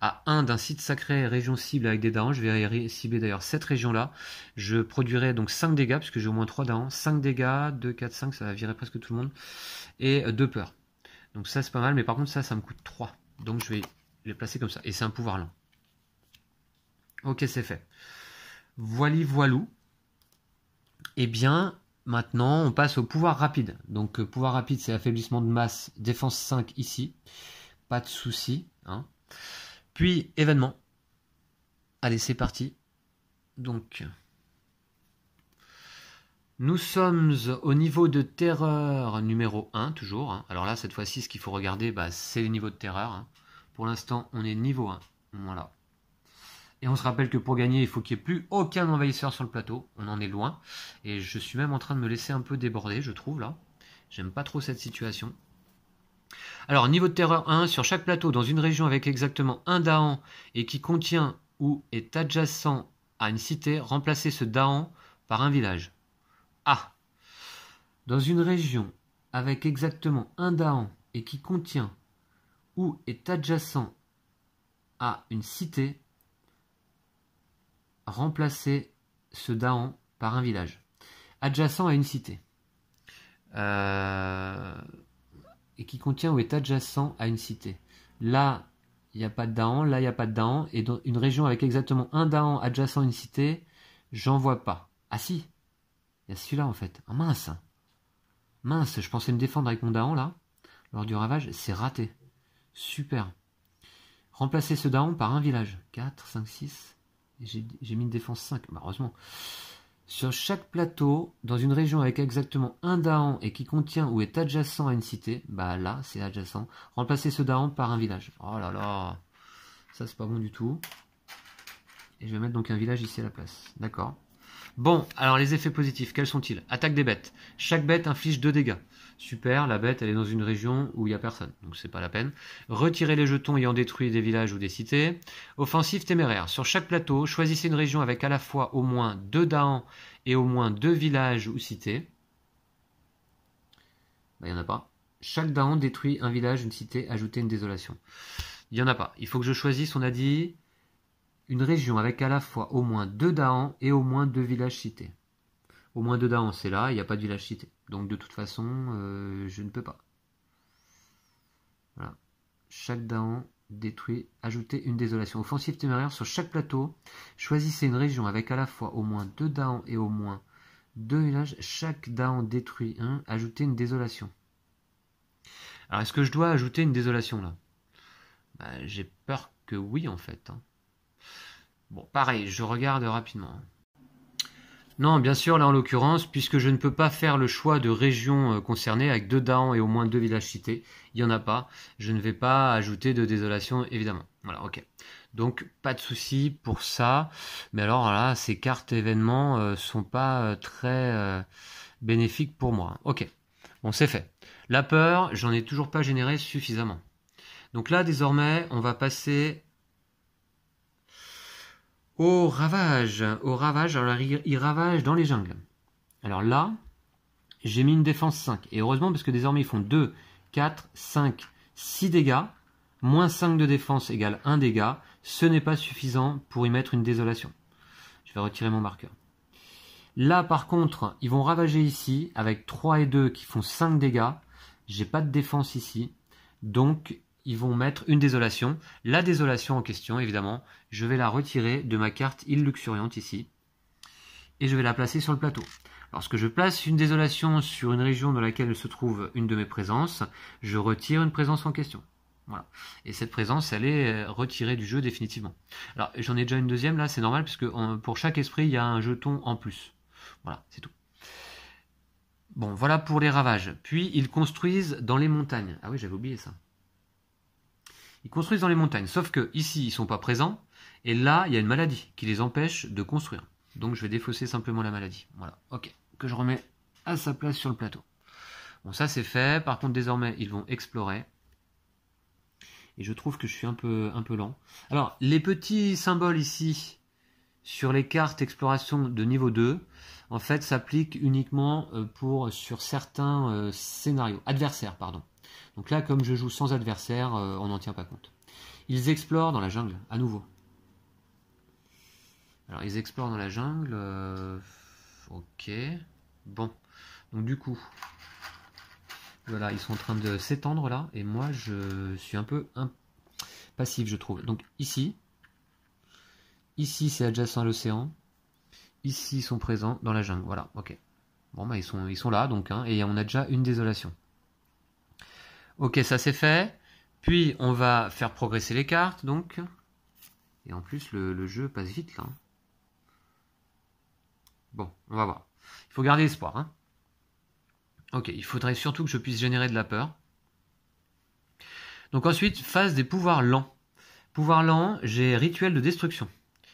à 1 d'un site sacré région cible avec des darons. Je vais cibler d'ailleurs cette région-là. Je produirai donc 5 dégâts, puisque j'ai au moins 3 darons. 5 dégâts, 2, 4, 5, ça va virer presque tout le monde. Et 2 peurs. Donc ça c'est pas mal, mais par contre ça, ça me coûte 3. Donc je vais les placer comme ça. Et c'est un pouvoir lent. Ok, c'est fait. Voili voilou. Eh bien, Maintenant, on passe au pouvoir rapide. Donc, euh, pouvoir rapide, c'est affaiblissement de masse, défense 5 ici. Pas de souci. Hein. Puis, événement. Allez, c'est parti. Donc, nous sommes au niveau de terreur numéro 1, toujours. Hein. Alors là, cette fois-ci, ce qu'il faut regarder, bah, c'est le niveau de terreur. Hein. Pour l'instant, on est niveau 1. Voilà. Et on se rappelle que pour gagner, il faut qu'il n'y ait plus aucun envahisseur sur le plateau. On en est loin. Et je suis même en train de me laisser un peu déborder, je trouve, là. J'aime pas trop cette situation. Alors, niveau de terreur 1, sur chaque plateau dans une région avec exactement un Dahan et qui contient ou est adjacent à une cité, remplacez ce Dahan par un village. Ah Dans une région avec exactement un Dahan et qui contient ou est adjacent à une cité, remplacer ce Dahan par un village, adjacent à une cité, euh, et qui contient ou est adjacent à une cité. Là, il n'y a pas de Dahan, là, il n'y a pas de Dahan, et dans une région avec exactement un Dahan adjacent à une cité, j'en vois pas. Ah si, il y a celui-là en fait. Ah, mince Mince, je pensais me défendre avec mon Dahan là, lors du ravage, c'est raté. Super. Remplacer ce Daan par un village. 4, 5, 6 j'ai mis une défense 5, malheureusement. Sur chaque plateau, dans une région avec exactement un Dahan et qui contient ou est adjacent à une cité, bah là c'est adjacent, remplacer ce Dahan par un village. Oh là là, ça c'est pas bon du tout. Et je vais mettre donc un village ici à la place. D'accord. Bon, alors les effets positifs, quels sont-ils Attaque des bêtes. Chaque bête inflige 2 dégâts. Super, la bête, elle est dans une région où il n'y a personne, donc c'est pas la peine. Retirez les jetons ayant détruit des villages ou des cités. Offensive téméraire. Sur chaque plateau, choisissez une région avec à la fois au moins deux Dahans et au moins deux villages ou cités. Bah, il n'y en a pas. Chaque Dahan détruit un village, une cité, ajoutez une désolation. Il n'y en a pas. Il faut que je choisisse, on a dit, une région avec à la fois au moins deux Dahans et au moins deux villages cités. Au moins deux Dahans, c'est là, il n'y a pas de village cité. Donc de toute façon, euh, je ne peux pas. Voilà. Chaque daon détruit, ajouter une désolation. Offensive téméraire sur chaque plateau. Choisissez une région avec à la fois au moins deux daons et au moins deux villages. Chaque daon détruit un. Ajoutez une désolation. Alors est-ce que je dois ajouter une désolation là ben, J'ai peur que oui en fait. Hein. Bon, pareil, je regarde rapidement. Hein. Non, bien sûr, là en l'occurrence, puisque je ne peux pas faire le choix de région euh, concernée avec deux downs et au moins deux villages cités, il n'y en a pas. Je ne vais pas ajouter de désolation, évidemment. Voilà, ok. Donc pas de souci pour ça. Mais alors là, ces cartes événements euh, sont pas euh, très bénéfiques pour moi. Ok, bon c'est fait. La peur, j'en ai toujours pas généré suffisamment. Donc là, désormais, on va passer au ravage, au ravage, alors il ravage dans les jungles. Alors là, j'ai mis une défense 5. Et heureusement, parce que désormais, ils font 2, 4, 5, 6 dégâts. Moins 5 de défense égale 1 dégât. Ce n'est pas suffisant pour y mettre une désolation. Je vais retirer mon marqueur. Là, par contre, ils vont ravager ici avec 3 et 2 qui font 5 dégâts. J'ai pas de défense ici. Donc, ils vont mettre une désolation. La désolation en question, évidemment, je vais la retirer de ma carte île luxuriante ici, et je vais la placer sur le plateau. Lorsque je place une désolation sur une région dans laquelle se trouve une de mes présences, je retire une présence en question. Voilà. Et cette présence, elle est euh, retirée du jeu définitivement. Alors, j'en ai déjà une deuxième là, c'est normal, puisque pour chaque esprit, il y a un jeton en plus. Voilà, c'est tout. Bon, voilà pour les ravages. Puis, ils construisent dans les montagnes. Ah oui, j'avais oublié ça. Ils construisent dans les montagnes, sauf que ici, ils sont pas présents. Et là, il y a une maladie qui les empêche de construire. Donc je vais défausser simplement la maladie. Voilà, ok. Que je remets à sa place sur le plateau. Bon, ça c'est fait. Par contre, désormais, ils vont explorer. Et je trouve que je suis un peu, un peu lent. Alors, les petits symboles ici sur les cartes exploration de niveau 2, en fait, s'appliquent uniquement euh, pour, sur certains euh, scénarios, adversaires, pardon. Donc là, comme je joue sans adversaire, euh, on n'en tient pas compte. Ils explorent dans la jungle, à nouveau. Alors ils explorent dans la jungle. Euh, ok. Bon. Donc du coup, voilà, ils sont en train de s'étendre là. Et moi, je suis un peu passif, je trouve. Donc ici. Ici, c'est adjacent à l'océan. Ici, ils sont présents dans la jungle. Voilà, ok. Bon, bah, ils sont, ils sont là, donc. Hein, et on a déjà une désolation. Ok, ça c'est fait. Puis on va faire progresser les cartes, donc. Et en plus, le, jeu passe vite là. Hein. Bon, on va voir. Il faut garder espoir. Hein. Ok, il faudrait surtout que je puisse générer de la peur. Donc ensuite, phase des pouvoirs lents. Pouvoir lent, j'ai rituel de destruction,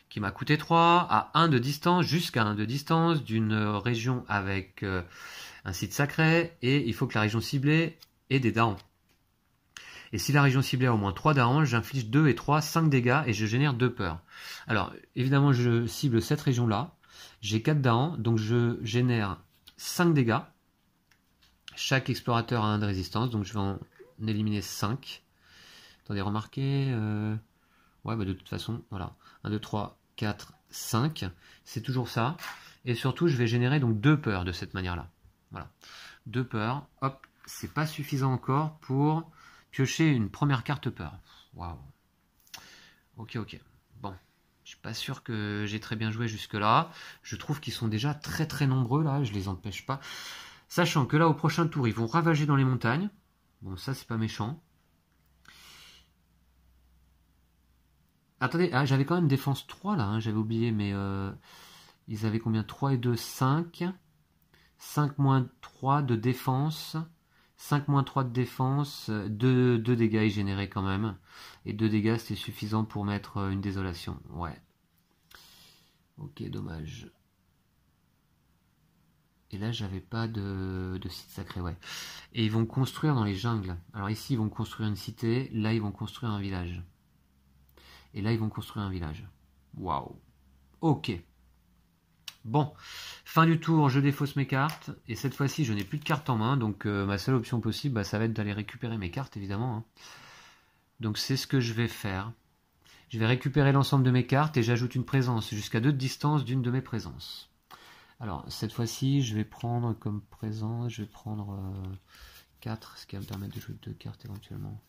qui m'a coûté 3 à 1 de distance, jusqu'à 1 de distance d'une région avec euh, un site sacré, et il faut que la région ciblée ait des darons. Et si la région ciblée a au moins 3 darons, j'inflige 2 et 3, 5 dégâts et je génère 2 peurs. Alors, évidemment, je cible cette région-là, j'ai 4 Dahan, donc je génère 5 dégâts. Chaque explorateur a un de résistance, donc je vais en éliminer 5. Attendez, remarquez. Euh, ouais, bah, de toute façon, voilà. 1, 2, 3, 4, 5. C'est toujours ça. Et surtout, je vais générer donc deux peurs de cette manière-là. Voilà. Deux peurs. Hop, c'est pas suffisant encore pour piocher une première carte peur. Waouh. Ok, ok. Je suis pas sûr que j'ai très bien joué jusque-là. Je trouve qu'ils sont déjà très très nombreux là, je les empêche pas. Sachant que là au prochain tour, ils vont ravager dans les montagnes. Bon, ça c'est pas méchant. Attendez, ah, j'avais quand même défense 3 là, hein, j'avais oublié, mais euh, ils avaient combien 3 et 2, 5. 5 moins 3 de défense. 5-3 de défense, 2, dégâts est générés quand même. Et 2 dégâts, c'est suffisant pour mettre euh, une désolation. Ouais. Ok, dommage. Et là, j'avais pas de, de, site sacré, ouais. Et ils vont construire dans les jungles. Alors ici, ils vont construire une cité. Là, ils vont construire un village. Et là, ils vont construire un village. Waouh. Ok. Bon, fin du tour, je défausse mes cartes. Et cette fois-ci, je n'ai plus de cartes en main. Donc euh, ma seule option possible, bah, ça va être d'aller récupérer mes cartes, évidemment. Hein. Donc c'est ce que je vais faire. Je vais récupérer l'ensemble de mes cartes et j'ajoute une présence jusqu'à deux distances d'une de mes présences. Alors cette fois-ci, je vais prendre comme présence, je vais prendre 4, euh, ce qui va me permettre de jouer deux cartes éventuellement.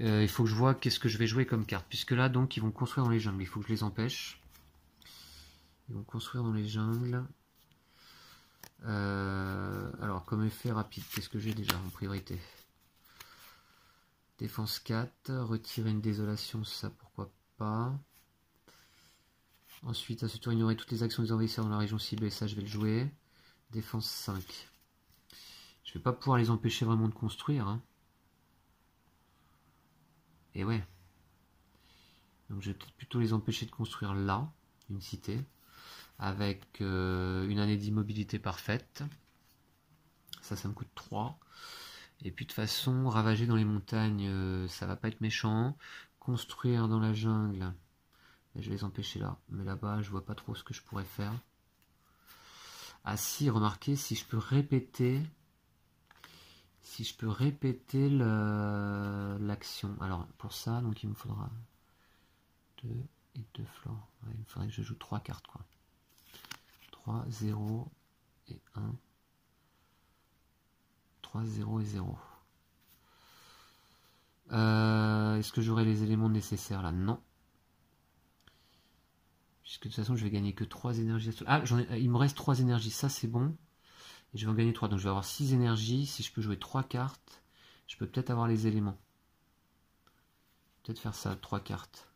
Euh, il faut que je vois qu'est-ce que je vais jouer comme carte, puisque là donc ils vont construire dans les jungles, il faut que je les empêche. Ils construire dans les jungles. Euh, alors, comme effet rapide, qu'est-ce que j'ai déjà en priorité Défense 4, retirer une désolation, ça pourquoi pas. Ensuite, à ce tour, ignorer toutes les actions des envahisseurs dans la région ciblée, ça je vais le jouer. Défense 5. Je vais pas pouvoir les empêcher vraiment de construire. Hein. Et ouais. Donc je vais peut-être plutôt les empêcher de construire là, une cité avec euh, une année d'immobilité parfaite. Ça, ça me coûte 3. Et puis de toute façon, ravager dans les montagnes, euh, ça va pas être méchant. Construire dans la jungle, ben, je vais les empêcher là. Mais là-bas, je vois pas trop ce que je pourrais faire. Ah si, remarquez, si je peux répéter... Si je peux répéter l'action. Alors, pour ça, donc il me faudra... 2 et 2 flancs. il me faudrait que je joue trois cartes, quoi. 3, 0 et 1. 3, 0 et 0. Euh, est-ce que j'aurai les éléments nécessaires là Non. Puisque de toute façon, je vais gagner que 3 énergies. Ah, ai, euh, il me reste 3 énergies, ça c'est bon. Et je vais en gagner 3. Donc je vais avoir 6 énergies. Si je peux jouer 3 cartes, je peux peut-être avoir les éléments. Peut-être faire ça, 3 cartes.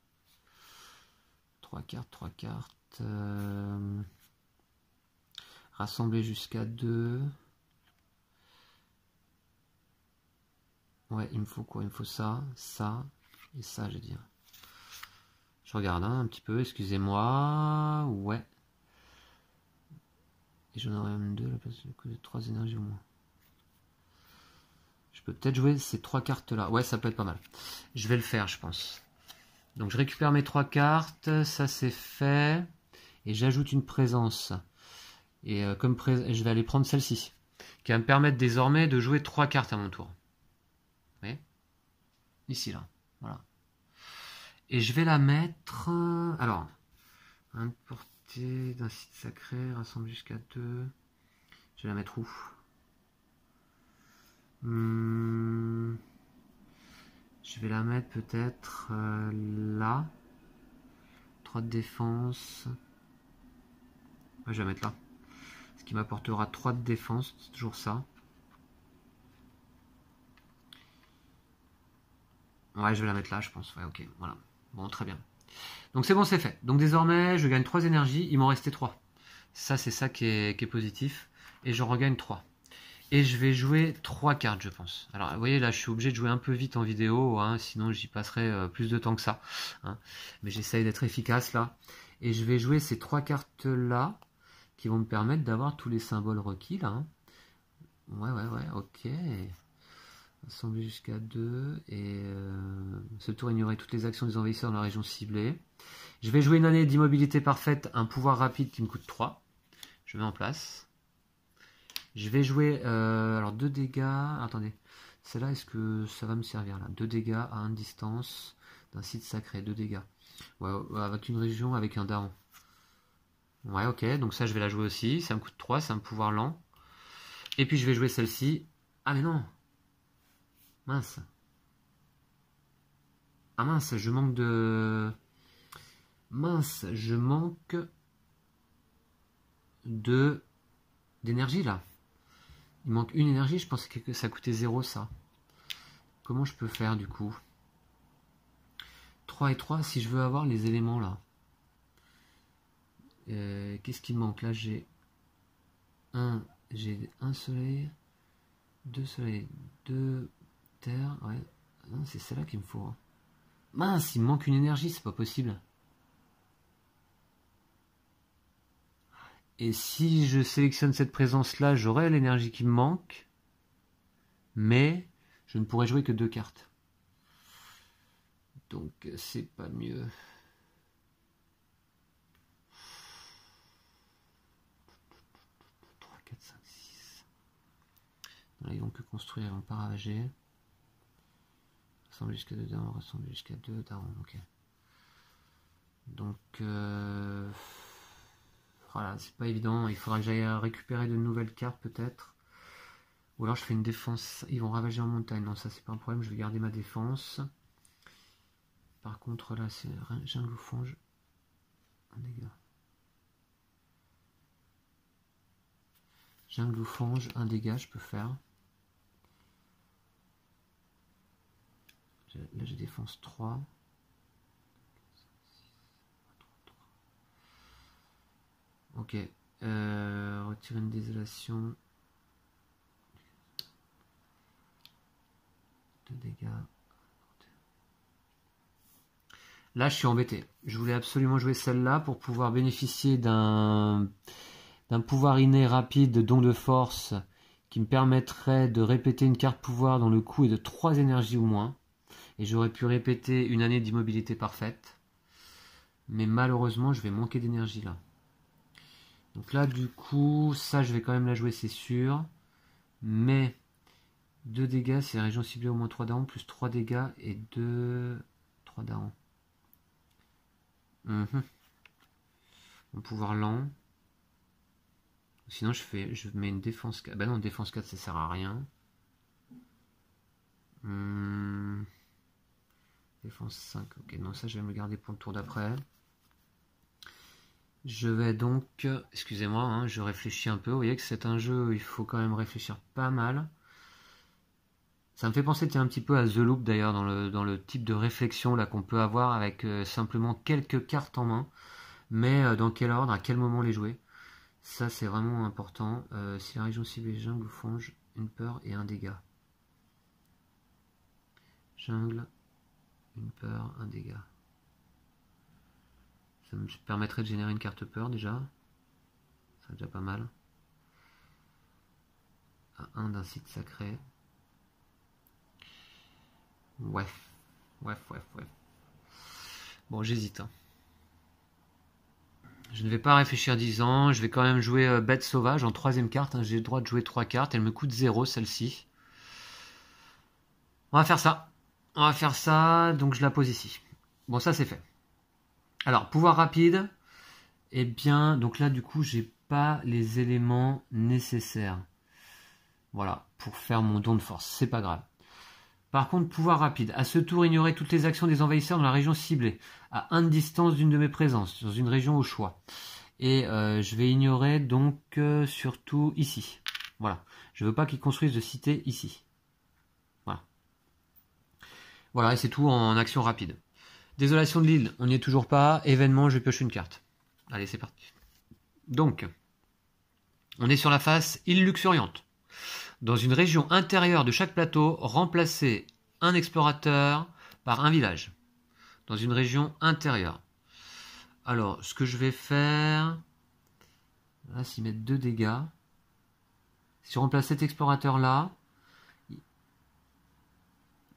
3 cartes, 3 cartes. Euh, Rassembler jusqu'à 2. Ouais, il me faut quoi Il me faut ça, ça et ça, je veux dire Je regarde hein, un petit peu, excusez-moi. Ouais. Et j'en aurais même deux, parce que j'ai trois énergies au moins. Je peux peut-être jouer ces trois cartes-là. Ouais, ça peut être pas mal. Je vais le faire, je pense. Donc je récupère mes trois cartes, ça c'est fait. Et j'ajoute une présence. Et euh, comme je vais aller prendre celle-ci, qui va me permettre désormais de jouer trois cartes à mon tour. Vous voyez Ici, là. Voilà. Et je vais la mettre... Euh, alors, un portée d'un site sacré, rassemble jusqu'à 2 Je vais la mettre où hmm. Je vais la mettre peut-être euh, là. 3 de défense. Ouais, je vais la mettre là qui m'apportera 3 de défense, c'est toujours ça. Ouais, je vais la mettre là, je pense. Ouais, ok, voilà. Bon, très bien. Donc c'est bon, c'est fait. Donc désormais, je gagne 3 énergies, il m'en restait 3. Ça, c'est ça qui est, positif. Et j'en regagne 3. Et je vais jouer 3 cartes, je pense. Alors, vous voyez, là, je suis obligé de jouer un peu vite en vidéo, hein, sinon j'y passerai euh, plus de temps que ça. Hein. Mais j'essaye d'être efficace, là. Et je vais jouer ces 3 cartes-là qui vont me permettre d'avoir tous les symboles requis là. Hein. Ouais, ouais, ouais, ok. Assembler jusqu'à 2 et ce euh, tour ignorer toutes les actions des envahisseurs dans la région ciblée. Je vais jouer une année d'immobilité parfaite, un pouvoir rapide qui me coûte 3. Je mets en place. Je vais jouer euh, alors 2 dégâts. Attendez, celle-là, est-ce que ça va me servir là 2 dégâts à une distance d'un site sacré, 2 dégâts. avec une région, avec un daron. Ouais, ok, donc ça je vais la jouer aussi. Ça me coûte 3, c'est un pouvoir lent. Et puis je vais jouer celle-ci. Ah mais non Mince. Ah mince, je manque de... Mince, je manque de d'énergie là. Il manque une énergie, je pensais que ça coûtait 0 ça. Comment je peux faire du coup 3 et 3 si je veux avoir les éléments là. Euh, qu'est-ce qui manque Là, j'ai un, j'ai un soleil, deux soleils, deux terres. Ouais, c'est celle-là qu'il me faut. Hein. Mince, il me manque une énergie, c'est pas possible. Et si je sélectionne cette présence-là, j'aurai l'énergie qui me manque, mais je ne pourrai jouer que deux cartes. Donc c'est pas mieux. ils vont que construire, vont pas ravager. Rassemble jusqu'à 2 darons, rassemble jusqu'à 2 darons, Donc, euh, voilà, c'est pas évident. Il faudra que j'aille récupérer de nouvelles cartes, peut-être. Ou alors je fais une défense. Ils vont ravager en montagne. Non, ça c'est pas un problème, je vais garder ma défense. Par contre, là c'est jungle ou Un ah, Dégât. Jungle ou un dégât, je peux faire. Là, je défense 3. Ok. Euh, retirer une désolation. De dégâts. Là, je suis embêté. Je voulais absolument jouer celle-là pour pouvoir bénéficier d'un d'un pouvoir inné rapide, de don de force, qui me permettrait de répéter une carte pouvoir dont le coup est de 3 énergies ou moins. Et j'aurais pu répéter une année d'immobilité parfaite. Mais malheureusement, je vais manquer d'énergie là. Donc là, du coup, ça, je vais quand même la jouer, c'est sûr. Mais 2 dégâts, c'est région ciblée au moins 3 d'armes, plus 3 dégâts et 2... 3 darons. Mhm. Mon pouvoir lent. Sinon, je, fais, je mets une défense 4. Bah ben non, défense 4, ça sert à rien. Hum... Défense 5. Ok, non, ça je vais me garder pour le tour d'après. Je vais donc, excusez-moi, hein, je réfléchis un peu. Vous voyez que c'est un jeu, il faut quand même réfléchir pas mal. Ça me fait penser un petit peu à The Loop d'ailleurs, dans le, dans le type de réflexion là qu'on peut avoir avec euh, simplement quelques cartes en main, mais euh, dans quel ordre, à quel moment les jouer. Ça c'est vraiment important. Euh, si la région cible jungle ou fonge, une peur et un dégât. Jungle, une peur, un dégât. Ça me permettrait de générer une carte peur déjà. C'est déjà pas mal. un d'un site sacré. Ouais. Ouais, ouais, ouais. Bon, j'hésite. Hein. Je ne vais pas réfléchir 10 ans. Je vais quand même jouer euh, Bête Sauvage en troisième carte. Hein. J'ai le droit de jouer trois cartes. Elle me coûte 0 celle-ci. On va faire ça. On va faire ça, donc je la pose ici. Bon, ça c'est fait. Alors, pouvoir rapide, eh bien, donc là du coup, j'ai pas les éléments nécessaires. Voilà, pour faire mon don de force, c'est pas grave. Par contre, pouvoir rapide. À ce tour, ignorer toutes les actions des envahisseurs dans la région ciblée, à une distance d'une de mes présences, dans une région au choix. Et euh, je vais ignorer donc euh, surtout ici. Voilà. Je veux pas qu'ils construisent de cité ici. Voilà, et c'est tout en action rapide. Désolation de l'île, on n'y est toujours pas. Événement, je pioche une carte. Allez, c'est parti. Donc, on est sur la face île luxuriante. Dans une région intérieure de chaque plateau, remplacez un explorateur par un village. Dans une région intérieure. Alors, ce que je vais faire... Là, s'ils mettre deux dégâts. Si on remplace cet explorateur-là,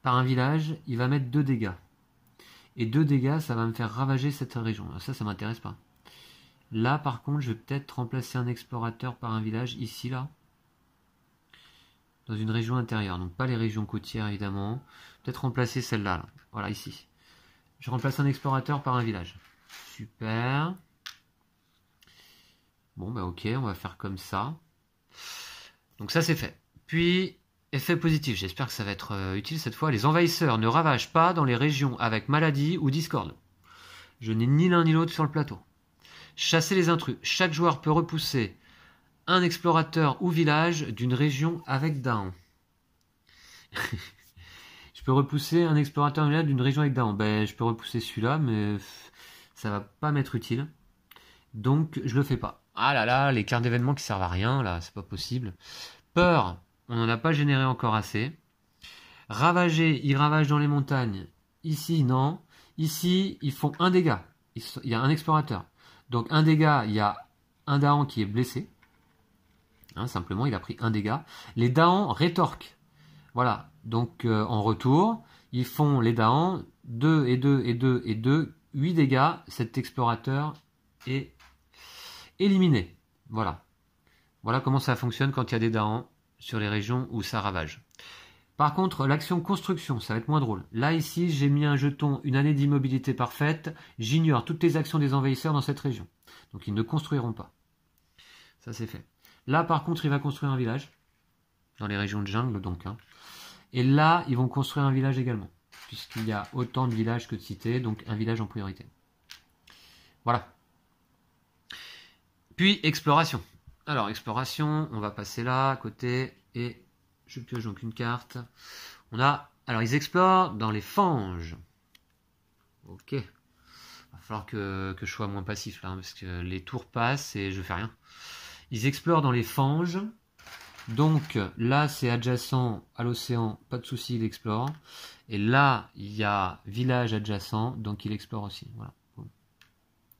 par un village, il va mettre deux dégâts. Et deux dégâts, ça va me faire ravager cette région. ça, ça m'intéresse pas. Là, par contre, je vais peut-être remplacer un explorateur par un village, ici, là. Dans une région intérieure. Donc pas les régions côtières, évidemment. Peut-être remplacer celle-là. Là. Voilà, ici. Je remplace un explorateur par un village. Super. Bon, bah ok, on va faire comme ça. Donc ça, c'est fait. Puis, Effet positif, j'espère que ça va être euh, utile cette fois. Les envahisseurs ne ravagent pas dans les régions avec maladie ou discorde. Je n'ai ni l'un ni l'autre sur le plateau. Chasser les intrus. Chaque joueur peut repousser un explorateur ou village d'une région avec Daon. je peux repousser un explorateur ou village d'une région avec Daon. Ben, je peux repousser celui-là, mais ça va pas m'être utile. Donc je le fais pas. Ah là là, les cartes d'événements qui servent à rien, là, c'est pas possible. Peur. On n'en a pas généré encore assez. Ravager, ils ravagent dans les montagnes. Ici, non. Ici, ils font un dégât. Il y a un explorateur. Donc un dégât, il y a un Dahan qui est blessé. Hein, simplement, il a pris un dégât. Les Dahans rétorquent. Voilà. Donc euh, en retour, ils font les Dahans 2 et 2 et 2 et 2, 8 dégâts. Cet explorateur est éliminé. Voilà. Voilà comment ça fonctionne quand il y a des Dahans sur les régions où ça ravage. Par contre, l'action construction, ça va être moins drôle. Là, ici, j'ai mis un jeton, une année d'immobilité parfaite. J'ignore toutes les actions des envahisseurs dans cette région. Donc, ils ne construiront pas. Ça, c'est fait. Là, par contre, il va construire un village. Dans les régions de jungle, donc. Hein. Et là, ils vont construire un village également. Puisqu'il y a autant de villages que de cités, donc un village en priorité. Voilà. Puis, exploration. Alors, exploration, on va passer là, à côté, et je pioche donc une carte. On a. Alors, ils explorent dans les fanges. Ok. Il Va falloir que, je sois moins passif là, hein, parce que les tours passent et je fais rien. Ils explorent dans les fanges. Donc là, c'est adjacent à l'océan, pas de souci, il explore. Et là, il y a village adjacent, donc il explore aussi. Voilà.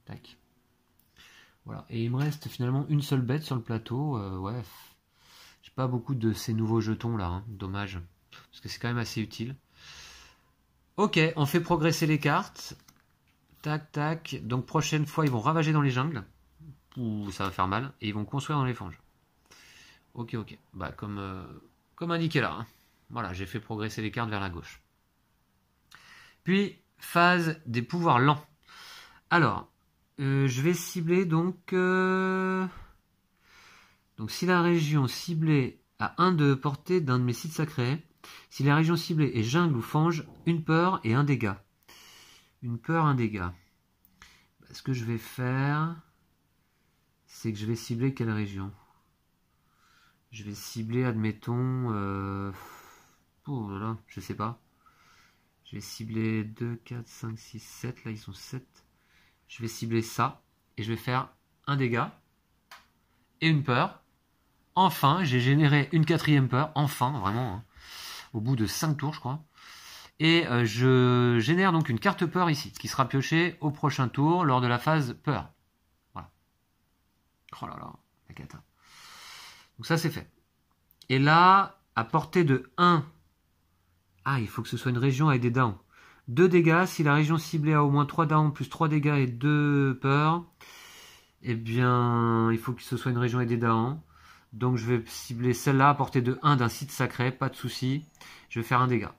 Tac. Et il me reste finalement une seule bête sur le plateau. Euh, ouais. J'ai pas beaucoup de ces nouveaux jetons là. Hein. Dommage. Parce que c'est quand même assez utile. Ok, on fait progresser les cartes. Tac, tac. Donc prochaine fois, ils vont ravager dans les jungles. Ouh, ça va faire mal. Et ils vont construire dans les fanges. Ok, ok. Bah, comme, euh, comme indiqué là. Hein. Voilà, j'ai fait progresser les cartes vers la gauche. Puis, phase des pouvoirs lents. Alors, euh, je vais cibler donc... Euh, donc si la région ciblée a un de portée d'un de mes sites sacrés, si la région ciblée est jungle ou fange, une peur et un dégât. Une peur, un dégât. Bah, ce que je vais faire, c'est que je vais cibler quelle région Je vais cibler, admettons... Euh... Oh là, je sais pas. Je vais cibler 2, 4, 5, 6, 7. Là, ils sont 7 je vais cibler ça et je vais faire un dégât et une peur. Enfin, j'ai généré une quatrième peur, enfin, vraiment, hein, au bout de 5 tours, je crois. Et euh, je génère donc une carte peur ici, qui sera piochée au prochain tour lors de la phase peur. Voilà. Oh là là, la hein. Donc ça, c'est fait. Et là, à portée de 1, ah, il faut que ce soit une région avec des dents. Deux dégâts. Si la région ciblée a au moins 3 downs plus 3 dégâts et 2 peurs, eh bien, il faut que ce soit une région aidée down. Donc je vais cibler celle-là à portée de 1 d'un site sacré, pas de souci. Je vais faire un dégât.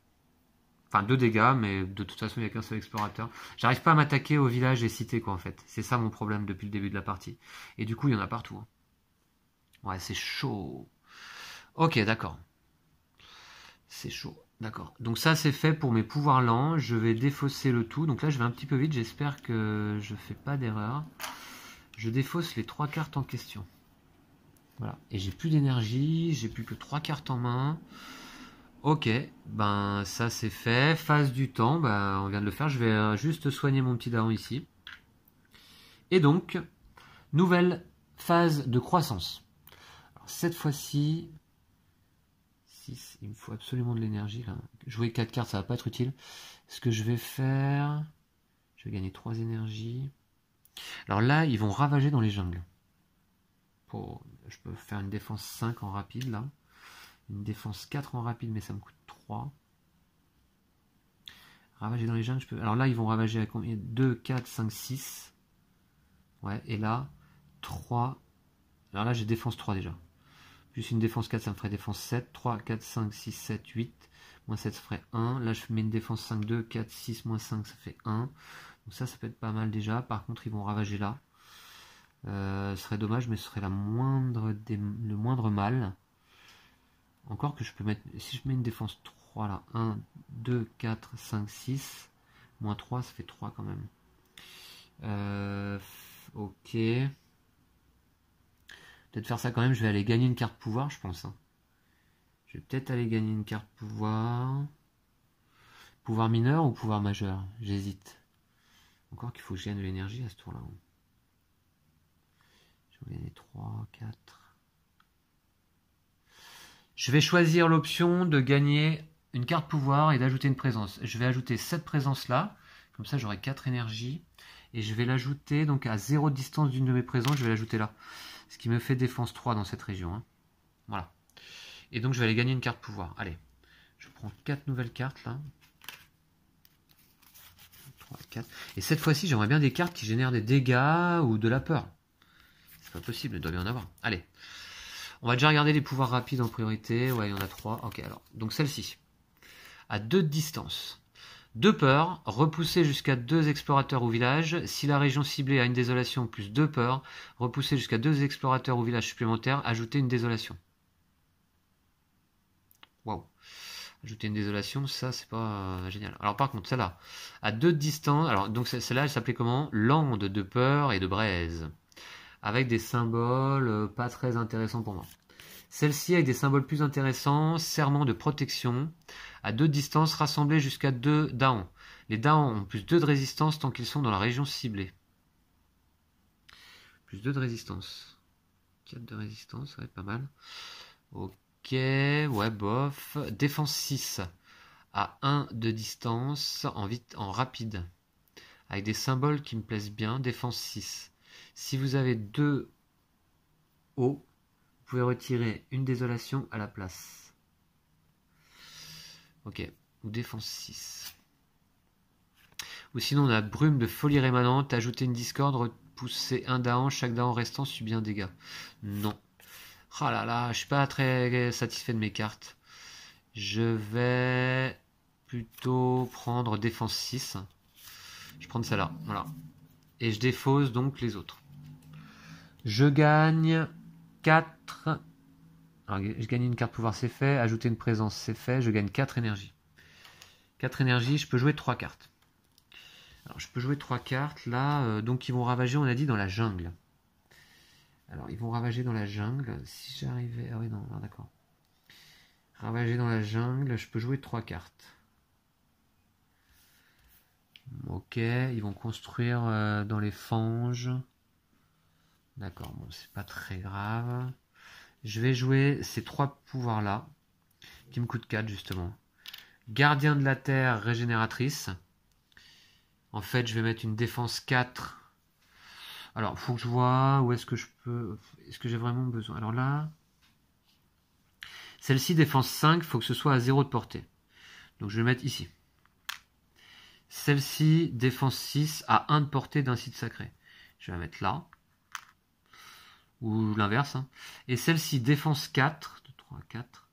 Enfin, deux dégâts, mais de toute façon, il n'y a qu'un seul explorateur. J'arrive pas à m'attaquer au village et cité, quoi, en fait. C'est ça mon problème depuis le début de la partie. Et du coup, il y en a partout. Hein. Ouais, c'est chaud. Ok, d'accord. C'est chaud. D'accord. Donc ça c'est fait pour mes pouvoirs lents. Je vais défausser le tout. Donc là je vais un petit peu vite. J'espère que je fais pas d'erreur. Je défausse les trois cartes en question. Voilà. Et j'ai plus d'énergie. J'ai plus que trois cartes en main. Ok, ben ça c'est fait. Phase du temps, ben, on vient de le faire. Je vais euh, juste soigner mon petit daron ici. Et donc, nouvelle phase de croissance. cette fois-ci, il me faut absolument de l'énergie Jouer 4 cartes, ça va pas être utile. Ce que je vais faire. Je vais gagner 3 énergies. Alors là, ils vont ravager dans les jungles. Pour... Je peux faire une défense 5 en rapide là. Une défense 4 en rapide, mais ça me coûte 3. Ravager dans les jungles, je peux. Alors là, ils vont ravager à combien 2, 4, 5, 6. Ouais, et là, 3. Alors là, j'ai défense 3 déjà. Plus une défense 4, ça me ferait défense 7. 3, 4, 5, 6, 7, 8. Moins 7, ça ferait 1. Là, je mets une défense 5, 2, 4, 6, moins 5, ça fait 1. Donc ça, ça peut être pas mal déjà. Par contre, ils vont ravager là. Euh, ce serait dommage, mais ce serait le moindre mal. Encore que je peux mettre... Si je mets une défense 3 là, 1, 2, 4, 5, 6. Moins 3, ça fait 3 quand même. Euh, ok peut-être faire ça quand même. Je vais aller gagner une carte pouvoir, je pense. Hein. Je vais peut-être aller gagner une carte pouvoir. Pouvoir mineur ou pouvoir majeur J'hésite. Encore qu'il faut que je gagne de l'énergie à ce tour-là. Je vais gagner 3, 4. Je vais choisir l'option de gagner une carte pouvoir et d'ajouter une présence. Je vais ajouter cette présence-là. Comme ça, j'aurai 4 énergies. Et je vais l'ajouter donc à zéro distance d'une de mes présences. Je vais l'ajouter là. Ce qui me fait défense 3 dans cette région. Hein. Voilà. Et donc je vais aller gagner une carte pouvoir. Allez. Je prends 4 nouvelles cartes là. 3, 4. Et cette fois-ci, j'aimerais bien des cartes qui génèrent des dégâts ou de la peur. C'est pas possible, il doit bien en avoir. Allez. On va déjà regarder les pouvoirs rapides en priorité. Ouais, il y en a 3. Ok, alors. Donc celle-ci. À deux distances. Deux peurs, repousser jusqu'à deux explorateurs ou village. Si la région ciblée a une désolation plus deux peurs, repousser jusqu'à deux explorateurs ou village supplémentaires, ajouter une désolation. Wow, Ajouter une désolation, ça c'est pas euh, génial. Alors par contre, celle-là, à deux distances, alors donc celle-là elle s'appelait comment Lande de peur et de braise. Avec des symboles euh, pas très intéressants pour moi. Celle-ci avec des symboles plus intéressants, serment de protection, à deux distances rassemblées jusqu'à deux daons. Les daons ont plus deux de résistance tant qu'ils sont dans la région ciblée. Plus deux de résistance. 4 de résistance, être pas mal. Ok, web off. Défense 6 à 1 de distance en, vite, en rapide. Avec des symboles qui me plaisent bien. Défense 6. Si vous avez deux hauts, pouvez retirer une désolation à la place. Ok, ou défense 6. Ou sinon, on a brume de folie rémanente, ajouter une discorde, repousser un en chaque en restant subit un dégât. Non. Ah là là, je suis pas très satisfait de mes cartes. Je vais plutôt prendre défense 6. Je prends celle-là, voilà. Et je défausse donc les autres. Je gagne 4. Alors, je gagne une carte pouvoir, c'est fait. Ajouter une présence, c'est fait. Je gagne 4 énergies. 4 énergies, je peux jouer 3 cartes. Alors, je peux jouer 3 cartes là. Euh, donc, ils vont ravager, on a dit, dans la jungle. Alors, ils vont ravager dans la jungle. Si j'arrivais. Ah oui, non, d'accord. Ravager dans la jungle, je peux jouer 3 cartes. Ok, ils vont construire euh, dans les fanges. D'accord, bon, c'est pas très grave. Je vais jouer ces trois pouvoirs-là, qui me coûtent 4 justement. Gardien de la Terre, régénératrice. En fait, je vais mettre une défense 4. Alors, faut que je vois où est-ce que je peux... Est-ce que j'ai vraiment besoin Alors là... Celle-ci, défense 5, faut que ce soit à 0 de portée. Donc je vais mettre ici. Celle-ci, défense 6, à 1 de portée d'un site sacré. Je vais la mettre là ou l'inverse. Hein. Et celle-ci, défense 4, de 3 4,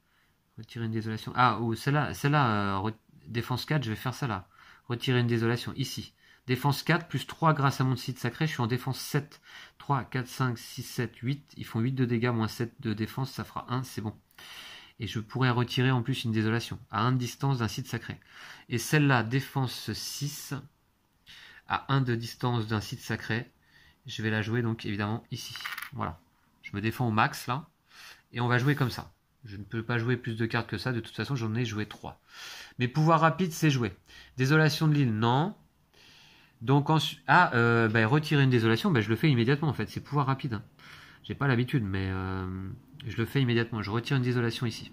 retirer une désolation. Ah, ou celle-là, celle-là euh, défense 4, je vais faire ça là Retirer une désolation, ici. Défense 4, plus 3 grâce à mon site sacré, je suis en défense 7. 3, 4, 5, 6, 7, 8, ils font 8 de dégâts, moins 7 de défense, ça fera 1, c'est bon. Et je pourrais retirer en plus une désolation, à 1 de distance d'un site sacré. Et celle-là, défense 6, à 1 de distance d'un site sacré, je vais la jouer donc évidemment ici. Voilà. Je me défends au max là. Et on va jouer comme ça. Je ne peux pas jouer plus de cartes que ça. De toute façon, j'en ai joué 3. Mais pouvoir rapide, c'est jouer. Désolation de l'île, non. Donc ensuite. Ah, euh, bah, retirer une désolation, bah, je le fais immédiatement en fait. C'est pouvoir rapide. Hein. J'ai pas l'habitude, mais euh, je le fais immédiatement. Je retire une désolation ici.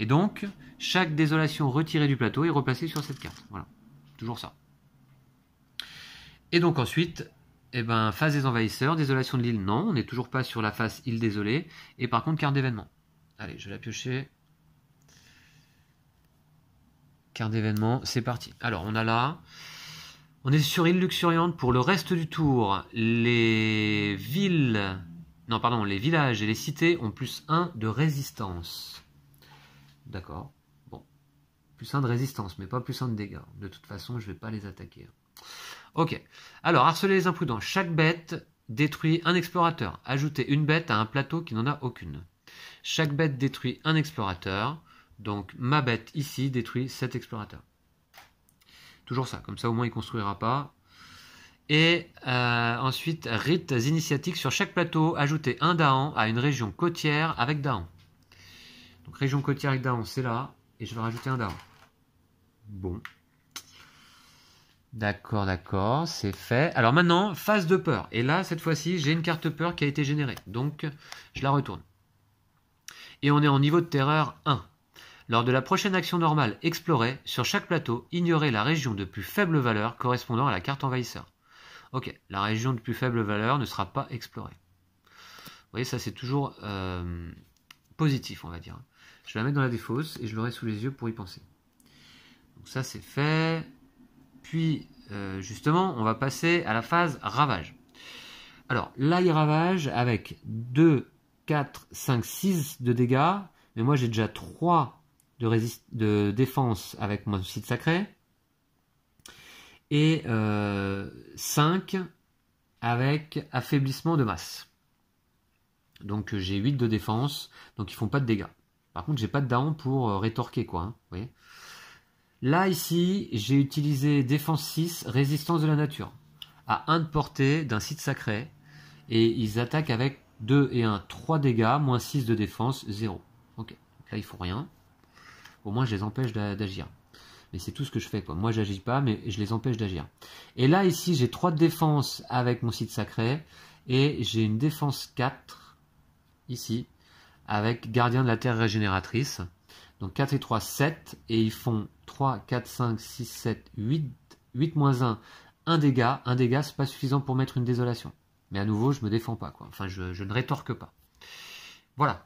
Et donc, chaque désolation retirée du plateau est replacée sur cette carte. Voilà. Toujours ça. Et donc ensuite, eh ben, phase des envahisseurs, désolation de l'île, non, on n'est toujours pas sur la face île désolée. Et par contre, carte d'événement. Allez, je vais la piocher. Carte d'événement, c'est parti. Alors, on a là. On est sur île luxuriante pour le reste du tour. Les villes. Non, pardon, les villages et les cités ont plus 1 de résistance. D'accord. Bon. Plus 1 de résistance, mais pas plus 1 de dégâts. De toute façon, je ne vais pas les attaquer. Ok. Alors, harceler les imprudents. Chaque bête détruit un explorateur. Ajoutez une bête à un plateau qui n'en a aucune. Chaque bête détruit un explorateur. Donc, ma bête ici détruit cet explorateur. Toujours ça. Comme ça, au moins, il ne construira pas. Et euh, ensuite, rites initiatiques. Sur chaque plateau, Ajoutez un Dahan à une région côtière avec Dahan. Donc, région côtière avec daan, c'est là. Et je vais rajouter un Dahan. Bon. D'accord, d'accord, c'est fait. Alors maintenant, phase de peur. Et là, cette fois-ci, j'ai une carte peur qui a été générée. Donc, je la retourne. Et on est en niveau de terreur 1. Lors de la prochaine action normale, explorer, sur chaque plateau, ignorer la région de plus faible valeur correspondant à la carte envahisseur. Ok, la région de plus faible valeur ne sera pas explorée. Vous voyez, ça c'est toujours euh, positif, on va dire. Je vais la mettre dans la défausse et je l'aurai sous les yeux pour y penser. Donc ça c'est fait. Puis, euh, justement, on va passer à la phase ravage. Alors, là, il ravage avec 2, 4, 5, 6 de dégâts. Mais moi, j'ai déjà 3 de, de défense avec mon site sacré. Et 5 euh, avec affaiblissement de masse. Donc j'ai 8 de défense, donc ils font pas de dégâts. Par contre, j'ai pas de down pour euh, rétorquer, quoi. Hein, vous voyez Là, ici, j'ai utilisé défense 6, résistance de la nature, à 1 de portée d'un site sacré, et ils attaquent avec 2 et 1, 3 dégâts, moins 6 de défense, 0. Ok, Donc là ils font rien. Au moins je les empêche d'agir. Mais c'est tout ce que je fais quoi. Moi j'agis pas, mais je les empêche d'agir. Et là ici j'ai 3 de défense avec mon site sacré, et j'ai une défense 4, ici, avec gardien de la terre régénératrice. Donc 4 et 3, 7. Et ils font 3, 4, 5, 6, 7, 8. 8 moins 1, 1 dégât. 1 dégât, n'est pas suffisant pour mettre une désolation. Mais à nouveau, je me défends pas. Quoi. Enfin, je, ne rétorque pas. Voilà.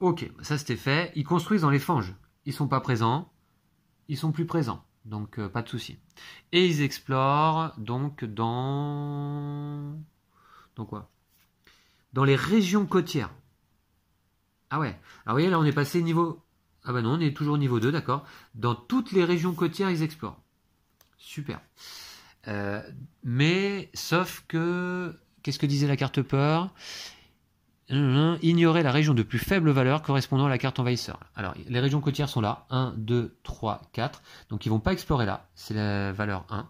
Ok, ça c'était fait. Ils construisent dans les fanges. Ils sont pas présents. Ils sont plus présents. Donc euh, pas de souci. Et ils explorent donc dans dans quoi Dans les régions côtières. Ah ouais. Alors vous voyez là on est passé niveau ah bah non, on est toujours au niveau 2, d'accord. Dans toutes les régions côtières, ils explorent. Super. Euh, mais sauf que, qu'est-ce que disait la carte peur Ignorer la région de plus faible valeur correspondant à la carte envahisseur. Alors, les régions côtières sont là. 1, 2, 3, 4. Donc, ils vont pas explorer là. C'est la valeur 1.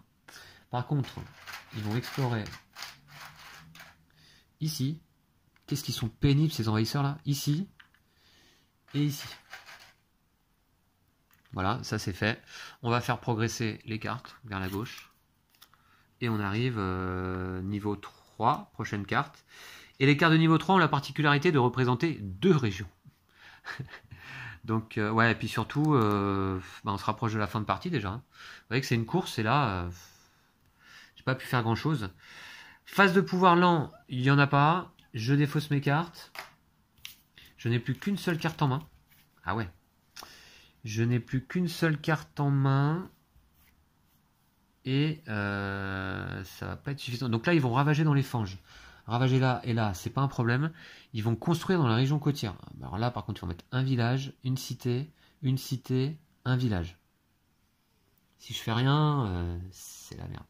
Par contre, ils vont explorer ici. Qu'est-ce qu'ils sont pénibles, ces envahisseurs là Ici et ici. Voilà, ça c'est fait. On va faire progresser les cartes vers la gauche. Et on arrive euh, niveau 3, prochaine carte. Et les cartes de niveau 3 ont la particularité de représenter deux régions. Donc, euh, ouais, et puis surtout, euh, bah, on se rapproche de la fin de partie déjà. Hein. Vous voyez que c'est une course, et là, j'ai pas pu faire grand chose. Phase de pouvoir lent, il n'y en a pas. Je défausse mes cartes. Je n'ai plus qu'une seule carte en main. Ah ouais, je n'ai plus qu'une seule carte en main. Et ça euh, ça va pas être suffisant. Donc là, ils vont ravager dans les fanges. Ravager là et là, c'est pas un problème. Ils vont construire dans la région côtière. Bah, alors là, par contre, ils vont mettre un village, une cité, une cité, un village. Si je fais rien, euh, c'est la merde.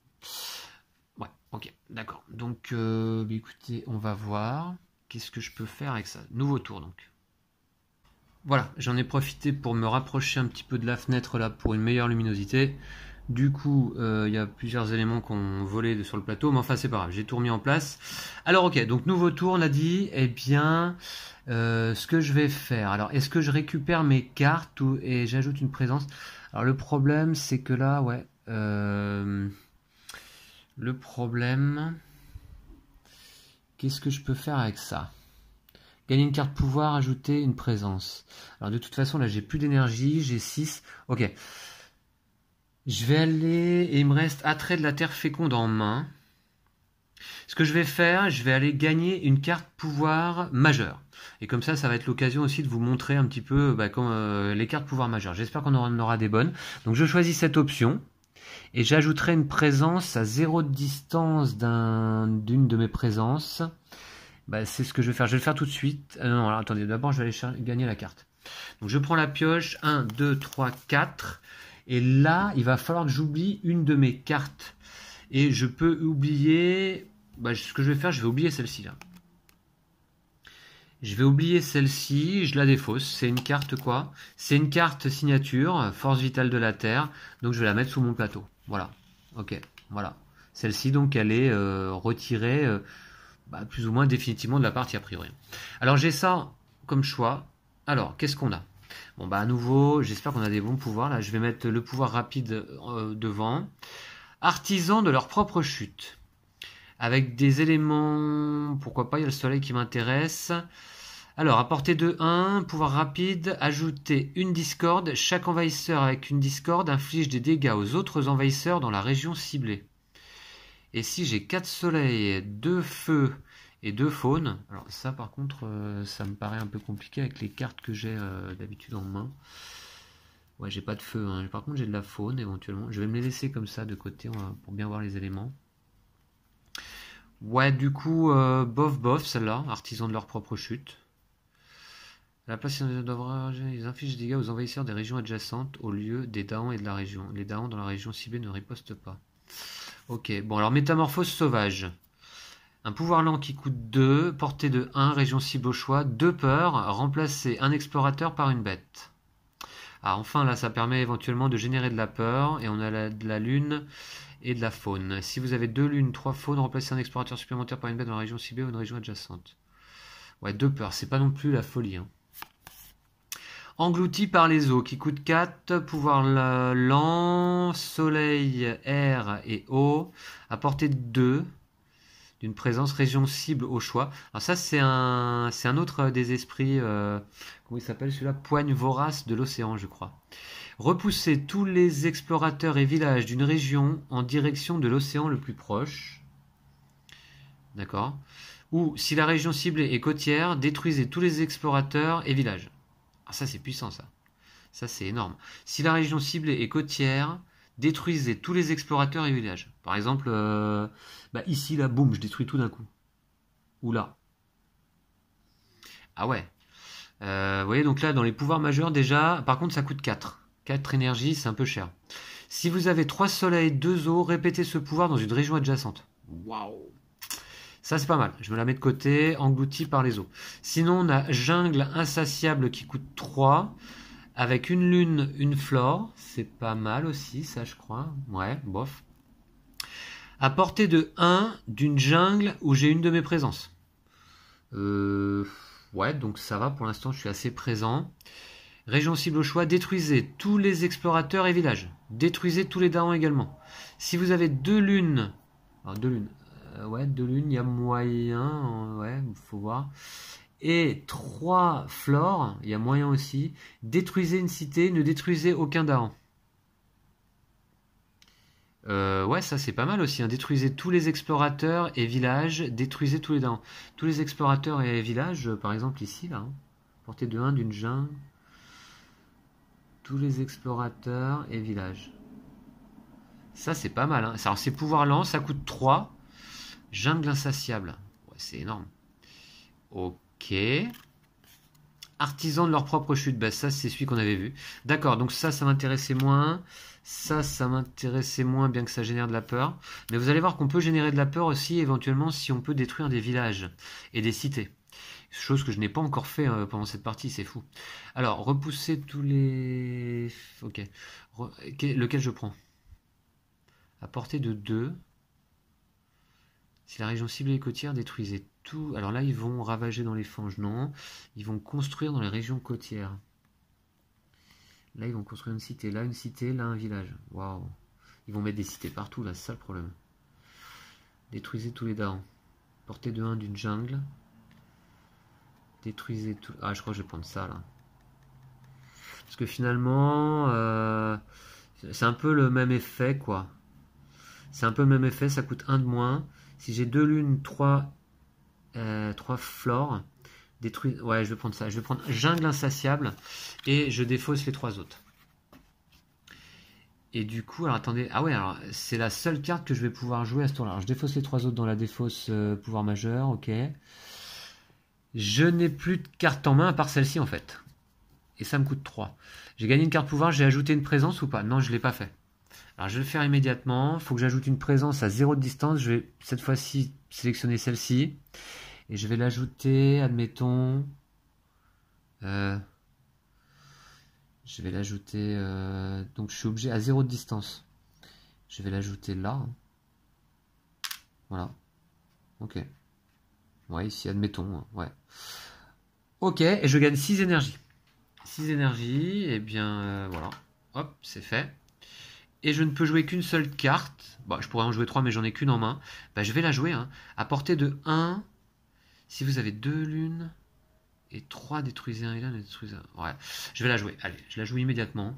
Ouais, ok, d'accord. Donc, euh, bah, écoutez, on va voir. Qu'est-ce que je peux faire avec ça Nouveau tour, donc voilà, j'en ai profité pour me rapprocher un petit peu de la fenêtre là pour une meilleure luminosité. Du coup, euh, il y a plusieurs éléments qu'on volait volé sur le plateau, mais enfin c'est pas grave, j'ai tout remis en place. Alors ok, donc nouveau tour, on l'a dit, eh bien, euh, ce que je vais faire, alors est-ce que je récupère mes cartes ou, et j'ajoute une présence Alors le problème c'est que là, ouais, euh, le problème, qu'est-ce que je peux faire avec ça Gagner une carte pouvoir, ajouter une présence. Alors de toute façon, là j'ai plus d'énergie, j'ai 6. Ok. Je vais aller. Et il me reste attrait de la terre féconde en main. Ce que je vais faire, je vais aller gagner une carte pouvoir majeure. Et comme ça, ça va être l'occasion aussi de vous montrer un petit peu bah, euh, les cartes pouvoir majeures. J'espère qu'on en aura des bonnes. Donc je choisis cette option. Et j'ajouterai une présence à zéro distance d'une de mes présences. Bah, c'est ce que je vais faire. Je vais le faire tout de suite. Euh, non, attendez, d'abord, je vais aller gagner la carte. Donc, je prends la pioche. 1, 2, 3, 4. Et là, il va falloir que j'oublie une de mes cartes. Et je peux oublier. Bah, ce que je vais faire, je vais oublier celle-ci. là. Je vais oublier celle-ci, je la défausse. C'est une carte quoi C'est une carte signature, force vitale de la Terre. Donc je vais la mettre sous mon plateau. Voilà. Ok, voilà. Celle-ci, donc, elle est euh, retirée. Euh, bah, plus ou moins définitivement de la partie a priori. Alors j'ai ça comme choix. Alors qu'est-ce qu'on a Bon bah à nouveau, j'espère qu'on a des bons pouvoirs. Là, je vais mettre le pouvoir rapide euh, devant. Artisans de leur propre chute. Avec des éléments, pourquoi pas, il y a le soleil qui m'intéresse. Alors, à portée de 1, pouvoir rapide, ajouter une discorde. Chaque envahisseur avec une discorde inflige des dégâts aux autres envahisseurs dans la région ciblée. Et si j'ai 4 soleils, 2 feux et 2 faunes, alors ça par contre, euh, ça me paraît un peu compliqué avec les cartes que j'ai euh, d'habitude en main. Ouais, j'ai pas de feu, hein. par contre j'ai de la faune éventuellement. Je vais me les laisser comme ça de côté pour bien voir les éléments. Ouais, du coup, euh, bof bof celle-là, artisans de leur propre chute. La place ils infligent des dégâts aux envahisseurs des régions adjacentes au lieu des Daons et de la région. Les Daons dans la région Cibée ne ripostent pas. Ok, bon alors métamorphose sauvage. Un pouvoir lent qui coûte 2, portée de 1, région cible au choix, 2 peurs, remplacer un explorateur par une bête. Ah enfin là ça permet éventuellement de générer de la peur et on a de la lune et de la faune. Si vous avez deux lunes, trois faunes, remplacer un explorateur supplémentaire par une bête dans la région ciblée ou une région adjacente. Ouais, deux peurs, c'est pas non plus la folie. Hein. Englouti par les eaux qui coûtent 4, pouvoir lent, soleil, air et eau, à portée 2, d'une présence région cible au choix. Alors ça c'est un, c'est un autre des esprits, euh, comment il s'appelle celui-là Poigne vorace de l'océan je crois. Repousser tous les explorateurs et villages d'une région en direction de l'océan le plus proche. D'accord Ou si la région cible est côtière, détruisez tous les explorateurs et villages. Ah, ça, c'est puissant, ça. Ça, c'est énorme. Si la région ciblée est côtière, détruisez tous les explorateurs et villages. Par exemple, euh, bah, ici, là, boum, je détruis tout d'un coup. Ou là. Ah ouais. Euh, vous voyez, donc là, dans les pouvoirs majeurs, déjà, par contre, ça coûte 4. 4 énergies, c'est un peu cher. Si vous avez 3 soleils, 2 eaux, répétez ce pouvoir dans une région adjacente. Waouh ça, c'est pas mal. Je me la mets de côté, engloutie par les eaux. Sinon, on a Jungle Insatiable qui coûte 3. Avec une lune, une flore. C'est pas mal aussi, ça, je crois. Ouais, bof. À portée de 1 d'une jungle où j'ai une de mes présences. Euh, ouais, donc ça va. Pour l'instant, je suis assez présent. Région cible au choix, détruisez tous les explorateurs et villages. Détruisez tous les darons également. Si vous avez deux lunes, alors deux lunes, euh, ouais, de lune, il y a moyen, euh, ouais, il faut voir. Et trois flores, il y a moyen aussi. Détruisez une cité, ne détruisez aucun daron. Euh, ouais, ça c'est pas mal aussi. Hein. Détruisez tous les explorateurs et villages, détruisez tous les darons. Tous les explorateurs et villages, par exemple ici, là. Portez hein. Portée de 1 d'une jungle. Tous les explorateurs et villages. Ça c'est pas mal. Hein. Alors c'est pouvoir lent, ça coûte 3. Jungle insatiable. c'est énorme. Ok. Artisans de leur propre chute Bah Ça, c'est celui qu'on avait vu. D'accord, donc ça, ça m'intéressait moins. Ça, ça m'intéressait moins, bien que ça génère de la peur. Mais vous allez voir qu'on peut générer de la peur aussi, éventuellement, si on peut détruire des villages et des cités. Chose que je n'ai pas encore fait euh, pendant cette partie, c'est fou. Alors, repousser tous les... Ok. Lequel je prends À portée de 2. Si la région ciblée est côtière détruisait tout, alors là ils vont ravager dans les fanges, non. Ils vont construire dans les régions côtières. Là ils vont construire une cité, là une cité, là un village. Waouh. Ils vont mettre des cités partout, là c'est ça le problème. Détruisez tous les darons. Portez de 1 d'une jungle. Détruisez tout. Ah je crois que je vais prendre ça là. Parce que finalement, euh, c'est un peu le même effet quoi. C'est un peu le même effet, ça coûte 1 de moins. Si j'ai deux lunes, trois, euh, trois flores, Ouais, je vais prendre ça. Je vais prendre jungle insatiable et je défausse les trois autres. Et du coup, alors attendez. Ah ouais, alors c'est la seule carte que je vais pouvoir jouer à ce tour-là. je défausse les trois autres dans la défausse euh, pouvoir majeur, ok. Je n'ai plus de carte en main à part celle-ci en fait. Et ça me coûte 3. J'ai gagné une carte pouvoir, j'ai ajouté une présence ou pas Non, je ne l'ai pas fait. Alors je vais le faire immédiatement. Il faut que j'ajoute une présence à zéro de distance. Je vais cette fois-ci sélectionner celle-ci. Et je vais l'ajouter, admettons... Euh, je vais l'ajouter... Euh, donc je suis obligé à zéro de distance. Je vais l'ajouter là. Voilà. Ok. Ouais, ici, admettons. Ouais. Ok, et je gagne 6 énergies. 6 énergies, et bien euh, voilà. Hop, c'est fait et je ne peux jouer qu'une seule carte, je pourrais en jouer trois, mais j'en ai qu'une en main, bah, je vais la jouer hein. à portée de 1. Si vous avez deux lunes et trois, détruisez un et là, détruisez Ouais, je vais la jouer. Allez, je la joue immédiatement.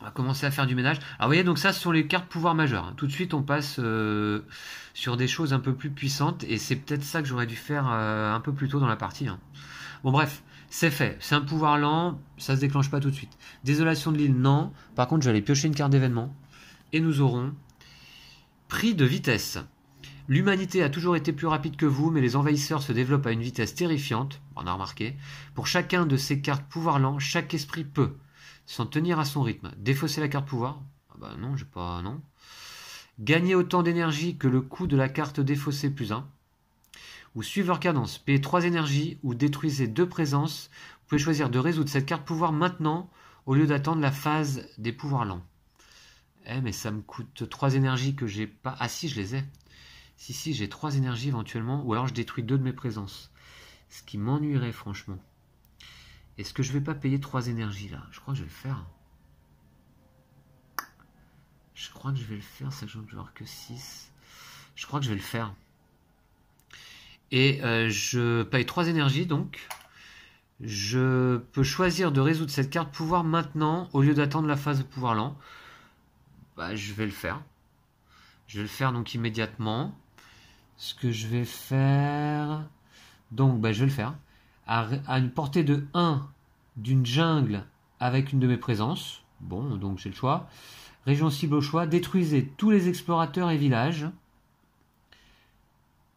On va commencer à faire du ménage. Alors, ah, vous voyez, donc ça, ce sont les cartes pouvoir majeur. Hein. Tout de suite, on passe euh, sur des choses un peu plus puissantes. Et c'est peut-être ça que j'aurais dû faire euh, un peu plus tôt dans la partie. Hein. Bon, bref. C'est fait. C'est un pouvoir lent, ça se déclenche pas tout de suite. Désolation de l'île, non. Par contre, je vais aller piocher une carte d'événement. Et nous aurons prix de vitesse. L'humanité a toujours été plus rapide que vous, mais les envahisseurs se développent à une vitesse terrifiante, on a remarqué. Pour chacun de ces cartes pouvoir lent, chaque esprit peut s'en tenir à son rythme. Défausser la carte pouvoir ah Bah non, j'ai pas. Non. Gagner autant d'énergie que le coût de la carte défaussée plus 1 ou leur Cadence. Payer 3 énergies ou détruisez 2 présences. Vous pouvez choisir de résoudre cette carte pouvoir maintenant au lieu d'attendre la phase des pouvoirs lents. Eh mais ça me coûte 3 énergies que j'ai pas. Ah si je les ai. Si si j'ai 3 énergies éventuellement. Ou alors je détruis 2 de mes présences. Ce qui m'ennuierait franchement. Est-ce que je vais pas payer 3 énergies là Je crois que je vais le faire. Je crois que je vais le faire, ça que je vais avoir que 6. Je crois que je vais le faire. Et euh, je paye 3 énergies donc. Je peux choisir de résoudre cette carte pouvoir maintenant au lieu d'attendre la phase de pouvoir lent. Bah, je vais le faire. Je vais le faire donc immédiatement. Ce que je vais faire. Donc bah, je vais le faire. À, à une portée de 1 d'une jungle avec une de mes présences. Bon, donc j'ai le choix. Région cible au choix. Détruisez tous les explorateurs et villages.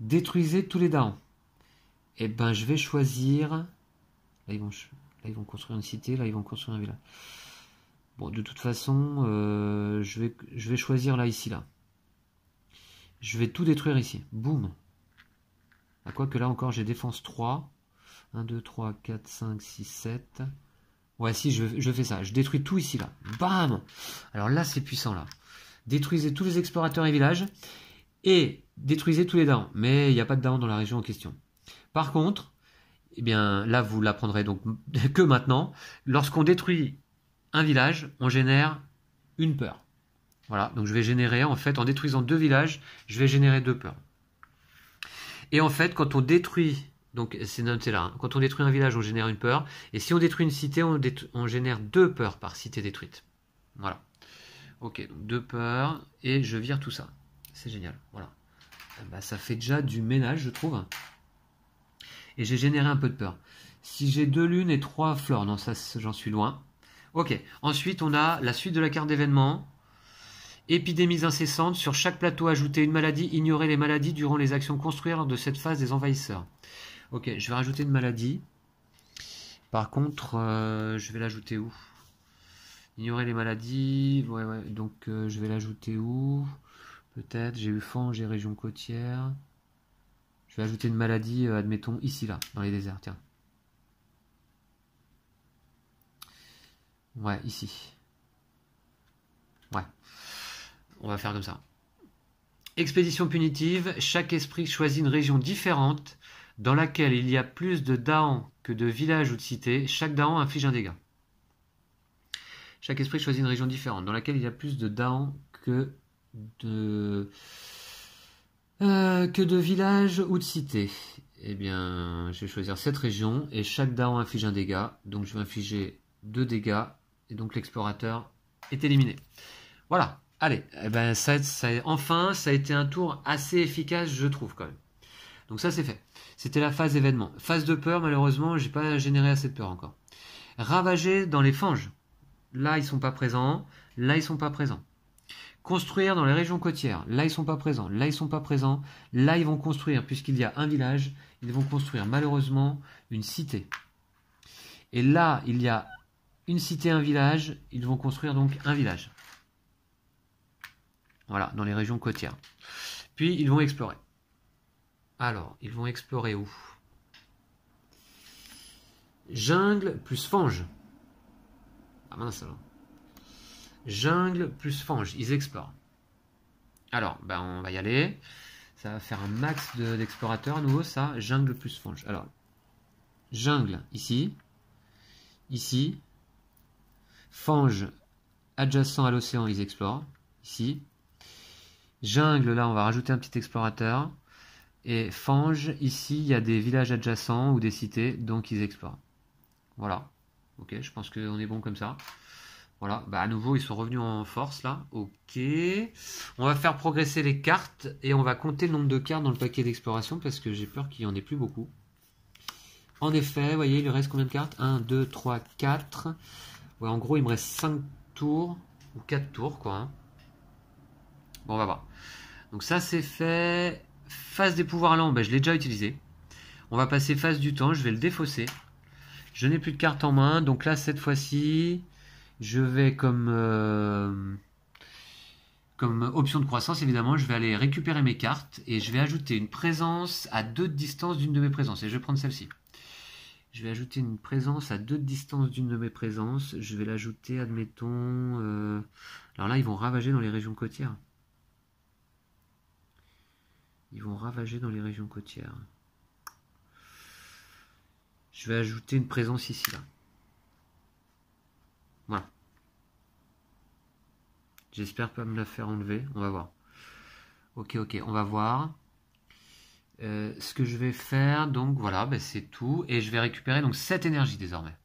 Détruisez tous les darons. Eh ben, je vais choisir. Là ils, vont, là, ils vont construire une cité, là, ils vont construire un village. Bon, de toute façon, euh, je, vais, je vais choisir là, ici, là. Je vais tout détruire ici. Boum. À quoi là encore, j'ai défense 3. 1, 2, 3, 4, 5, 6, 7. Ouais, si, je, je fais ça. Je détruis tout ici, là. Bam Alors là, c'est puissant, là. Détruisez tous les explorateurs et villages et détruisez tous les dents. Mais il n'y a pas de dents dans la région en question. Par contre, eh bien là vous l'apprendrez donc que maintenant, lorsqu'on détruit un village, on génère une peur. Voilà, donc je vais générer en fait en détruisant deux villages, je vais générer deux peurs. Et en fait, quand on détruit donc c'est là. Hein. quand on détruit un village, on génère une peur. Et si on détruit une cité, on, on génère deux peurs par cité détruite. Voilà. Ok, donc deux peurs. Et je vire tout ça. C'est génial. Voilà. Ah bah, ça fait déjà du ménage, je trouve. Et j'ai généré un peu de peur. Si j'ai deux lunes et trois fleurs, non, ça, j'en suis loin. Ok. Ensuite, on a la suite de la carte d'événement. Épidémies incessantes. Sur chaque plateau, ajouter une maladie. Ignorer les maladies durant les actions lors de cette phase des envahisseurs. Ok, je vais rajouter une maladie. Par contre, euh, je vais l'ajouter où Ignorer les maladies. Ouais, ouais. Donc, euh, je vais l'ajouter où Peut-être, j'ai eu fange j'ai région côtière. Je vais ajouter une maladie, euh, admettons, ici, là, dans les déserts, tiens. Ouais, ici. Ouais. On va faire comme ça. Expédition punitive, chaque esprit choisit une région différente dans laquelle il y a plus de daans que de villages ou de cités. Chaque daan inflige un dégât. Chaque esprit choisit une région différente dans laquelle il y a plus de daans que euh, que de village ou de cité. Eh bien, je vais choisir cette région et chaque daron inflige un dégât. Donc je vais infliger deux dégâts et donc l'explorateur est éliminé. Voilà. Allez, eh ben ça, enfin, ça a été un tour assez efficace, je trouve quand même. Donc ça c'est fait. C'était la phase événement. Phase de peur, malheureusement, j'ai pas généré assez de peur encore. ravager dans les fanges. Là ils sont pas présents. Là ils sont pas présents construire dans les régions côtières. Là, ils sont pas présents. Là, ils sont pas présents. Là, ils vont construire, puisqu'il y a un village, ils vont construire malheureusement une cité. Et là, il y a une cité, un village, ils vont construire donc un village. Voilà, dans les régions côtières. Puis, ils vont explorer. Alors, ils vont explorer où Jungle plus fange. Ah mince alors. Jungle plus fange, ils explorent. Alors, ben on va y aller. Ça va faire un max d'explorateurs À nouveau, ça. Jungle plus fange. Alors, jungle ici. Ici. Fange adjacent à l'océan, ils explorent. Ici. Jungle, là, on va rajouter un petit explorateur. Et fange, ici, il y a des villages adjacents ou des cités, donc ils explorent. Voilà. Ok, je pense qu'on est bon comme ça. Voilà, bah à nouveau, ils sont revenus en force là. Ok. On va faire progresser les cartes et on va compter le nombre de cartes dans le paquet d'exploration parce que j'ai peur qu'il n'y en ait plus beaucoup. En effet, vous voyez, il lui reste combien de cartes 1, 2, 3, 4. Ouais, en gros, il me reste 5 tours ou 4 tours quoi. Hein. Bon, on va voir. Donc ça, c'est fait. Phase des pouvoirs lents, bah, je l'ai déjà utilisé. On va passer phase du temps, je vais le défausser. Je n'ai plus de cartes en main, donc là, cette fois-ci, je vais comme, euh, comme option de croissance, évidemment, je vais aller récupérer mes cartes et je vais ajouter une présence à deux distances d'une de mes présences. Et je vais prendre celle-ci. Je vais ajouter une présence à deux distances d'une de mes présences. Je vais l'ajouter, admettons. Euh, alors là, ils vont ravager dans les régions côtières. Ils vont ravager dans les régions côtières. Je vais ajouter une présence ici, là. Voilà. J'espère pas me la faire enlever. On va voir. Ok, ok, on va voir. Euh, ce que je vais faire, donc voilà, ben, c'est tout. Et je vais récupérer donc cette énergie désormais.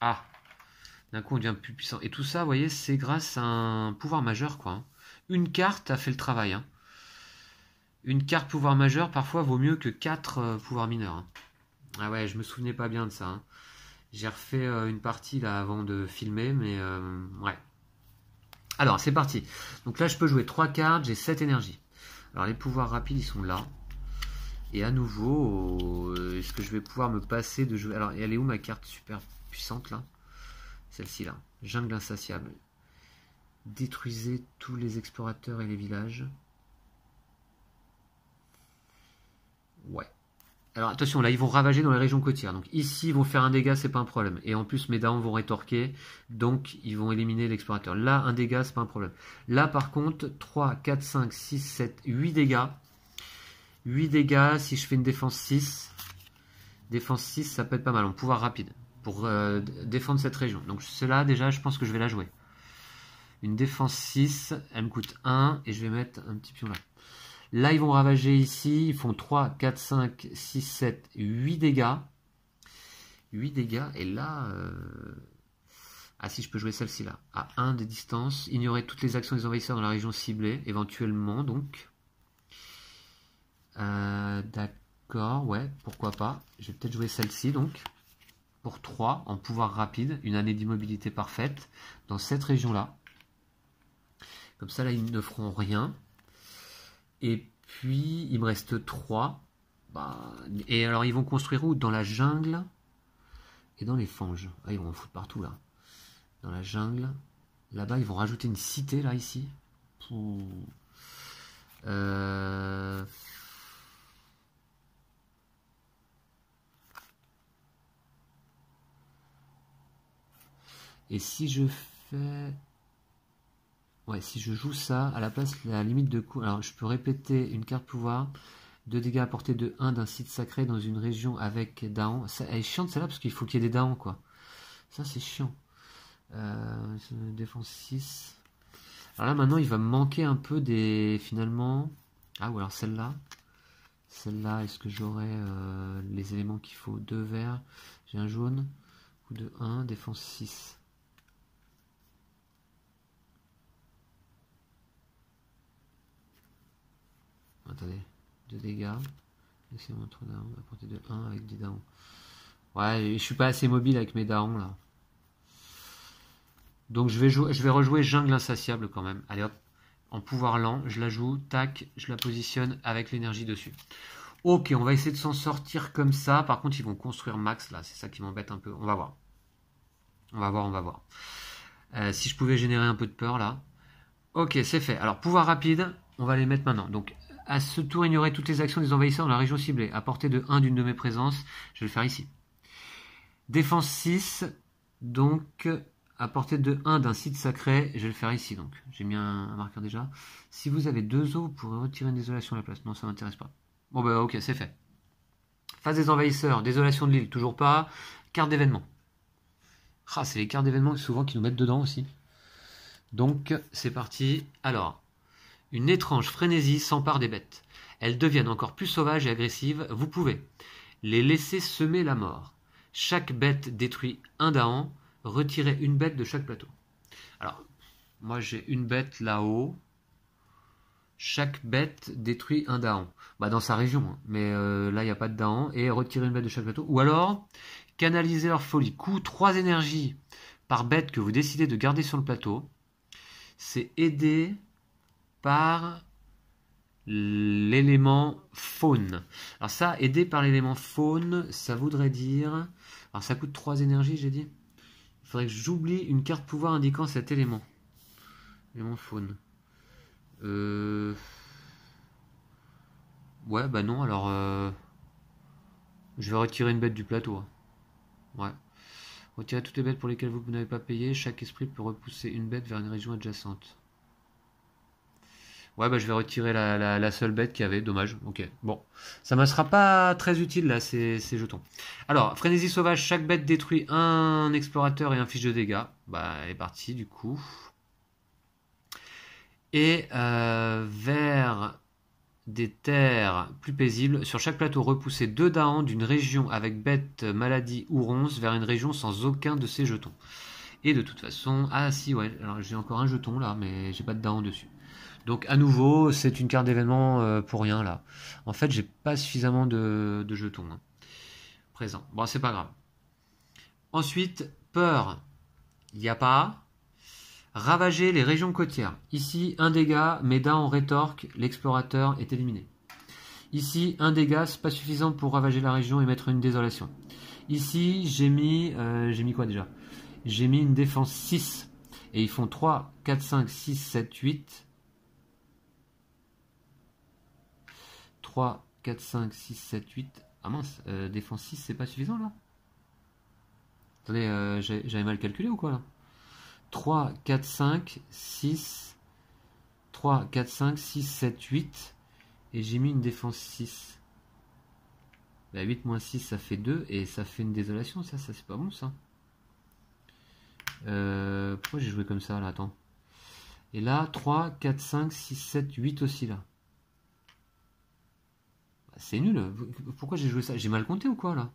Ah D'un coup, on devient plus puissant. Et tout ça, vous voyez, c'est grâce à un pouvoir majeur, quoi. Hein. Une carte a fait le travail. Hein. Une carte pouvoir majeur, parfois, vaut mieux que quatre euh, pouvoirs mineurs. Hein. Ah ouais, je me souvenais pas bien de ça. J'ai refait euh, une partie là avant de filmer, mais euh, ouais. Alors, c'est parti. Donc là, je peux jouer trois cartes, j'ai 7 énergies. Alors, les pouvoirs rapides, ils sont là. Et à nouveau, euh, est-ce que je vais pouvoir me passer de jouer... Alors, elle est où ma carte super puissante, là Celle-ci, là. Jungle insatiable. Détruisez tous les explorateurs et les villages. Ouais. Alors attention, là ils vont ravager dans les régions côtières. Donc ici ils vont faire un dégât, c'est pas un problème. Et en plus mes daons vont rétorquer, donc ils vont éliminer l'explorateur. Là un dégât, ce n'est pas un problème. Là par contre, 3, 4, 5, 6, 7, 8 dégâts. 8 dégâts, si je fais une défense 6, défense 6 ça peut être pas mal, On peut pouvoir rapide, pour euh, défendre cette région. Donc celle-là, déjà je pense que je vais la jouer. Une défense 6, elle me coûte 1 et je vais mettre un petit pion là. Là, ils vont ravager ici. Ils font 3, 4, 5, 6, 7, 8 dégâts. 8 dégâts. Et là... Euh, ah si, je peux jouer celle-ci là. À 1 de distance. Ignorer toutes les actions des envahisseurs dans la région ciblée. Éventuellement, donc. Euh, d'accord, ouais, pourquoi pas. Je vais peut-être jouer celle-ci, donc. Pour 3, en pouvoir rapide. Une année d'immobilité parfaite. Dans cette région-là. Comme ça, là, ils ne feront rien. Et puis, il me reste trois. Ben, et alors, ils vont construire où Dans la jungle et dans les fanges. Ah, ils vont en foutre partout, là. Dans la jungle. Là-bas, ils vont rajouter une cité, là, ici. Pour... Euh. Et si je fais... Ouais, si je joue ça, à la place, la limite de coup... Alors, je peux répéter une carte pouvoir. Deux dégâts à portée de 1 d'un site sacré dans une région avec Daon. elle est chiante celle-là parce qu'il faut qu'il y ait des Daon, quoi. Ça, c'est chiant. Euh, défense 6. Alors là, maintenant, il va me manquer un peu des. Finalement. Ah, ou alors celle-là. Celle-là, est-ce que j'aurai euh, les éléments qu'il faut Deux verts. J'ai un jaune. Coup de 1, défense 6. attendez. Deux dégâts. laissez mon un portée de 1 avec des Daons. Ouais, je suis pas assez mobile avec mes Daons là. Donc je vais, je vais rejouer jungle insatiable quand même. Allez hop, en pouvoir lent, je la joue, tac, je la positionne avec l'énergie dessus. Ok, on va essayer de s'en sortir comme ça. Par contre, ils vont construire max là, c'est ça qui m'embête un peu. On va voir. On va voir, on va voir. Euh, si je pouvais générer un peu de peur là. Ok, c'est fait. Alors pouvoir rapide, on va les mettre maintenant. Donc à ce tour, ignorer toutes les actions des envahisseurs dans la région ciblée, à portée de 1 d'une de mes présences. Je vais le faire ici. Défense 6, donc à portée de 1 d'un site sacré. Je vais le faire ici, donc. J'ai mis un, marqueur déjà. Si vous avez deux eaux, vous pourrez retirer une désolation à la place. Non, ça m'intéresse pas. Bon, bah ok, c'est fait. Phase des envahisseurs, désolation de l'île, toujours pas. Carte d'événement. Ah, c'est les cartes d'événement souvent qui nous mettent dedans aussi. Donc, c'est parti. Alors, une étrange frénésie s'empare des bêtes. Elles deviennent encore plus sauvages et agressives, vous pouvez. Les laisser semer la mort. Chaque bête détruit un dahan, retirez une bête de chaque plateau. Alors, moi j'ai une bête là-haut. Chaque bête détruit un dahan. Bah dans sa région, hein. mais euh, là il n'y a pas de dahan. Et retirez une bête de chaque plateau. Ou alors, canalisez leur folie. Coût 3 énergies par bête que vous décidez de garder sur le plateau. C'est aider par l'élément faune. Alors ça, aidé par l'élément faune, ça voudrait dire... Alors ça coûte 3 énergies, j'ai dit. Il faudrait que j'oublie une carte pouvoir indiquant cet élément. Élément faune. Euh, ouais, bah non, alors... Euh, je vais retirer une bête du plateau. Hein. Ouais. Retirez toutes les bêtes pour lesquelles vous n'avez pas payé. Chaque esprit peut repousser une bête vers une région adjacente. Ouais, bah, je vais retirer la, seule bête qu'il y avait, dommage. Ok, bon. Ça ne me sera pas très utile, là, ces, jetons. Alors, frénésie sauvage, chaque bête détruit un explorateur et un fiche de dégâts. Bah, elle est partie, du coup. Et euh, vers des terres plus paisibles, sur chaque plateau repousser deux daans d'une région avec bête, maladie ou ronce vers une région sans aucun de ces jetons. Et de toute façon, ah si, ouais, alors j'ai encore un jeton là, mais j'ai pas de en dessus. Donc à nouveau, c'est une carte d'événement euh, pour rien là. En fait, j'ai pas suffisamment de, jetons hein. présent. présents. Bon, c'est pas grave. Ensuite, peur. Il n'y a pas. Ravager les régions côtières. Ici, un dégât, Méda en rétorque, l'explorateur est éliminé. Ici, un dégât, n'est pas suffisant pour ravager la région et mettre une désolation. Ici, j'ai mis, euh, j'ai mis quoi déjà J'ai mis une défense 6. Et ils font 3, 4, 5, 6, 7, 8. 3, 4, 5, 6, 7, 8. Ah mince, euh, défense 6, c'est pas suffisant là Attendez, euh, j'avais mal calculé ou quoi là 3, 4, 5, 6. 3, 4, 5, 6, 7, 8. Et j'ai mis une défense 6. 8 bah, moins 6, ça fait 2. Et ça fait une désolation, ça, ça c'est pas bon ça. Euh, pourquoi j'ai joué comme ça là Attends. Et là, 3, 4, 5, 6, 7, 8 aussi là. C'est nul. Pourquoi j'ai joué ça J'ai mal compté ou quoi là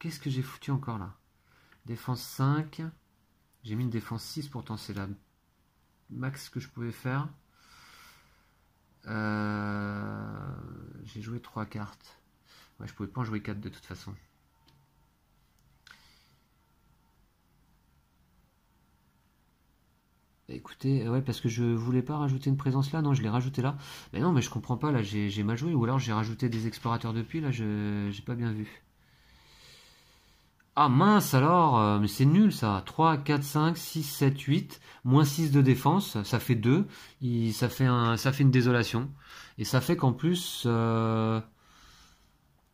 Qu'est-ce que j'ai foutu encore là Défense 5. J'ai mis une défense 6, pourtant c'est la max que je pouvais faire. Euh, j'ai joué 3 cartes. Ouais, je pouvais pas en jouer 4 de toute façon. Bah, écoutez, euh, ouais, parce que je voulais pas rajouter une présence là, non, je l'ai rajouté là. Mais non, mais je comprends pas, là, j'ai mal joué, ou alors j'ai rajouté des explorateurs depuis, là, je j'ai pas bien vu. Ah mince alors, euh, mais c'est nul ça. 3, 4, 5, 6, 7, 8, moins 6 de défense, ça fait 2. ça, fait ça fait une désolation. Et ça fait qu'en plus...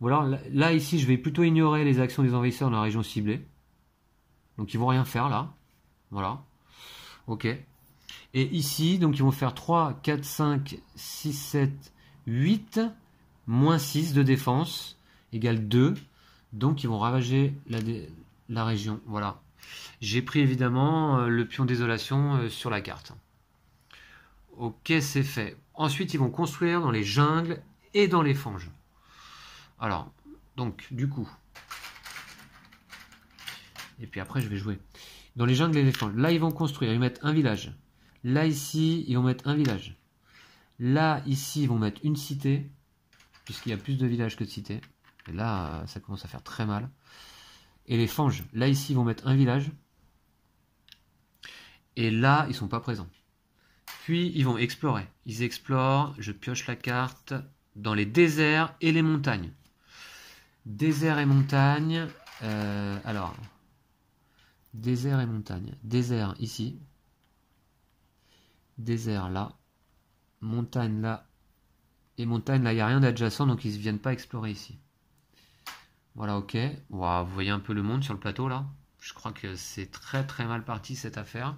voilà, euh, là ici je vais plutôt ignorer les actions des envahisseurs dans la région ciblée. Donc ils vont rien faire là. Voilà. Ok. Et ici, donc ils vont faire 3, 4, 5, 6, 7, 8, moins 6 de défense, égale 2. Donc ils vont ravager la, région. Voilà. J'ai pris évidemment euh, le pion désolation euh, sur la carte. Ok, c'est fait. Ensuite, ils vont construire dans les jungles et dans les fanges. Alors, donc, du coup. Et puis après, je vais jouer dans les jungles fanges. Là, ils vont construire, ils mettent un village. Là, ici, ils vont mettre un village. Là, ici, ils vont mettre une cité, puisqu'il y a plus de villages que de cités. Et là, euh, ça commence à faire très mal. Et les fanges, là, ici, ils vont mettre un village. Et là, ils sont pas présents. Puis, ils vont explorer. Ils explorent, je pioche la carte, dans les déserts et les montagnes. Déserts et montagnes. Euh, alors, Désert et montagne. Désert ici. Désert là. Montagne là. Et montagne là, il n'y a rien d'adjacent, donc ils ne viennent pas explorer ici. Voilà, ok. vous voyez un peu le monde sur le plateau là je crois que c'est très très mal parti cette affaire.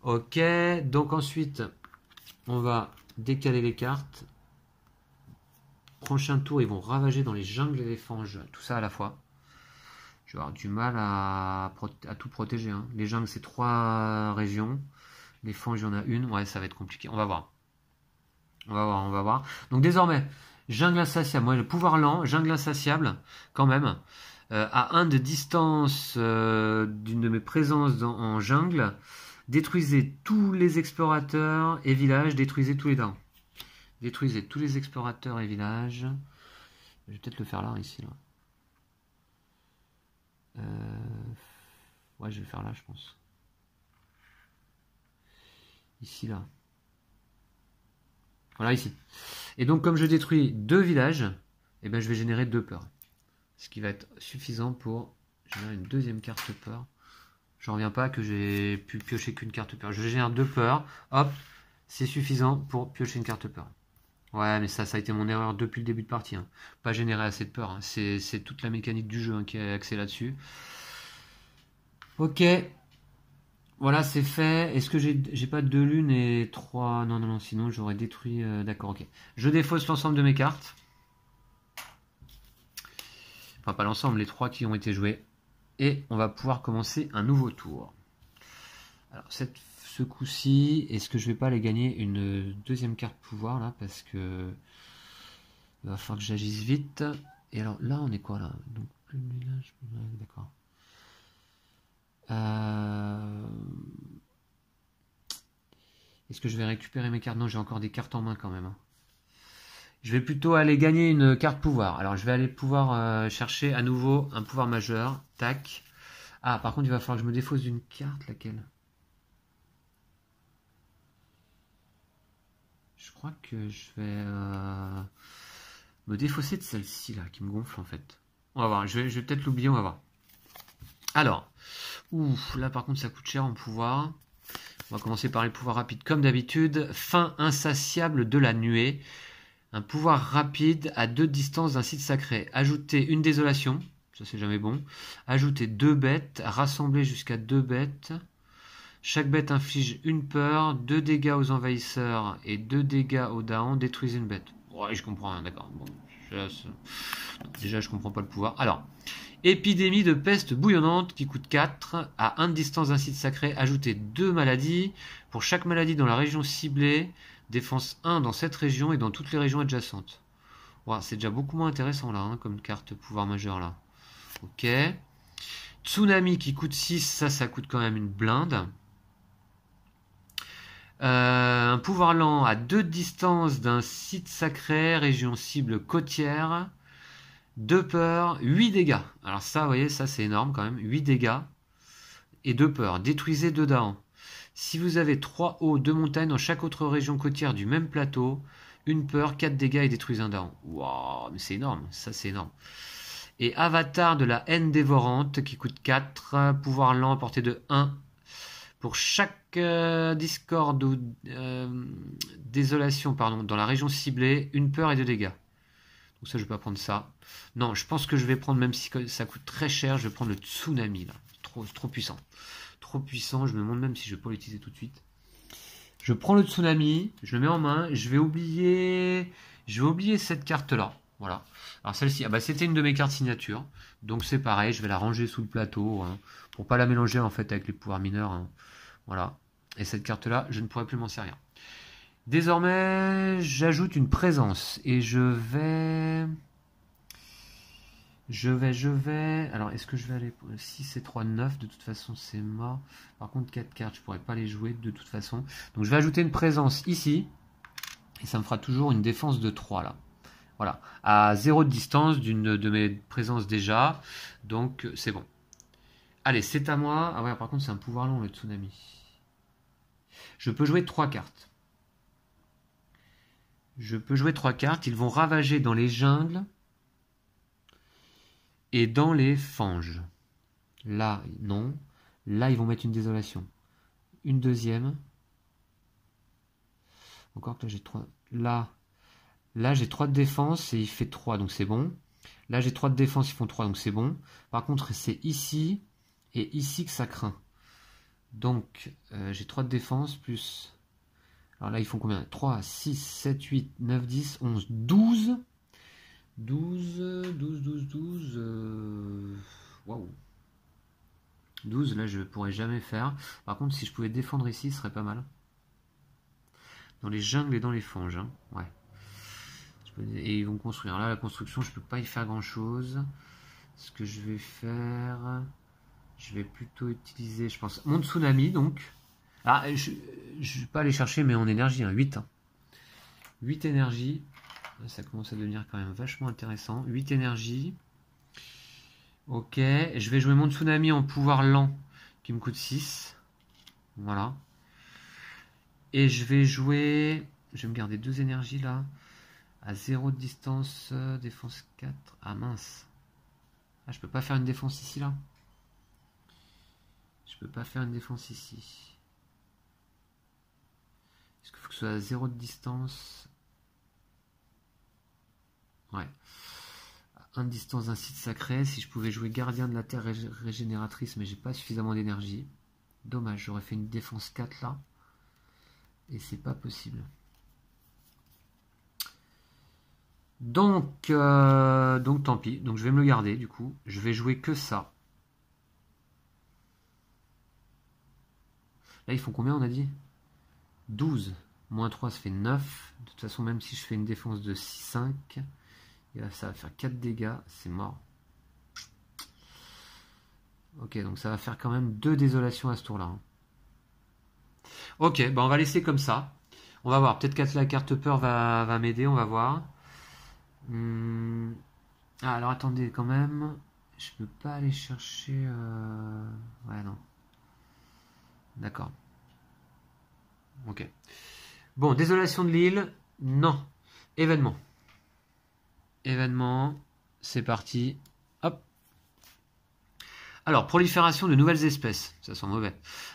Ok, donc ensuite, on va décaler les cartes. Prochain tour, ils vont ravager dans les jungles et les fanges, tout ça à la fois je vais avoir du mal à, tout protéger. Hein. Les jungles, c'est trois régions. Les fonds il y en a une. Ouais, ça va être compliqué. On va voir. On va voir, on va voir. Donc désormais, jungle insatiable. Moi, le pouvoir lent, jungle insatiable, quand même. Euh, à un de distance euh, d'une de mes présences en jungle, détruisez tous les explorateurs et villages, détruisez tous les dents. Détruisez tous les explorateurs et villages. Je vais peut-être le faire là, ici. Là. Euh, ouais, je vais faire là, je pense. Ici, là. Voilà, ici. Et donc, comme je détruis deux villages, eh ben, je vais générer deux peurs. Ce qui va être suffisant pour générer une deuxième carte peur. n'en reviens pas que j'ai pu piocher qu'une carte peur. Je génère deux peurs. Hop, c'est suffisant pour piocher une carte peur. Ouais, mais ça, ça a été mon erreur depuis le début de partie. Hein. Pas générer assez de peur. Hein. C'est, c'est toute la mécanique du jeu hein, qui est axée là-dessus. Ok. Voilà, c'est fait. Est-ce que j'ai, pas deux lunes et trois. Non, non, non, sinon j'aurais détruit. Euh, d'accord, ok. Je défausse l'ensemble de mes cartes. Enfin, pas l'ensemble, les trois qui ont été joués. Et on va pouvoir commencer un nouveau tour. Alors, cette ce coup-ci, est-ce que je vais pas aller gagner une deuxième carte pouvoir là Parce que. va falloir que j'agisse vite. Et alors là, on est quoi là Donc, plus D'accord. Euh, est-ce que je vais récupérer mes cartes Non, j'ai encore des cartes en main quand même. Hein. Je vais plutôt aller gagner une carte pouvoir. Alors, je vais aller pouvoir euh, chercher à nouveau un pouvoir majeur. Tac. Ah, par contre, il va falloir que je me défausse d'une carte. Laquelle Je crois que je vais euh, me défausser de celle-ci là, qui me gonfle en fait. On va voir, je vais, peut-être l'oublier, on va voir. Alors, ouf, là par contre ça coûte cher en pouvoir. On va commencer par les pouvoirs rapides comme d'habitude. Fin insatiable de la nuée. Un pouvoir rapide à deux distances d'un site sacré. Ajouter une désolation, ça c'est jamais bon. Ajouter deux bêtes, rassembler jusqu'à deux bêtes. Chaque bête inflige une peur, deux dégâts aux envahisseurs et deux dégâts aux daons. détruisent une bête. Ouais, je comprends, hein, d'accord. déjà, je comprends pas le pouvoir. Alors, épidémie de peste bouillonnante qui coûte 4 à 1 de distance d'un site sacré. Ajoutez 2 maladies pour chaque maladie dans la région ciblée. Défense 1 dans cette région et dans toutes les régions adjacentes. c'est déjà beaucoup moins intéressant là, hein, comme carte pouvoir majeur là. Ok. Tsunami qui coûte 6, ça, ça coûte quand même une blinde. Euh, un pouvoir lent à deux distances d'un site sacré, région cible côtière. Deux peurs, huit dégâts. Alors ça, vous voyez, ça c'est énorme quand même. huit dégâts et deux peurs. Détruisez deux Si vous avez trois hauts, deux montagnes dans chaque autre région côtière du même plateau, une peur, quatre dégâts et détruisez un dent. Waouh, mais c'est énorme, ça c'est énorme. Et Avatar de la haine dévorante qui coûte 4, pouvoir lent à portée de 1 pour chaque Discord euh, discorde ou euh, désolation pardon, dans la région ciblée, une peur et deux dégâts. Donc ça, je vais pas prendre ça. Non, je pense que je vais prendre, même si ça coûte très cher, je vais prendre le tsunami là. Trop, trop puissant. Trop puissant, je me demande même si je ne vais pas l'utiliser tout de suite. Je prends le tsunami, je le mets en main, je vais oublier. Je vais oublier cette carte là. Voilà. Alors celle-ci, ah bah, c'était une de mes cartes signature. Donc c'est pareil, je vais la ranger sous le plateau. Hein pour pas la mélanger en fait avec les pouvoirs mineurs. Hein. Voilà. Et cette carte-là, je ne pourrais plus m'en servir. Désormais, j'ajoute une présence et je vais... Je vais, je vais... Alors, est-ce que je vais aller... 6 et 3, 9, de toute façon, c'est mort. Par contre, 4 cartes, je pourrais pas les jouer de toute façon. Donc, je vais ajouter une présence ici. Et ça me fera toujours une défense de 3, là. Voilà. À zéro de distance d'une de mes présences déjà. Donc, c'est bon. Allez, c'est à moi. Ah ouais, par contre, c'est un pouvoir long, le tsunami. Je peux jouer trois cartes. Je peux jouer trois cartes. Ils vont ravager dans les jungles et dans les fanges. Là, non. Là, ils vont mettre une désolation. Une deuxième. Encore que là, j'ai trois. Là, là j'ai trois de défense et il fait trois, donc c'est bon. Là, j'ai trois de défense, ils font trois, donc c'est bon. Par contre, c'est ici et ici que ça craint. Donc, euh, j'ai 3 de défense, plus... Alors là, ils font combien 3, 6, 7, 8, 9, 10, 11, 12. 12, 12, 12, 12... Waouh 12, là, je pourrais jamais faire. Par contre, si je pouvais défendre ici, ce serait pas mal. Dans les jungles et dans les fonges. Hein. ouais. Et ils vont construire. Là, la construction, je peux pas y faire grand-chose. Ce que je vais faire... Je vais plutôt utiliser, je pense, mon tsunami donc. Ah, je ne vais pas aller chercher, mais en énergie, hein, 8. 8 hein. énergies. Ça commence à devenir quand même vachement intéressant. 8 énergies. Ok, je vais jouer mon tsunami en pouvoir lent qui me coûte 6. Voilà. Et je vais jouer. Je vais me garder deux énergies là. À 0 de distance, euh, défense 4. Ah mince. Ah, je peux pas faire une défense ici là. Je peux pas faire une défense ici. Est-ce qu'il faut que ce soit à zéro de distance Ouais. Un de distance d'un site sacré. Si je pouvais jouer gardien de la terre régénératrice, mais j'ai pas suffisamment d'énergie. Dommage, j'aurais fait une défense 4 là. Et c'est pas possible. Donc, euh, donc tant pis. Donc je vais me le garder du coup. Je vais jouer que ça. Là, ils font combien, on a dit 12. Moins 3, ça fait 9. De toute façon, même si je fais une défense de 6-5, ça va faire 4 dégâts. C'est mort. Ok, donc ça va faire quand même 2 désolations à ce tour-là. Hein. Ok, bah on va laisser comme ça. On va voir. Peut-être que la carte peur va, m'aider, on va voir. Hmm. Ah, alors attendez, quand même. Je peux pas aller chercher. Euh, ouais, non. D'accord. Ok. Bon, désolation de l'île. Non. Événement. Événement. C'est parti. Hop. Alors, prolifération de nouvelles espèces. Ça sent mauvais.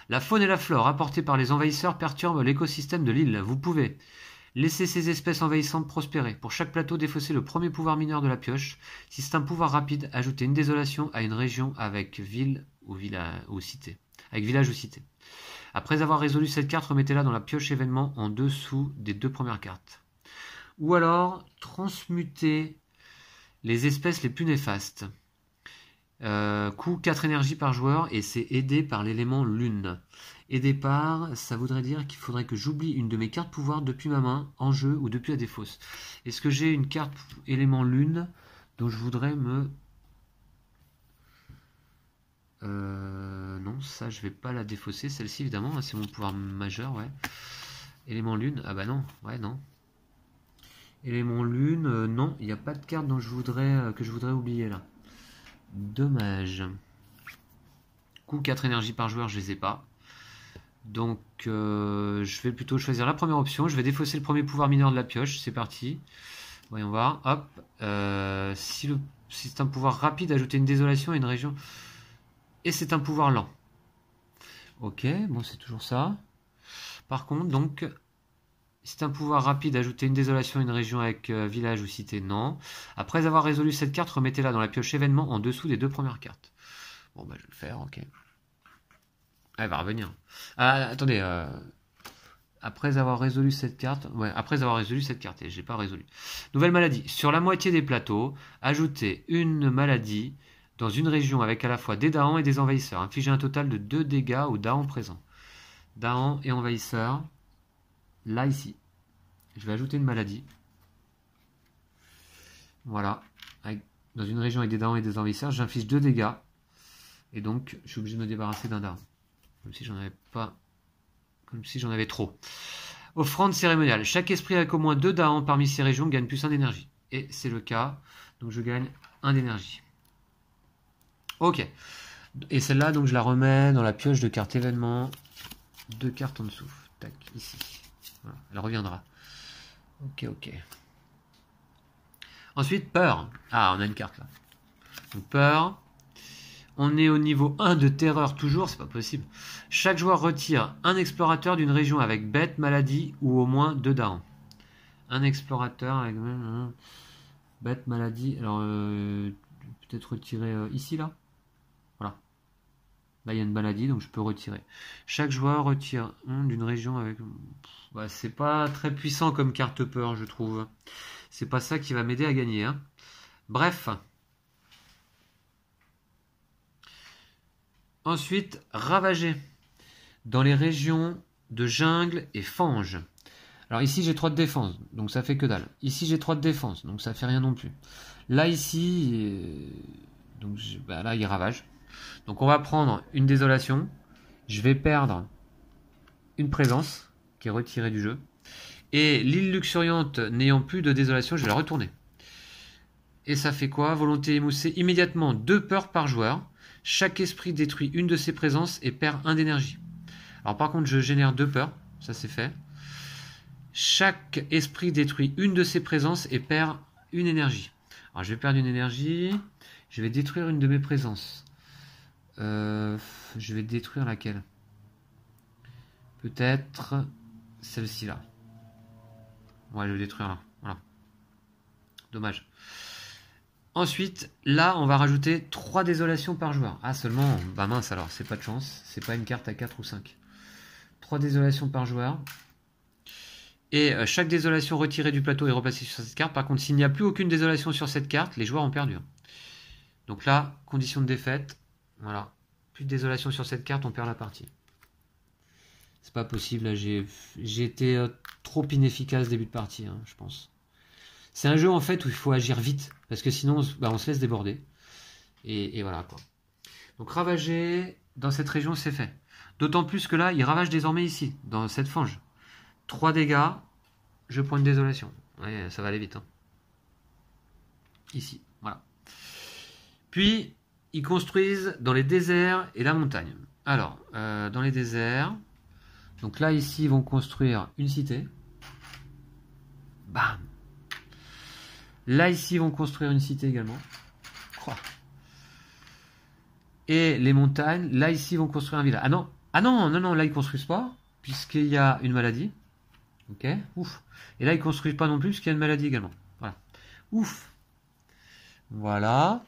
La faune et la flore apportées par les envahisseurs perturbent l'écosystème de l'île. Vous pouvez laisser ces espèces envahissantes prospérer. Pour chaque plateau, défaussez le premier pouvoir mineur de la pioche. Si c'est un pouvoir rapide, ajoutez une désolation à une région avec ville ou, villa, ou cité. Avec village ou cité. Après avoir résolu cette carte, remettez-la dans la pioche événement en dessous des deux premières cartes. Ou alors, Transmuter les espèces les plus néfastes. Euh, coût 4 énergies par joueur et c'est aidé par l'élément lune. Aidé par, ça voudrait dire qu'il faudrait que j'oublie une de mes cartes pouvoir depuis ma main, en jeu ou depuis la défausse. Est-ce que j'ai une carte élément lune dont je voudrais me euh, non, ça je vais pas la défausser. Celle-ci évidemment, c'est hein, mon pouvoir majeur, ouais. Élément lune, ah bah non, ouais non. Élément lune, euh, non, il n'y a pas de carte dont je voudrais, euh, que je voudrais oublier là. Dommage. Coup 4 énergies par joueur, je les ai pas. Donc je vais plutôt choisir la première option. Je vais défausser le premier pouvoir mineur de la pioche. C'est parti. Voyons voir. Hop. si, si c'est un pouvoir rapide, ajouter une désolation à une région. Et c'est un pouvoir lent. Ok, bon, c'est toujours ça. Par contre, donc, c'est un pouvoir rapide, ajouter une désolation à une région avec euh, village ou cité, non. Après avoir résolu cette carte, remettez-la dans la pioche événement en dessous des deux premières cartes. Bon, bah, je vais le faire, ok. Elle va revenir. Ah, attendez, euh, après avoir résolu cette carte, ouais, après avoir résolu cette carte, et j'ai pas résolu. Nouvelle maladie. Sur la moitié des plateaux, ajoutez une maladie dans une région avec à la fois des daans et des envahisseurs. Infliger un total de 2 dégâts aux daans présents. Daans et envahisseurs, là ici. Je vais ajouter une maladie. Voilà. dans une région avec des daans et des envahisseurs, j'inflige 2 dégâts. Et donc, je suis obligé de me débarrasser d'un Dahan. Comme si j'en avais pas. Comme si j'en avais trop. Offrande cérémoniale. Chaque esprit avec au moins 2 daans parmi ces régions gagne plus 1 d'énergie. Et c'est le cas. Donc je gagne 1 d'énergie. Ok. Et celle-là, donc je la remets dans la pioche de cartes événement. Deux cartes en dessous. Tac, ici. elle reviendra. Ok, ok. Ensuite, peur. Ah, on a une carte là. Donc peur. On est au niveau 1 de terreur toujours, c'est pas possible. Chaque joueur retire un explorateur d'une région avec bête, maladie ou au moins deux darons. Un explorateur avec bête, maladie. Alors, euh, peut-être retirer euh, ici là. Là, il y a une maladie, donc je peux retirer. Chaque joueur retire hein, d'une région avec. Bah, c'est pas très puissant comme carte peur, je trouve. C'est pas ça qui va m'aider à gagner. Hein. Bref. Ensuite, ravager. Dans les régions de jungle et fange. Alors ici j'ai 3 de défense, donc ça fait que dalle. Ici j'ai 3 de défense, donc ça fait rien non plus. Là ici, euh, donc bah, là il ravage. Donc on va prendre une désolation. Je vais perdre une présence qui est retirée du jeu. Et l'île luxuriante n'ayant plus de désolation, je vais la retourner. Et ça fait quoi Volonté émoussée. Immédiatement deux peurs par joueur. Chaque esprit détruit une de ses présences et perd un d'énergie. Alors par contre, je génère deux peurs. Ça c'est fait. Chaque esprit détruit une de ses présences et perd une énergie. Alors je vais perdre une énergie. Je vais détruire une de mes présences. Euh, je vais détruire laquelle Peut-être celle-ci là. Ouais, je vais détruire là. Voilà. Dommage. Ensuite, là, on va rajouter 3 désolations par joueur. Ah, seulement, bah mince alors, c'est pas de chance. C'est pas une carte à 4 ou 5. 3 désolations par joueur. Et euh, chaque désolation retirée du plateau est replacée sur cette carte. Par contre, s'il n'y a plus aucune désolation sur cette carte, les joueurs ont perdu. Hein. Donc là, condition de défaite. Voilà. Plus de désolation sur cette carte, on perd la partie. C'est pas possible, là j'ai été euh, trop inefficace début de partie, hein, je pense. C'est un jeu en fait où il faut agir vite, parce que sinon on, bah, on se laisse déborder. Et, voilà quoi. Donc ravager dans cette région, c'est fait. D'autant plus que là, il ravage désormais ici, dans cette fange. 3 dégâts, je prends une désolation. ça va aller vite. Hein. Ici, voilà. Puis, ils construisent dans les déserts et la montagne. Alors, euh, dans les déserts, donc là ici ils vont construire une cité. Bam. Là ici ils vont construire une cité également. Quoi Et les montagnes, là ici ils vont construire un village. Ah non, ah non, non, non, là ils construisent pas, puisqu'il y a une maladie. Ok, ouf. Et là ils construisent pas non plus, puisqu'il y a une maladie également. Voilà. Ouf. Voilà.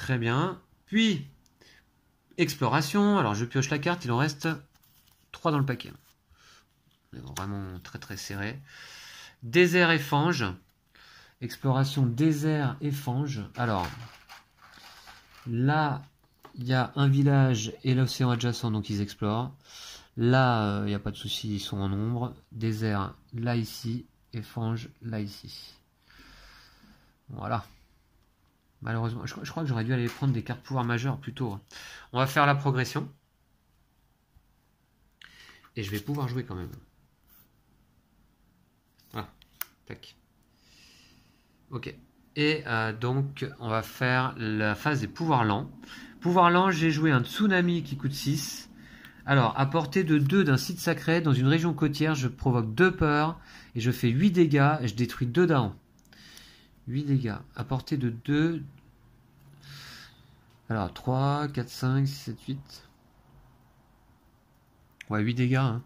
Très bien. Puis, exploration. Alors, je pioche la carte. Il en reste 3 dans le paquet. vraiment très très serré. Désert et fange. Exploration désert et fange. Alors, là, il y a un village et l'océan adjacent, donc ils explorent. Là, euh, il n'y a pas de souci, ils sont en nombre. Désert, là ici, et fange, là ici. Voilà. Malheureusement, je, crois que j'aurais dû aller prendre des cartes pouvoir majeures plutôt. Hein. On va faire la progression. Et je vais pouvoir jouer quand même. Voilà. Tac. Ok. Et euh, donc, on va faire la phase des pouvoirs lents. Pouvoir lent, j'ai joué un tsunami qui coûte 6. Alors, à portée de 2 d'un site sacré, dans une région côtière, je provoque 2 peurs et je fais 8 dégâts et je détruis 2 daons. 8 dégâts. À portée de 2. Alors 3, 4, 5, 6, 7, 8. Ouais, 8 dégâts. Hein.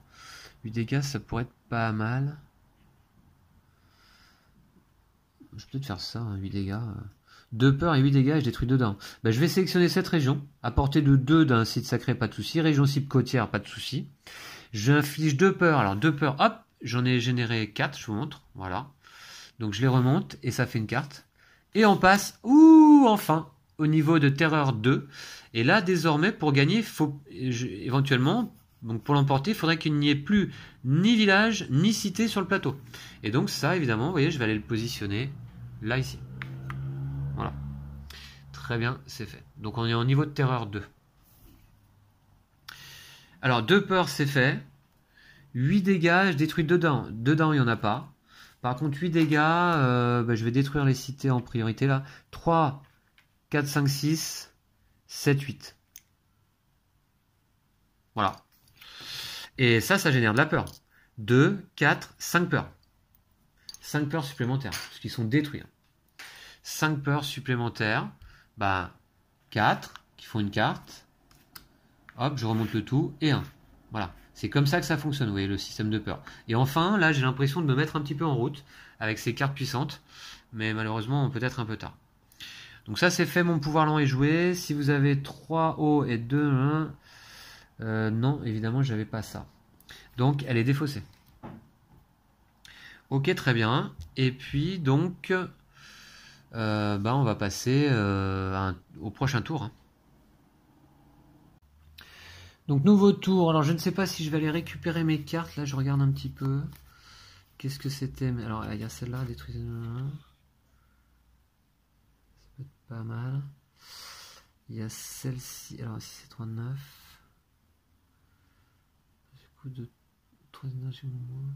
8 dégâts, ça pourrait être pas mal. Je peux peut-être faire ça, 8 hein, dégâts. 2 euh. peurs et 8 dégâts, et je détruis 2 dents. Ben, je vais sélectionner cette région. À portée de 2 d'un site sacré, pas de souci. Région cible côtière, pas de souci. J'inflige 2 peurs. Alors 2 peurs, hop, j'en ai généré 4, je vous montre. Voilà. Donc je les remonte et ça fait une carte. Et on passe, ouh, enfin, au niveau de Terreur 2. Et là, désormais, pour gagner, faut, éventuellement, donc pour l'emporter, il faudrait qu'il n'y ait plus ni village, ni cité sur le plateau. Et donc ça, évidemment, vous voyez, je vais aller le positionner là, ici. Voilà. Très bien, c'est fait. Donc on est au niveau de Terreur 2. Alors, deux peurs, c'est fait. 8 dégâts, je dedans. Dedans, il n'y en a pas. Par contre, 8 dégâts, euh, bah, je vais détruire les cités en priorité là. 3, 4, 5, 6, 7, 8. Voilà. Et ça, ça génère de la peur. 2, 4, 5 peurs. 5 peurs supplémentaires, parce qu'ils sont détruits. 5 peurs supplémentaires. 4, bah, qui font une carte. Hop, je remonte le tout. Et 1. Voilà. C'est comme ça que ça fonctionne, oui, le système de peur. Et enfin, là, j'ai l'impression de me mettre un petit peu en route avec ces cartes puissantes, mais malheureusement, peut-être un peu tard. Donc ça, c'est fait, mon pouvoir lent est joué. Si vous avez 3 O et 2 1, euh, non, évidemment, j'avais pas ça. Donc, elle est défaussée. Ok, très bien. Et puis, donc, euh, bah, on va passer euh, au prochain tour. Hein. Donc nouveau tour. Alors je ne sais pas si je vais aller récupérer mes cartes. Là je regarde un petit peu. Qu'est-ce que c'était Alors il y a celle-là, détruisez euh, Ça peut être pas mal. Il y a celle-ci. Alors si c'est 3 9. Du coup de 3 moins.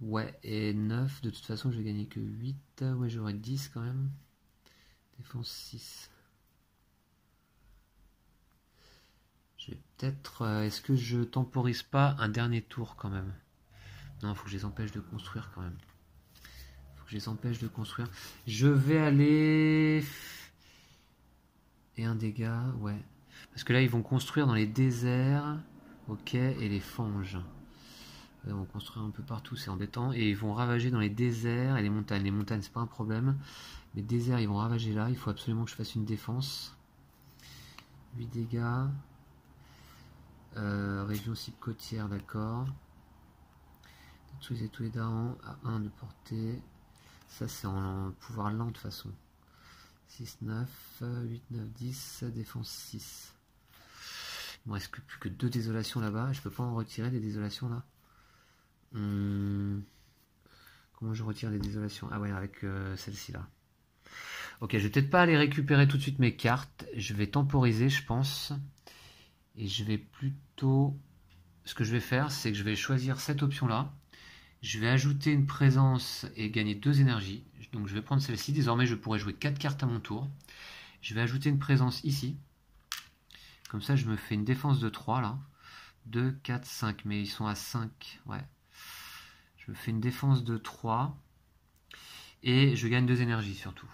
Ouais, et 9, de toute façon je vais gagner que 8. Ah ouais j'aurais 10 quand même. Défense 6. peut-être. Euh, est-ce que je temporise pas un dernier tour quand même Non, il faut que je les empêche de construire quand même. Faut que je les empêche de construire. Je vais aller. Et un dégât, ouais. Parce que là, ils vont construire dans les déserts, ok, et les fanges. Ils vont construire un peu partout, c'est embêtant. Et ils vont ravager dans les déserts et les montagnes. Les montagnes, c'est pas un problème. Mais déserts, ils vont ravager là. Il faut absolument que je fasse une défense. 8 dégâts. Euh, région cible côtière, d'accord. tous les dents à 1 de portée. Ça, c'est en pouvoir lent de façon. 6, 9, 8, 9, 10, défense 6. Il me reste plus que deux désolations là-bas. Je peux pas en retirer des désolations là. Hum. Comment je retire des désolations Ah ouais, avec euh, celle-ci là. Ok, je vais peut-être pas aller récupérer tout de suite mes cartes. Je vais temporiser, je pense. Et je vais plutôt... Ce que je vais faire, c'est que je vais choisir cette option-là. Je vais ajouter une présence et gagner deux énergies. Donc je vais prendre celle-ci. Désormais, je pourrais jouer quatre cartes à mon tour. Je vais ajouter une présence ici. Comme ça, je me fais une défense de 3 là. 2, 4, 5. Mais ils sont à 5. Ouais. Je me fais une défense de 3. Et je gagne deux énergies surtout.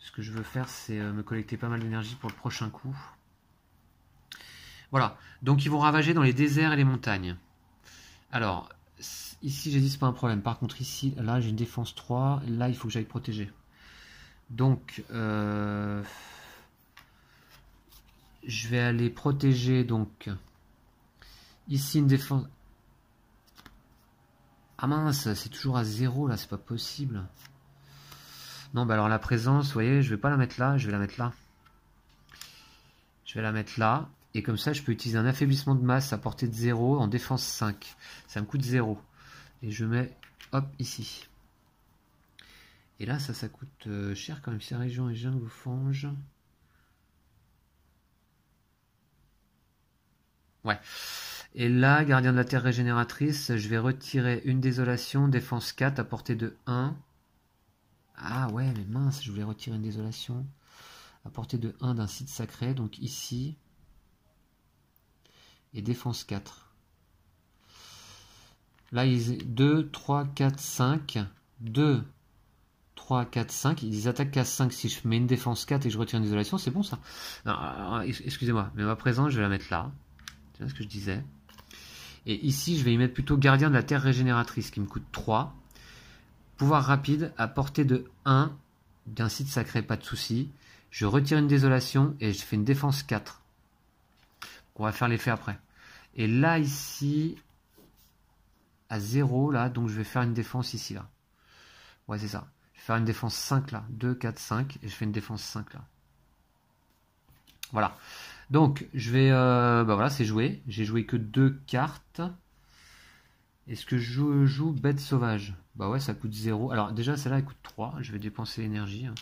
Ce que je veux faire, c'est euh, me collecter pas mal d'énergie pour le prochain coup. Voilà. Donc ils vont ravager dans les déserts et les montagnes. Alors, ici j'ai dit pas un problème. Par contre ici, là j'ai une défense 3. Là il faut que j'aille protéger. Donc euh, je vais aller protéger donc ici une défense. Ah mince, c'est toujours à zéro là, c'est pas possible. Non, bah alors la présence, vous voyez, je vais pas la mettre là, je vais la mettre là. Je vais la mettre là. Et comme ça, je peux utiliser un affaiblissement de masse à portée de 0 en défense 5. Ça me coûte 0. Et je mets, hop, ici. Et là, ça, ça coûte euh, cher quand même. la région et jeune, vous fange. Ouais. Et là, gardien de la terre régénératrice, je vais retirer une désolation, défense 4 à portée de 1. Ah ouais, mais mince, je voulais retirer une désolation à portée de 1 d'un site sacré. Donc ici, et défense 4. Là, ils 2, 3, 4, 5. 2, 3, 4, 5. Ils attaquent à 5. Si je mets une défense 4 et je retire une isolation, c'est bon ça. excusez-moi, mais à présent, je vais la mettre là. C'est ce que je disais. Et ici, je vais y mettre plutôt gardien de la terre régénératrice qui me coûte 3. Pouvoir rapide à portée de 1 d'un site sacré, pas de souci. Je retire une désolation et je fais une défense 4. On va faire l'effet après. Et là, ici, à 0, là, donc je vais faire une défense ici, là. Ouais, c'est ça. Je vais faire une défense 5, là. 2, 4, 5, et je fais une défense 5, là. Voilà. Donc, je vais... Euh, bah voilà, c'est joué. J'ai joué que deux cartes. Est-ce que je joue, bête sauvage Bah ouais, ça coûte 0. Alors déjà, celle-là, elle coûte 3. Je vais dépenser l'énergie. Hein.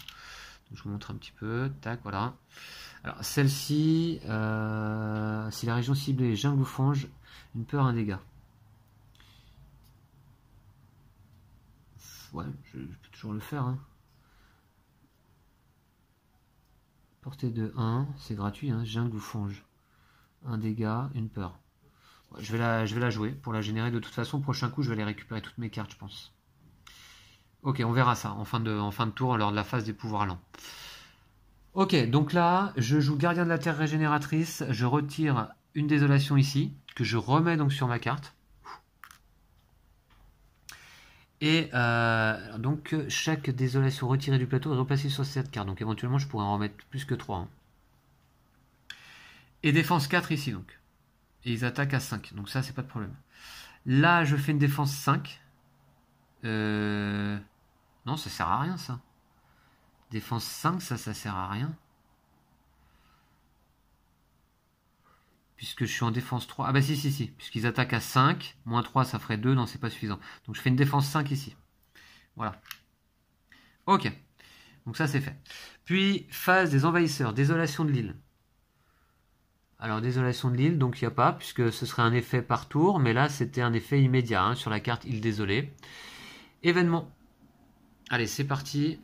je vous montre un petit peu. Tac, voilà. Alors celle-ci, euh, si la région ciblée est jungle ou fange, une peur, un dégât. Ouais, je, peux toujours le faire. Hein. Portée de 1, c'est gratuit, hein, jungle ou Un dégât, une peur. je, vais la, je vais la jouer pour la générer. De toute façon, prochain coup, je vais aller récupérer toutes mes cartes, je pense. Ok, on verra ça en fin de, en fin de tour lors de la phase des pouvoirs lents. Ok, donc là, je joue Gardien de la Terre Régénératrice. Je retire une désolation ici, que je remets donc sur ma carte. Et euh, donc chaque désolation retirée du plateau est replacée sur cette carte. Donc éventuellement je pourrais en remettre plus que 3. Hein. Et défense 4 ici donc. Et ils attaquent à 5. Donc ça c'est pas de problème. Là je fais une défense 5. Euh, non ça sert à rien ça. Défense 5, ça, ça sert à rien. Puisque je suis en défense 3. Ah bah si, si, si. Puisqu'ils attaquent à 5, moins 3, ça ferait 2. Non, c'est pas suffisant. Donc je fais une défense 5 ici. Voilà. Ok. Donc ça, c'est fait. Puis, phase des envahisseurs, désolation de l'île. Alors, désolation de l'île, donc il n'y a pas, puisque ce serait un effet par tour, mais là, c'était un effet immédiat hein, sur la carte île désolée. Événement. Allez, c'est parti.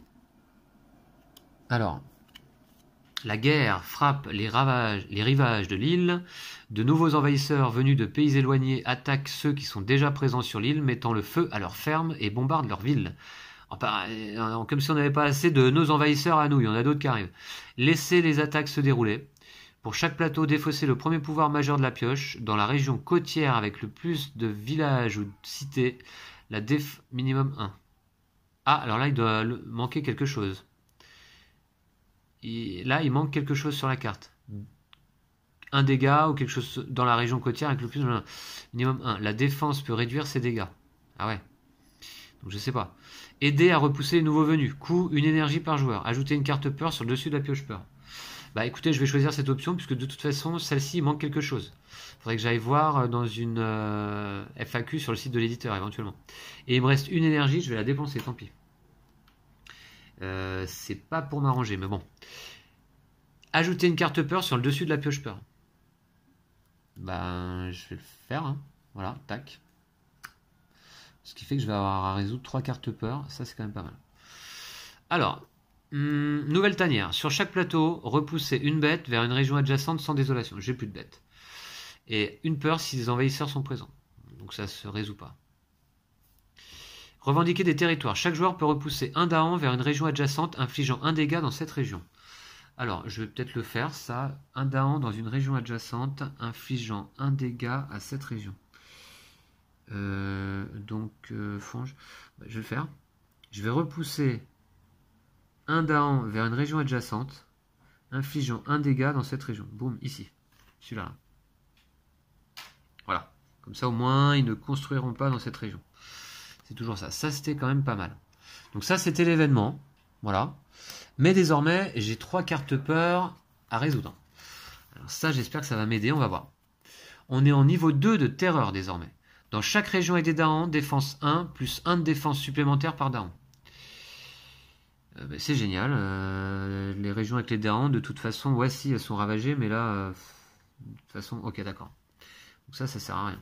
Alors, la guerre frappe les, ravages, les rivages de l'île. De nouveaux envahisseurs venus de pays éloignés attaquent ceux qui sont déjà présents sur l'île, mettant le feu à leurs fermes et bombardent leurs villes. Euh, comme si on n'avait pas assez de nos envahisseurs à nous, il y en a d'autres qui arrivent. Laissez les attaques se dérouler. Pour chaque plateau, défaussez le premier pouvoir majeur de la pioche. Dans la région côtière avec le plus de villages ou de cités, la déf minimum 1. Ah, alors là, il doit manquer quelque chose là, il manque quelque chose sur la carte. Un dégât ou quelque chose dans la région côtière avec le plus minimum 1. La défense peut réduire ses dégâts. Ah ouais. Donc je sais pas. Aider à repousser les nouveaux venus. Coût une énergie par joueur. Ajouter une carte peur sur le dessus de la pioche peur. Bah écoutez, je vais choisir cette option puisque de toute façon, celle-ci manque quelque chose. Faudrait que j'aille voir euh, dans une euh, FAQ sur le site de l'éditeur éventuellement. Et il me reste une énergie, je vais la dépenser, tant pis. Euh, c'est pas pour m'arranger, mais bon. Ajouter une carte peur sur le dessus de la pioche peur. Ben, je vais le faire. Hein. Voilà, tac. Ce qui fait que je vais avoir à résoudre trois cartes peur. Ça, c'est quand même pas mal. Alors, hmm, nouvelle tanière. Sur chaque plateau, repousser une bête vers une région adjacente sans désolation. J'ai plus de bête Et une peur si des envahisseurs sont présents. Donc ça se résout pas. Revendiquer des territoires. Chaque joueur peut repousser un Dahan vers une région adjacente, infligeant un dégât dans cette région. Alors, je vais peut-être le faire, ça. Un Dahan dans une région adjacente, infligeant un dégât à cette région. Euh, donc, euh, bah, je vais le faire. Je vais repousser un Dahan vers une région adjacente, infligeant un dégât dans cette région. Boum, ici. Celui-là. Voilà. Comme ça, au moins, ils ne construiront pas dans cette région. C'est toujours ça. Ça, c'était quand même pas mal. Donc ça, c'était l'événement. Voilà. Mais désormais, j'ai trois cartes peur à résoudre. Alors ça, j'espère que ça va m'aider, on va voir. On est en niveau 2 de terreur désormais. Dans chaque région avec des darons, défense 1, plus 1 de défense supplémentaire par daron. Euh, ben, c'est génial. Euh, les régions avec les darons, de toute façon, voici, ouais, si, elles sont ravagées, mais là, euh, de toute façon, ok, d'accord. Donc ça, ça sert à rien.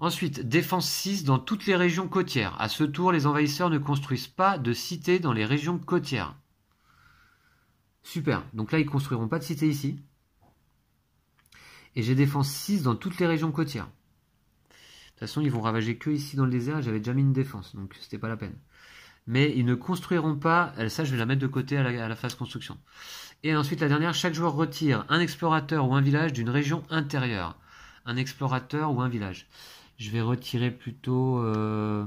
Ensuite, défense 6 dans toutes les régions côtières. À ce tour, les envahisseurs ne construisent pas de cités dans les régions côtières. Super. Donc là, ils construiront pas de cités ici. Et j'ai défense 6 dans toutes les régions côtières. De toute façon, ils vont ravager que ici dans le désert. J'avais déjà mis une défense, donc c'était pas la peine. Mais ils ne construiront pas. Euh, ça, je vais la mettre de côté à la, à la phase construction. Et ensuite, la dernière, chaque joueur retire un explorateur ou un village d'une région intérieure. Un explorateur ou un village je vais retirer plutôt euh,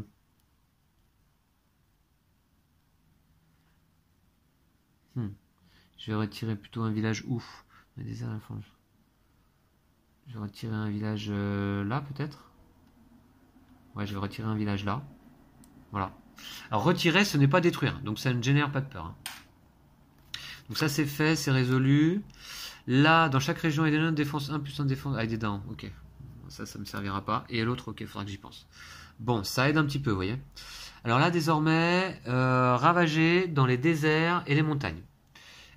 hmm. je vais retirer plutôt un village ouf je vais retirer un village euh, là peut-être ouais je vais retirer un village là voilà retirer ce n'est pas détruire donc ça ne génère pas de peur hein. donc ça c'est fait c'est résolu là dans chaque région il y a une défense 1 plus 1 défense ah il est ok ça, ça me servira pas. Et l'autre, ok, faudra que j'y pense. Bon, ça aide un petit peu, vous voyez. Alors là, désormais, euh, ravagé dans les déserts et les montagnes.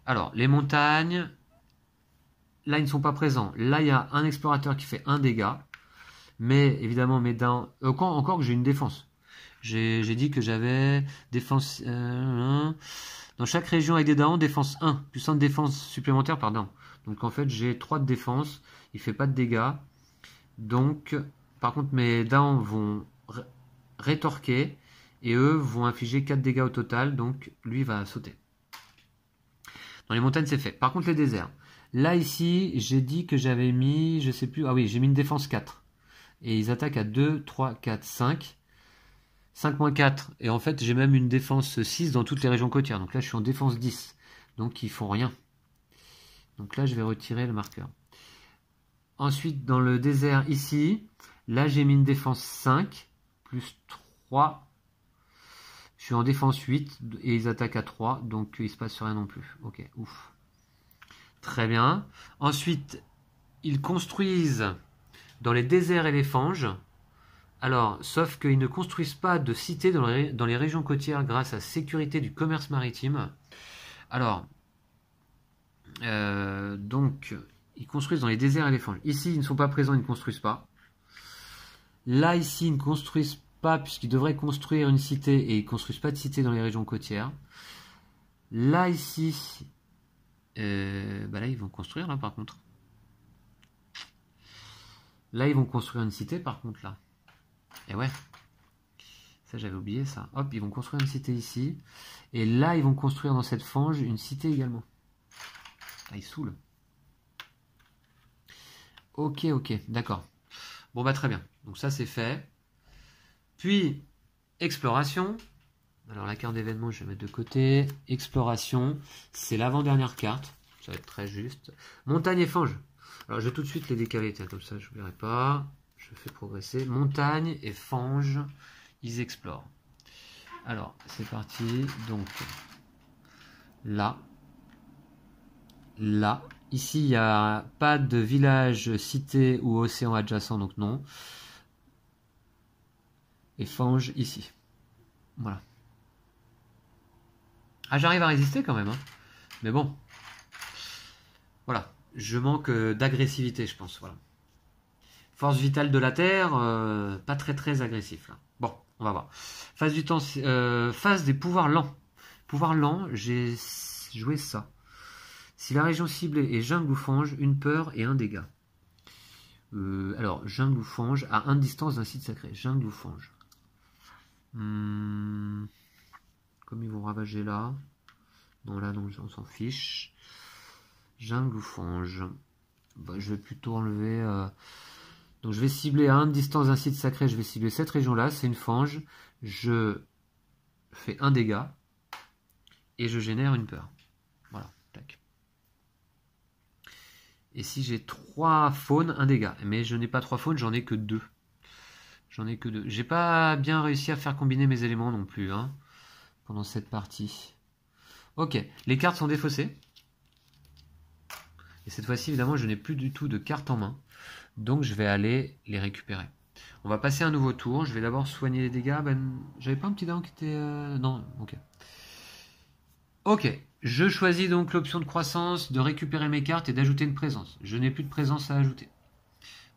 Alors, les montagnes, là, ils ne sont pas présents. Là, il y a un explorateur qui fait un dégât. Mais évidemment, mes dents. Euh, encore que j'ai une défense. J'ai dit que j'avais défense. Euh, dans chaque région avec des dents, défense 1, plus 1 de défense supplémentaire pardon. Donc en fait, j'ai 3 de défense, il fait pas de dégâts. Donc, par contre, mes dents vont rétorquer et eux vont infliger 4 dégâts au total, donc lui va sauter. Dans les montagnes, c'est fait. Par contre, les déserts. Là, ici, j'ai dit que j'avais mis, je sais plus, ah oui, j'ai mis une défense 4. Et ils attaquent à 2, 3, 4, 5. 5 4. Et en fait, j'ai même une défense 6 dans toutes les régions côtières. Donc là, je suis en défense 10. Donc, ils font rien. Donc là, je vais retirer le marqueur. Ensuite, dans le désert, ici, là, j'ai mis une défense 5, plus 3. Je suis en défense 8, et ils attaquent à 3, donc il se passe rien non plus. Ok, ouf. Très bien. Ensuite, ils construisent dans les déserts et les fanges. Alors, sauf qu'ils ne construisent pas de cité dans, les, régions côtières grâce à sécurité du commerce maritime. Alors, euh, donc, ils construisent dans les déserts et les fanges. Ici, ils ne sont pas présents, ils ne construisent pas. Là, ici, ils ne construisent pas, puisqu'ils devraient construire une cité, et ils ne construisent pas de cité dans les régions côtières. Là, ici, euh, bah là, ils vont construire, là, par contre. Là, ils vont construire une cité, par contre, là. Et eh ouais. Ça, j'avais oublié ça. Hop, ils vont construire une cité ici. Et là, ils vont construire dans cette fange une cité également. Ah, ils saoulent. Ok, ok, d'accord. Bon, bah très bien. Donc ça, c'est fait. Puis, exploration. Alors la carte d'événement, je vais mettre de côté. Exploration, c'est l'avant-dernière carte. Ça va être très juste. Montagne et fange. Alors je vais tout de suite les décaler, comme ça je verrai pas. Je fais progresser. Montagne et fange, ils explorent. Alors, c'est parti. Donc, là, là, Ici, il n'y a pas de village, cité ou océan adjacent, donc non. Et Fange ici. Voilà. Ah, j'arrive à résister quand même. Hein. Mais bon. Voilà. Je manque euh, d'agressivité, je pense. Voilà. Force vitale de la Terre, euh, pas très très agressif là. Bon, on va voir. Phase du temps, euh, des pouvoirs lents. Pouvoir lents. j'ai joué ça. Si la région ciblée est jungle ou fange, une peur et un dégât. Euh, alors, jungle ou fange, à un distance d'un site sacré. Jungle ou fange. Hmm. comme ils vont ravager là. Non, là, donc on s'en fiche. Jungle ou fange. Bah, je vais plutôt enlever... Euh, donc je vais cibler à une distance d'un site sacré, je vais cibler cette région-là, c'est une fange. Je fais un dégât et je génère une peur. Et si j'ai 3 faunes, un dégât. Mais je n'ai pas trois faunes, j'en ai que deux. J'en ai que deux. J'ai pas bien réussi à faire combiner mes éléments non plus, hein, pendant cette partie. Ok, les cartes sont défaussées. Et cette fois-ci, évidemment, je n'ai plus du tout de cartes en main. Donc je vais aller les récupérer. On va passer un nouveau tour. Je vais d'abord soigner les dégâts. Ben, j'avais pas un petit dent qui était... Euh, non, ok. Ok, je choisis donc l'option de croissance, de récupérer mes cartes et d'ajouter une présence. Je n'ai plus de présence à ajouter.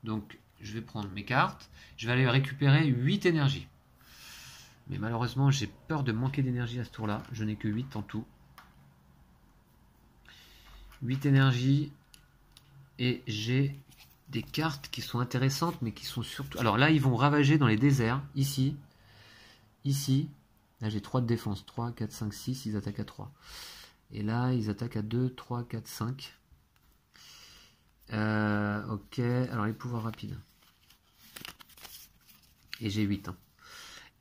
Donc je vais prendre mes cartes, je vais aller récupérer 8 énergies. Mais malheureusement, j'ai peur de manquer d'énergie à ce tour-là. Je n'ai que 8 en tout. 8 énergies. Et j'ai des cartes qui sont intéressantes, mais qui sont surtout... Alors là, ils vont ravager dans les déserts. Ici. Ici. Là, j'ai 3 de défense. 3, 4, 5, 6. Ils attaquent à 3. Et là, ils attaquent à 2, 3, 4, 5. ok. Alors, les pouvoirs rapides. Et j'ai 8. Hein.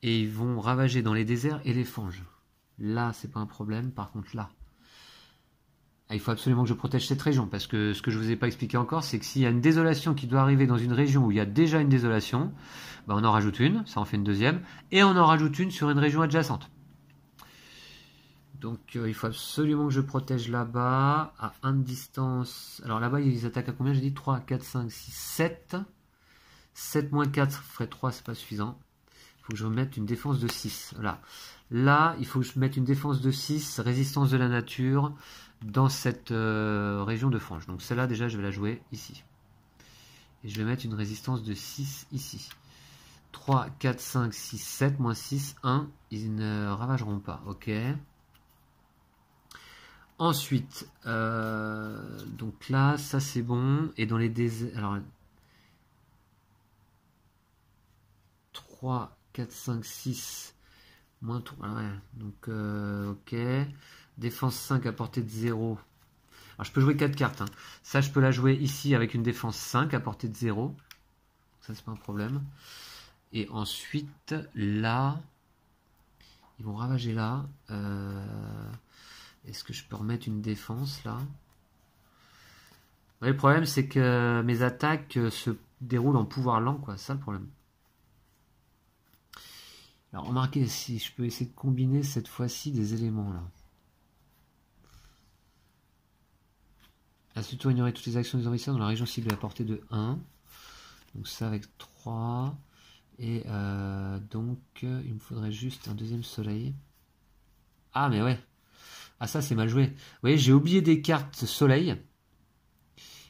Et ils vont ravager dans les déserts et les fanges. Là, c'est pas un problème. Par contre, là, ah, il faut absolument que je protège cette région, parce que ce que je ne vous ai pas expliqué encore, c'est que s'il y a une désolation qui doit arriver dans une région où il y a déjà une désolation, bah, on en rajoute une, ça en fait une deuxième, et on en rajoute une sur une région adjacente. Donc euh, il faut absolument que je protège là-bas, à 1 de distance. Alors là-bas, ils attaquent à combien J'ai dit 3, 4, 5, 6, 7. 7 moins 4 ferait 3, c'est pas suffisant. Il faut que je mette une défense de 6. Voilà. Là, il faut que je mette une défense de 6, résistance de la nature dans cette euh, région de frange. Donc celle-là, déjà, je vais la jouer ici. Et je vais mettre une résistance de 6 ici. 3, 4, 5, 6, 7, moins 6, 1. Ils ne ravageront pas. OK. Ensuite, euh, donc là, ça c'est bon. Et dans les déserts... Alors, 3, 4, 5, 6, moins 3. donc, euh, OK. Défense 5 à portée de 0. je peux jouer 4 cartes. Hein. Ça, je peux la jouer ici avec une défense 5 à portée de 0. Ça, c'est pas un problème. Et ensuite, là, ils vont ravager là. Euh, est-ce que je peux remettre une défense là Le problème, c'est que mes attaques euh, se déroulent en pouvoir lent, quoi. ça le problème. Alors, remarquez si je peux essayer de combiner cette fois-ci des éléments là. ce tour aurait toutes les actions des investisseurs dans la région cible à portée de 1. Donc ça avec 3. Et euh, donc, il me faudrait juste un deuxième soleil. Ah, mais ouais. Ah, ça, c'est mal joué. Vous voyez, j'ai oublié des cartes soleil.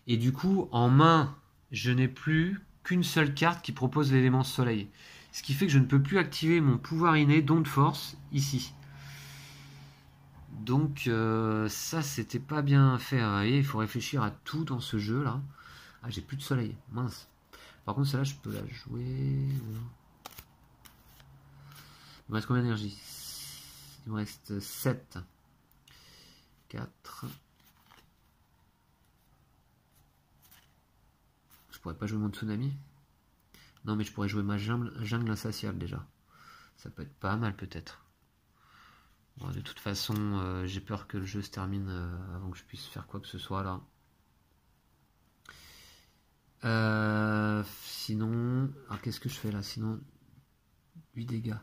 Et du coup, en main, je n'ai plus qu'une seule carte qui propose l'élément soleil. Ce qui fait que je ne peux plus activer mon pouvoir inné dont de force ici. Donc euh, ça, c'était pas bien fait. Il faut réfléchir à tout dans ce jeu là. Ah, j'ai plus de soleil, mince. Par contre, celle-là, je peux la jouer. Il me reste combien d'énergie Il me reste 7. 4. Je pourrais pas jouer mon tsunami. Non, mais je pourrais jouer ma jungle, jungle insatiable déjà. Ça peut être pas mal peut-être de toute façon, euh, j'ai peur que le jeu se termine euh, avant que je puisse faire quoi que ce soit là. Euh, sinon, alors qu'est-ce que je fais là Sinon, 8 dégâts.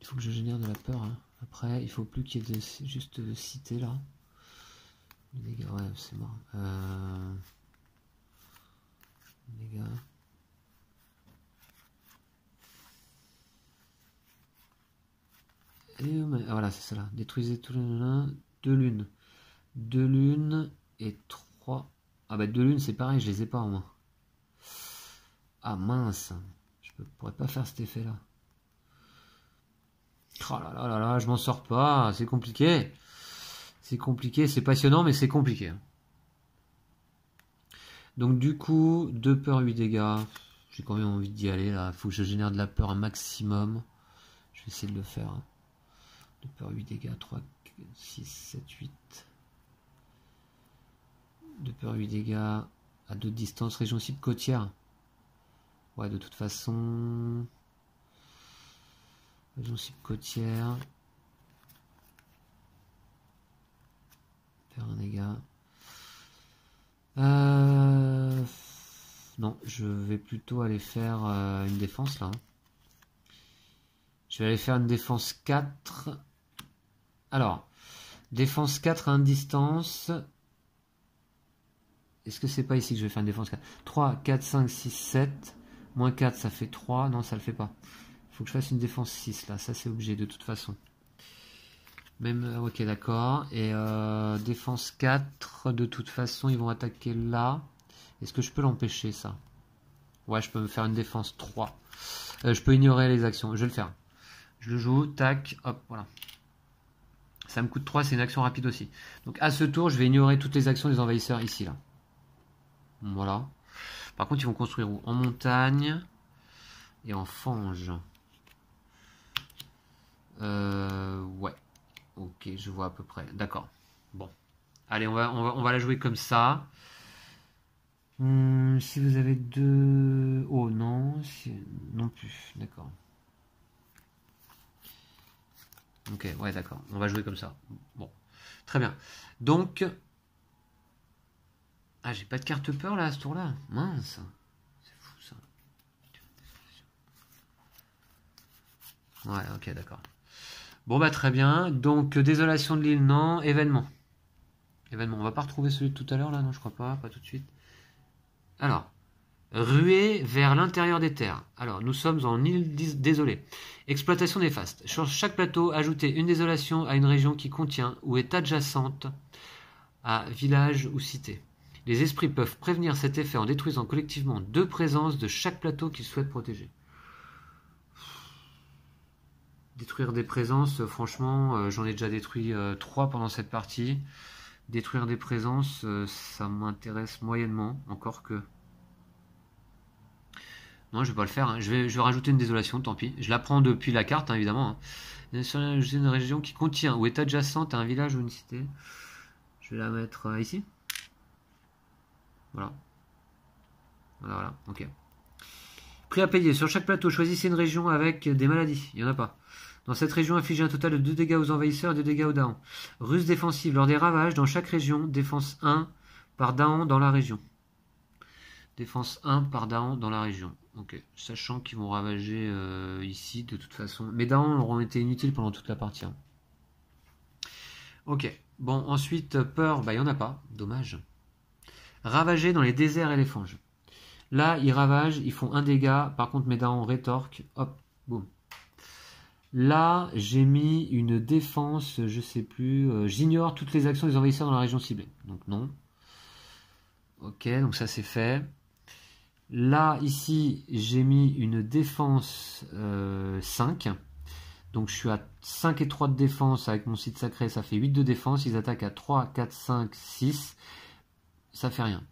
Il faut que je génère de la peur. Hein. Après, il faut plus qu'il y ait juste cité là. 8 dégâts, ouais, c'est mort. dégâts. Euh, ah, voilà, c'est cela. Détruisez tout le Deux lunes. Deux lunes et trois. Ah bah deux lunes, c'est pareil, je les ai pas en moins Ah mince. Je pourrais pas faire cet effet-là. Oh là là là là, je m'en sors pas, c'est compliqué. C'est compliqué, c'est passionnant, mais c'est compliqué. Donc du coup, deux peurs, huit dégâts. J'ai quand même envie d'y aller là. Faut que je génère de la peur un maximum. Je vais essayer de le faire. Hein peur peur 8 dégâts, 3, 6, 7, 8. de peur 8 dégâts à deux distances, région cible côtière. Ouais, de toute façon. Région cible côtière. Faire un dégât. Euh... Non, je vais plutôt aller faire euh, une défense là. Je vais aller faire une défense 4. Alors, défense 4 à hein, distance. Est-ce que c'est pas ici que je vais faire une défense 4 3, 4, 5, 6, 7. Moins 4, ça fait 3. Non, ça le fait pas. Il faut que je fasse une défense 6 là. Ça, c'est obligé de toute façon. Même, euh, ok, d'accord. Et euh, défense 4, de toute façon, ils vont attaquer là. Est-ce que je peux l'empêcher ça Ouais, je peux me faire une défense 3. Euh, je peux ignorer les actions. Je vais le faire. Je le joue, tac, hop, voilà. Ça me coûte 3, c'est une action rapide aussi. Donc à ce tour, je vais ignorer toutes les actions des envahisseurs ici, là. Voilà. Par contre, ils vont construire où En montagne et en fange. Euh, ouais. Ok, je vois à peu près. D'accord. Bon. Allez, on va, on va, la jouer comme ça. Hmm, si vous avez deux... Oh non, non plus. D'accord. Ok, ouais, d'accord. On va jouer comme ça. Bon, très bien. Donc, ah, j'ai pas de carte peur là à ce tour-là. Mince. C'est fou ça. Ouais, ok, d'accord. Bon, bah très bien. Donc, désolation de l'île, non. Événement. Événement. On va pas retrouver celui de tout à l'heure là, non, je crois pas. Pas tout de suite. Alors, Ruée vers l'intérieur des terres. Alors, nous sommes en île désolée. Exploitation néfaste. Sur chaque plateau, ajouter une désolation à une région qui contient ou est adjacente à village ou cité. Les esprits peuvent prévenir cet effet en détruisant collectivement deux présences de chaque plateau qu'ils souhaitent protéger. Détruire des présences, euh, franchement, euh, j'en ai déjà détruit euh, trois pendant cette partie. Détruire des présences, ça m'intéresse moyennement, encore que non, je vais pas le faire. Hein. Je, vais, rajouter une désolation, tant pis. Je la prends depuis la carte, hein, évidemment. Hein. Sur une région qui contient ou est adjacente à un village ou une cité. Je vais la mettre euh, ici. Voilà. Voilà, voilà. Ok. Prix à payer. Sur chaque plateau, choisissez une région avec des maladies. Il n'y en a pas. Dans cette région, infligez un total de 2 dégâts aux envahisseurs et 2 dégâts aux Daons. Russe défensive. Lors des ravages, dans chaque région, défense 1 par Daon dans la région. Défense 1 par Daon dans la région. Ok, sachant qu'ils vont ravager euh, ici de toute façon. Mes darons auront été inutiles pendant toute la partie. Hein. Ok, bon, ensuite, peur, bah il n'y en a pas, dommage. Ravager dans les déserts et les fanges. Là, ils ravagent, ils font un dégât, par contre mes darons rétorquent, hop, boum. Là, j'ai mis une défense, je sais plus, euh, j'ignore toutes les actions des envahisseurs dans la région ciblée. Donc non. Ok, donc ça c'est fait. Là, ici, j'ai mis une défense euh, 5. Donc je suis à 5 et 3 de défense avec mon site sacré, ça fait 8 de défense. Ils attaquent à 3, 4, 5, 6. Ça fait rien.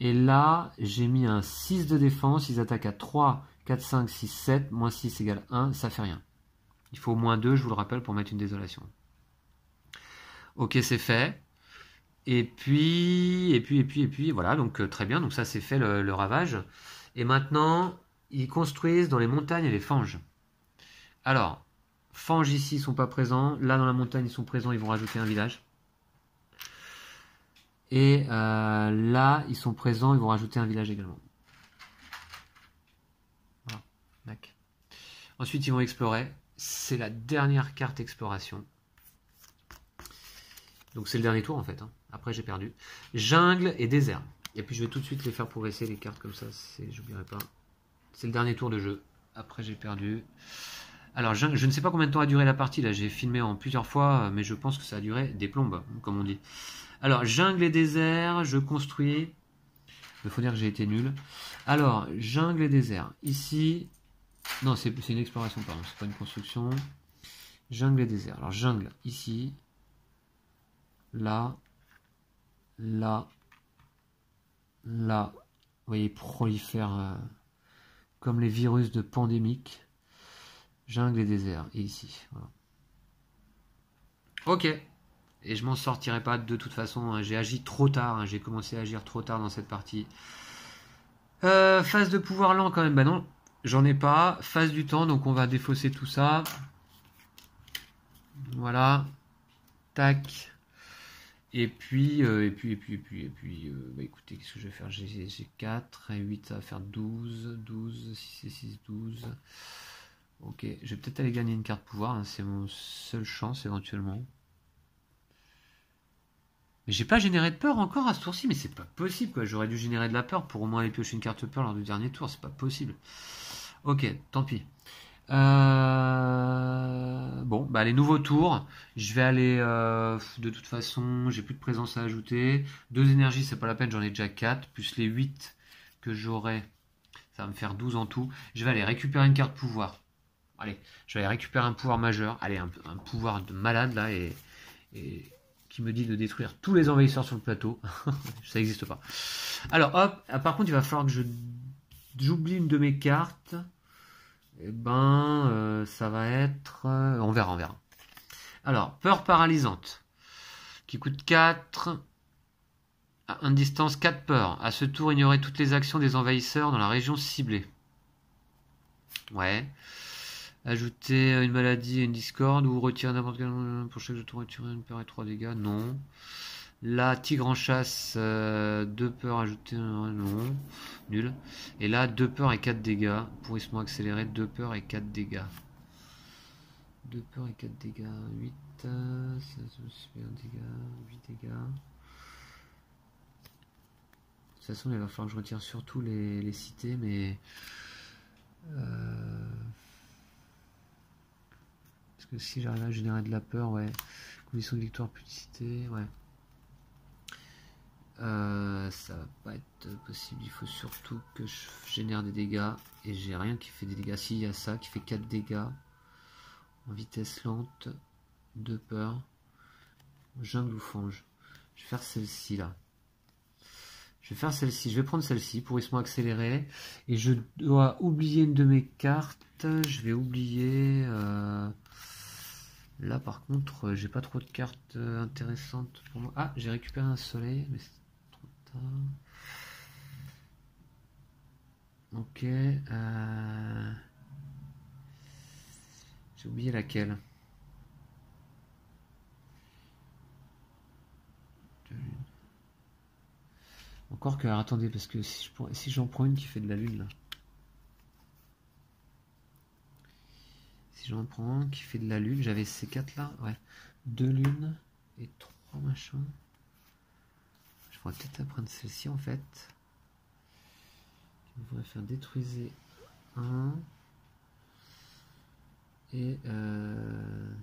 Et là, j'ai mis un 6 de défense. Ils attaquent à 3, 4, 5, 6, 7. Moins 6 égale 1, ça fait rien. Il faut au moins 2, je vous le rappelle, pour mettre une désolation. Ok, c'est fait. Et puis, et puis, et puis, et puis, voilà, donc euh, très bien, donc ça c'est fait le, ravage. Et maintenant, ils construisent dans les montagnes les fanges. Alors, fanges ici, ils sont pas présents. Là, dans la montagne, ils sont présents, ils vont rajouter un village. Et euh, là, ils sont présents, ils vont rajouter un village également. Voilà, Ensuite, ils vont explorer. C'est la dernière carte exploration. Donc c'est le dernier tour en fait. Hein. Après, j'ai perdu. Jungle et désert. Et puis, je vais tout de suite les faire progresser, les cartes, comme ça, j'oublierai pas. C'est le dernier tour de jeu. Après, j'ai perdu. Alors, je, je, ne sais pas combien de temps a duré la partie. Là, j'ai filmé en plusieurs fois, mais je pense que ça a duré des plombes, comme on dit. Alors, jungle et désert, je construis. Il faut dire que j'ai été nul. Alors, jungle et désert. Ici. Non, c'est une exploration, pardon. C'est pas une construction. Jungle et désert. Alors, jungle, ici. Là là, là. Vous voyez, prolifère euh, comme les virus de pandémique. Jungle et désert, et ici. Ok. Et je m'en sortirai pas de toute façon. Hein. j'ai agi trop tard. Hein. j'ai commencé à agir trop tard dans cette partie. Euh, phase de pouvoir lent quand même. Bah non, j'en ai pas. Phase du temps, donc on va défausser tout ça. Voilà. Tac. Euh, et puis, et puis, et puis, et puis, et euh, puis, bah écoutez, qu'est-ce que je vais faire j'ai, 4 et 8, ça va faire 12, 12, 6 et 6, 12. Ok, je vais peut-être aller gagner une carte pouvoir, hein, c'est mon seule chance éventuellement. Mais j'ai pas généré de peur encore à ce tour-ci, mais c'est pas possible quoi, j'aurais dû générer de la peur pour au moins aller piocher une carte peur lors du dernier tour, c'est pas possible. Ok, tant pis. Euh, bon, bah, les nouveaux tours, je vais aller euh, de toute façon, j'ai plus de présence à ajouter. Deux énergies, c'est pas la peine, j'en ai déjà 4, plus les 8 que j'aurai, ça va me faire 12 en tout. Je vais aller récupérer une carte pouvoir. Allez, je vais aller récupérer un pouvoir majeur, allez, un, pouvoir de malade là, et, et, qui me dit de détruire tous les envahisseurs sur le plateau. ça n'existe pas. Alors hop, ah, par contre, il va falloir que je j'oublie une de mes cartes. Eh ben, euh, ça va être... Euh, on verra, on verra. Alors, peur paralysante, qui coûte 4. À une distance 4 peurs. À ce tour, ignorez toutes les actions des envahisseurs dans la région ciblée. Ouais. Ajouter une maladie et une discorde ou retirer n'importe quel pour chaque tour retirer une peur et 3 dégâts. Non. La tigre en chasse, 2 euh, peurs ajoutées nul. Et là, 2 peurs et 4 dégâts. Pourrissement accéléré, 2 peurs et 4 dégâts. 2 peurs et 4 dégâts. 8, dégâts, 8 dégâts. De toute façon, il va falloir que je retire surtout les, cités, mais... Euh, parce que si j'arrive à générer de la peur, ouais. Condition de victoire, plus de ouais. Euh, ça va pas être possible. Il faut surtout que je génère des dégâts. Et j'ai rien qui fait des dégâts. Si, il y a ça qui fait 4 dégâts. En vitesse lente. De peur. Jungle ou Je vais faire celle-ci là. Je vais faire celle-ci. Je vais prendre celle-ci. pour accéléré. Et je dois oublier une de mes cartes. Je vais oublier. Euh, là par contre, euh, j'ai pas trop de cartes intéressantes pour moi. Ah, j'ai récupéré un soleil. Mais Ok. Euh, j'ai oublié laquelle. Encore que, attendez, parce que si j'en si prends une qui fait de la lune, là. Si j'en prends qui fait de la lune, j'avais ces quatre là, ouais. Deux lunes et trois machins. On va peut-être apprendre celle-ci en fait. On va faire détruiser 1. Et euh,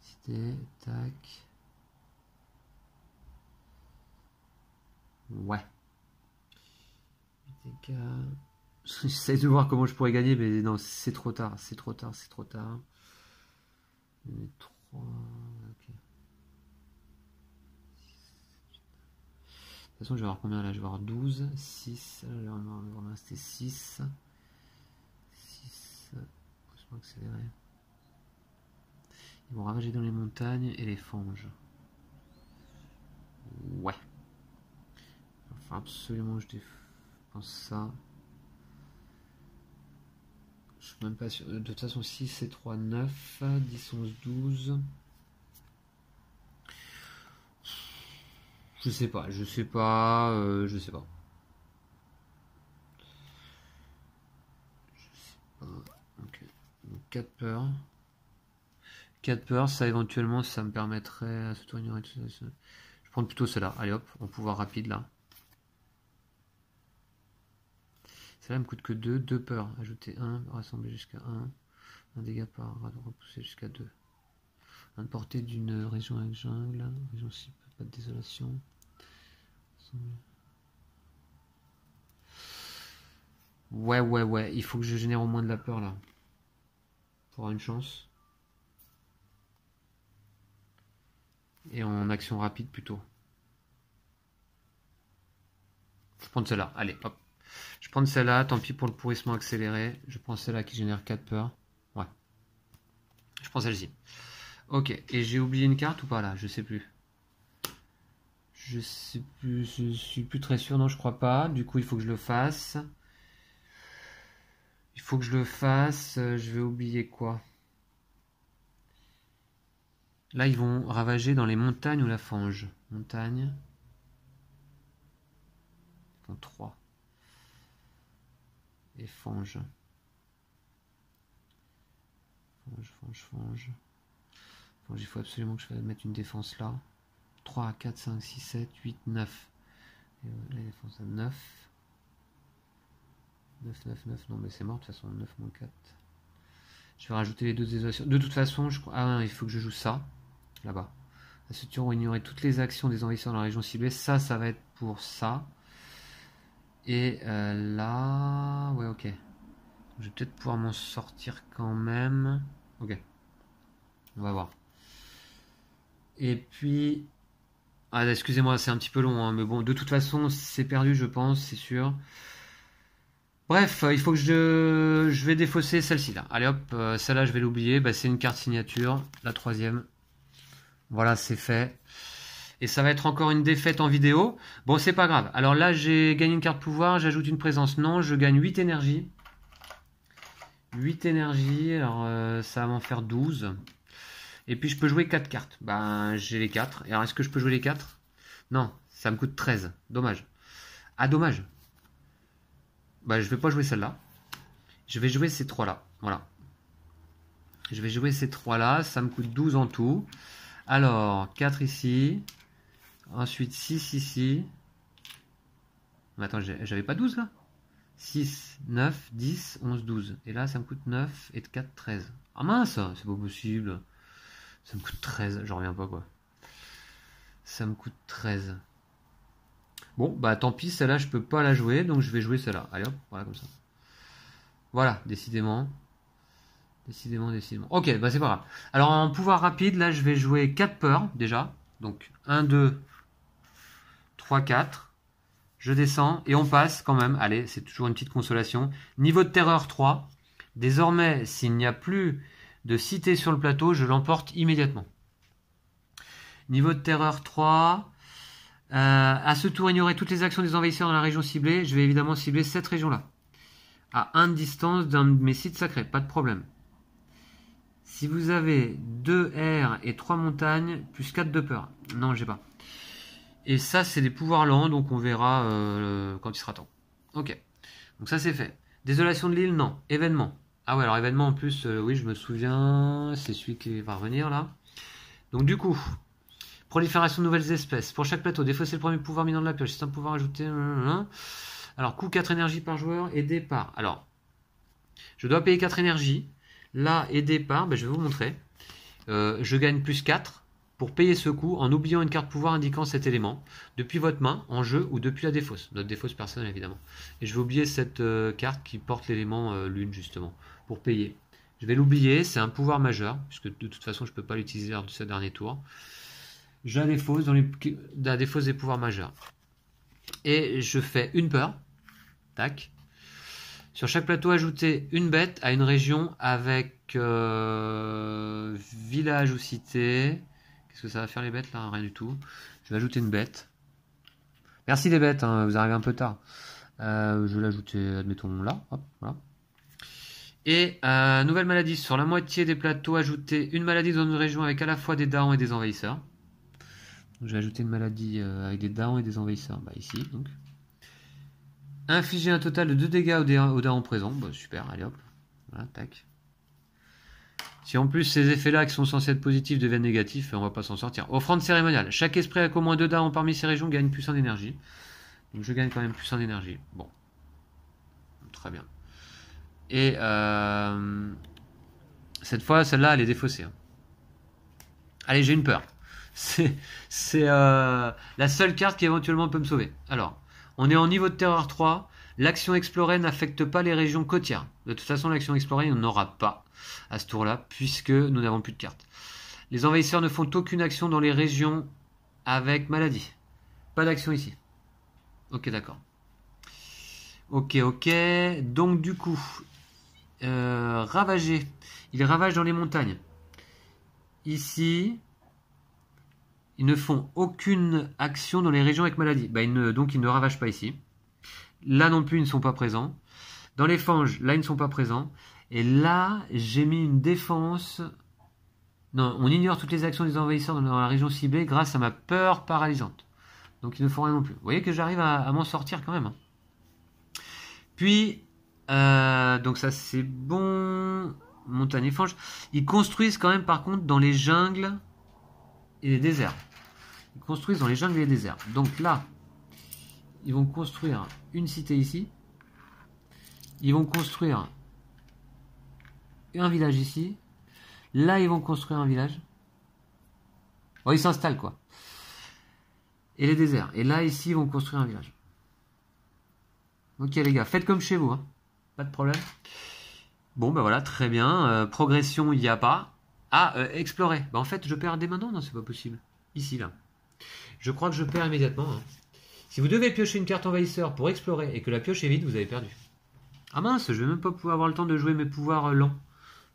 C'était tac. Ouais. J'essaie de voir comment je pourrais gagner, mais non, c'est trop tard, c'est trop tard, c'est trop tard. De toute façon, je vais avoir combien là Je vais avoir 12, 6, vais rester 6. 6, accéléré. Ils vont ravager dans les montagnes et les fanges. Ouais. Enfin, absolument, je pense ça. Je suis même pas sûr. De toute façon, 6 et 3, 9. 10, 11, 12. Je sais pas, je sais pas, euh, je sais pas. Je sais pas. Ok. Donc 4 peurs. 4 peurs, ça éventuellement, ça me permettrait à se tourner. Je vais prendre plutôt cela. Allez hop, on pouvoir rapide là. Celle-là me coûte que 2, 2 peurs. Ajouter 1, rassembler jusqu'à 1. Un dégât par repousser jusqu'à 2. Un portée d'une région avec jungle, région désolation. Ouais, ouais, ouais. Il faut que je génère au moins de la peur là. Pour avoir une chance. Et en action rapide plutôt. Je prends celle-là. Allez, hop. Je prends celle-là. Tant pis pour le pourrissement accéléré. Je prends celle-là qui génère 4 peurs. Ouais. Je prends celle-ci. Ok. Et j'ai oublié une carte ou pas là Je sais plus. Je sais plus, je suis plus très sûr, non, je crois pas. Du coup, il faut que je le fasse. Il faut que je le fasse. Euh, je vais oublier quoi Là, ils vont ravager dans les montagnes ou la fange. Montagne. Ils font 3. Et fange. Fange, fange, fange. Fange, il faut absolument que je mette une défense là. 3, 4, 5, 6, 7, 8, 9. Et euh, là, ils 9. 9, 9, 9. Non, mais c'est mort de toute façon. 9 moins 4. Je vais rajouter les deux désolations. De toute façon, je... ah, il faut que je joue ça. Là-bas. À ce tour, on ignorer toutes les actions des envahisseurs dans la région ciblée. Ça, ça va être pour ça. Et euh, là. Ouais, ok. Je vais peut-être pouvoir m'en sortir quand même. Ok. On va voir. Et puis, ah, excusez-moi, c'est un petit peu long, hein, mais bon, de toute façon, c'est perdu, je pense, c'est sûr. Bref, euh, il faut que je, je vais défausser celle-ci là. Allez hop, euh, celle-là je vais l'oublier. Bah, c'est une carte signature, la troisième. Voilà, c'est fait. Et ça va être encore une défaite en vidéo. Bon, c'est pas grave. Alors là, j'ai gagné une carte pouvoir, j'ajoute une présence. Non, je gagne 8 énergies. 8 énergies, alors euh, ça va m'en faire 12. Et puis je peux jouer 4 cartes. Ben j'ai les 4. Et alors est-ce que je peux jouer les 4 Non, ça me coûte 13. Dommage. Ah dommage. Ben je vais pas jouer celle-là. Je vais jouer ces 3 là. Voilà. Je vais jouer ces 3 là. Ça me coûte 12 en tout. Alors 4 ici. Ensuite 6 ici. Mais attends, j'avais pas 12 là 6, 9, 10, 11, 12. Et là, ça me coûte 9 et 4, 13. Ah mince, c'est pas possible. Ça me coûte 13, je reviens pas quoi. Ça me coûte 13. Bon, bah tant pis, celle-là je peux pas la jouer, donc je vais jouer celle-là. Allez hop, voilà comme ça. Voilà, décidément. Décidément, décidément. Ok, bah c'est pas grave. Alors en pouvoir rapide, là je vais jouer 4 peurs déjà. Donc 1, 2, 3, 4. Je descends et on passe quand même. Allez, c'est toujours une petite consolation. Niveau de terreur 3. Désormais, s'il n'y a plus de citer sur le plateau, je l'emporte immédiatement. Niveau de terreur 3. Euh, à ce tour, ignorer toutes les actions des envahisseurs dans la région ciblée. Je vais évidemment cibler cette région-là. À 1 distance d'un de mes sites sacrés, pas de problème. Si vous avez 2 R et 3 montagnes, plus 4 de peur. Non, j'ai pas. Et ça, c'est des pouvoirs lents, donc on verra euh, quand il sera temps. Ok. Donc ça, c'est fait. Désolation de l'île, non. Événement. Ah ouais, alors événement en plus, euh, oui, je me souviens, c'est celui qui va revenir là. Donc du coup, prolifération de nouvelles espèces. Pour chaque plateau, défausser le premier pouvoir minant de la pioche, c'est un pouvoir ajouté. Alors coût 4 énergies par joueur et départ. Alors, je dois payer 4 énergies. Là et départ, ben, je vais vous montrer. Euh, je gagne plus 4 pour payer ce coût en oubliant une carte pouvoir indiquant cet élément depuis votre main en jeu ou depuis la défausse. Notre défausse personnelle évidemment. Et je vais oublier cette euh, carte qui porte l'élément lune justement payer. Je vais l'oublier, c'est un pouvoir majeur, puisque de toute façon je peux pas l'utiliser lors de ce dernier tour. J'ai la défausse, dans les... la des pouvoirs majeurs. Et je fais une peur. Tac. Sur chaque plateau, ajouter une bête à une région avec euh, village ou cité. Qu'est-ce que ça va faire les bêtes là Rien du tout. Je vais ajouter une bête. Merci les bêtes, hein, vous arrivez un peu tard. Euh, je vais l'ajouter, admettons, là. Et nouvelle maladie sur la moitié des plateaux, ajouter une maladie dans une région avec à la fois des darons et des envahisseurs. j'ai ajouté une maladie euh, avec des darons et des envahisseurs, bah, ici donc. Infliger un total de 2 dégâts aux, aux darons présents, bah, super, allez hop, voilà, tac. Si en plus ces effets-là qui sont censés être positifs deviennent négatifs, on va pas s'en sortir. Offrande cérémoniale. Chaque esprit avec au moins deux darons parmi ces régions gagne plus en énergie. Donc je gagne quand même plus en énergie. Bon. Très bien. Et euh, cette fois, celle-là, elle est défaussée. Hein. Allez, j'ai une peur. C'est euh, la seule carte qui éventuellement peut me sauver. Alors, on est en niveau de terreur 3. L'action explorée n'affecte pas les régions côtières. De toute façon, l'action explorée, on n'aura aura pas à ce tour-là, puisque nous n'avons plus de cartes. Les envahisseurs ne font aucune action dans les régions avec maladie. Pas d'action ici. Ok, d'accord. Ok, ok. Donc du coup, euh, ravagés. Ils ravagent dans les montagnes. Ici, ils ne font aucune action dans les régions avec maladie. Bah, ne, donc ils ne ravagent pas ici. Là non plus, ils ne sont pas présents. Dans les fanges, là, ils ne sont pas présents. Et là, j'ai mis une défense. Non, on ignore toutes les actions des envahisseurs dans la région ciblée grâce à ma peur paralysante. Donc ils ne font rien non plus. Vous voyez que j'arrive à, m'en sortir quand même. Hein. Puis, euh, donc ça c'est bon. Montagne Fange Ils construisent quand même par contre dans les jungles et les déserts. Ils construisent dans les jungles et les déserts. Donc là, ils vont construire une cité ici. Ils vont construire un village ici. Là, ils vont construire un village. Oh ils s'installent quoi. Et les déserts. Et là, ici, ils vont construire un village. Ok les gars, faites comme chez vous. Hein de problème. Bon, ben voilà, très bien. Euh, progression, il n'y a pas. Ah, euh, explorer. Bah en fait, je perds dès maintenant Non, c'est pas possible. Ici, là. Je crois que je perds immédiatement. Hein. Si vous devez piocher une carte envahisseur pour explorer et que la pioche est vide, vous avez perdu. Ah mince, je vais même pas pouvoir avoir le temps de jouer mes pouvoirs euh, lents.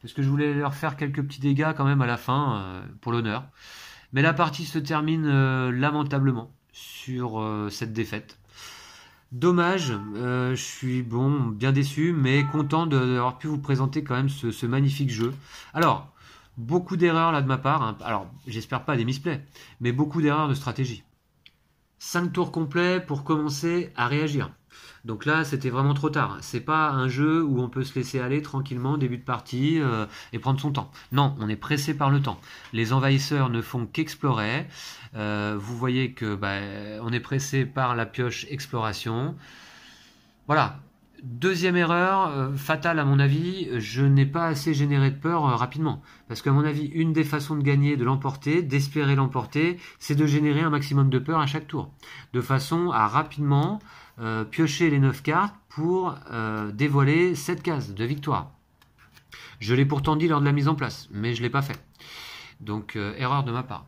Parce que je voulais leur faire quelques petits dégâts quand même à la fin, pour l'honneur. Mais la partie se termine lamentablement sur cette défaite. Dommage, euh, je suis bon, bien déçu, mais content d'avoir pu vous présenter quand même ce, magnifique jeu. Alors, beaucoup d'erreurs là de ma part, hein. alors j'espère pas des misplays, mais beaucoup d'erreurs de stratégie. 5 tours complets pour commencer à réagir. Donc là, c'était vraiment trop tard. C'est pas un jeu où on peut se laisser aller tranquillement début de partie euh, et prendre son temps. Non, on est pressé par le temps. Les envahisseurs ne font qu'explorer. Euh, vous voyez que bah, on est pressé par la pioche exploration. Voilà. Deuxième erreur, euh, fatale à mon avis, je n'ai pas assez généré de peur euh, rapidement. Parce qu'à mon avis, une des façons de gagner, de l'emporter, d'espérer l'emporter, c'est de générer un maximum de peur à chaque tour. De façon à rapidement piocher les 9 cartes pour dévoiler cette case de victoire. Je l'ai pourtant dit lors de la mise en place, mais je ne l'ai pas fait. Donc erreur de ma part.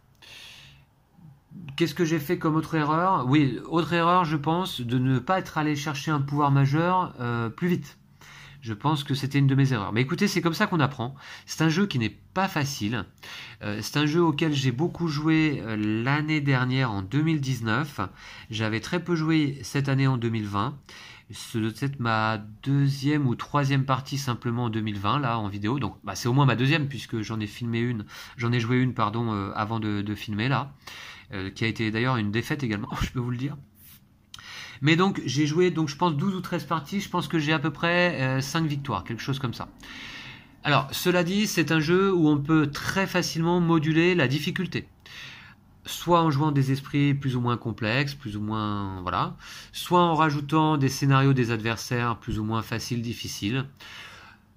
Qu'est-ce que j'ai fait comme autre erreur Oui, autre erreur, je pense, de ne pas être allé chercher un pouvoir majeur euh, plus vite. Je pense que c'était une de mes erreurs. Mais écoutez, c'est comme ça qu'on apprend. C'est un jeu qui n'est pas facile. Euh, c'est un jeu auquel j'ai beaucoup joué euh, l'année dernière, en 2019. J'avais très peu joué cette année, en 2020. C'est peut-être ma deuxième ou troisième partie simplement en 2020, là, en vidéo. Donc, bah, c'est au moins ma deuxième, puisque j'en ai filmé une, j'en ai joué une, pardon, avant de, filmer, là. Euh, qui a été d'ailleurs une défaite également, je peux vous le dire. Mais donc j'ai joué donc je pense 12 ou 13 parties, je pense que j'ai à peu près 5 euh, victoires, quelque chose comme ça. Alors cela dit, c'est un jeu où on peut très facilement moduler la difficulté. Soit en jouant des esprits plus ou moins complexes, plus ou moins voilà, soit en rajoutant des scénarios des adversaires plus ou moins faciles, difficiles.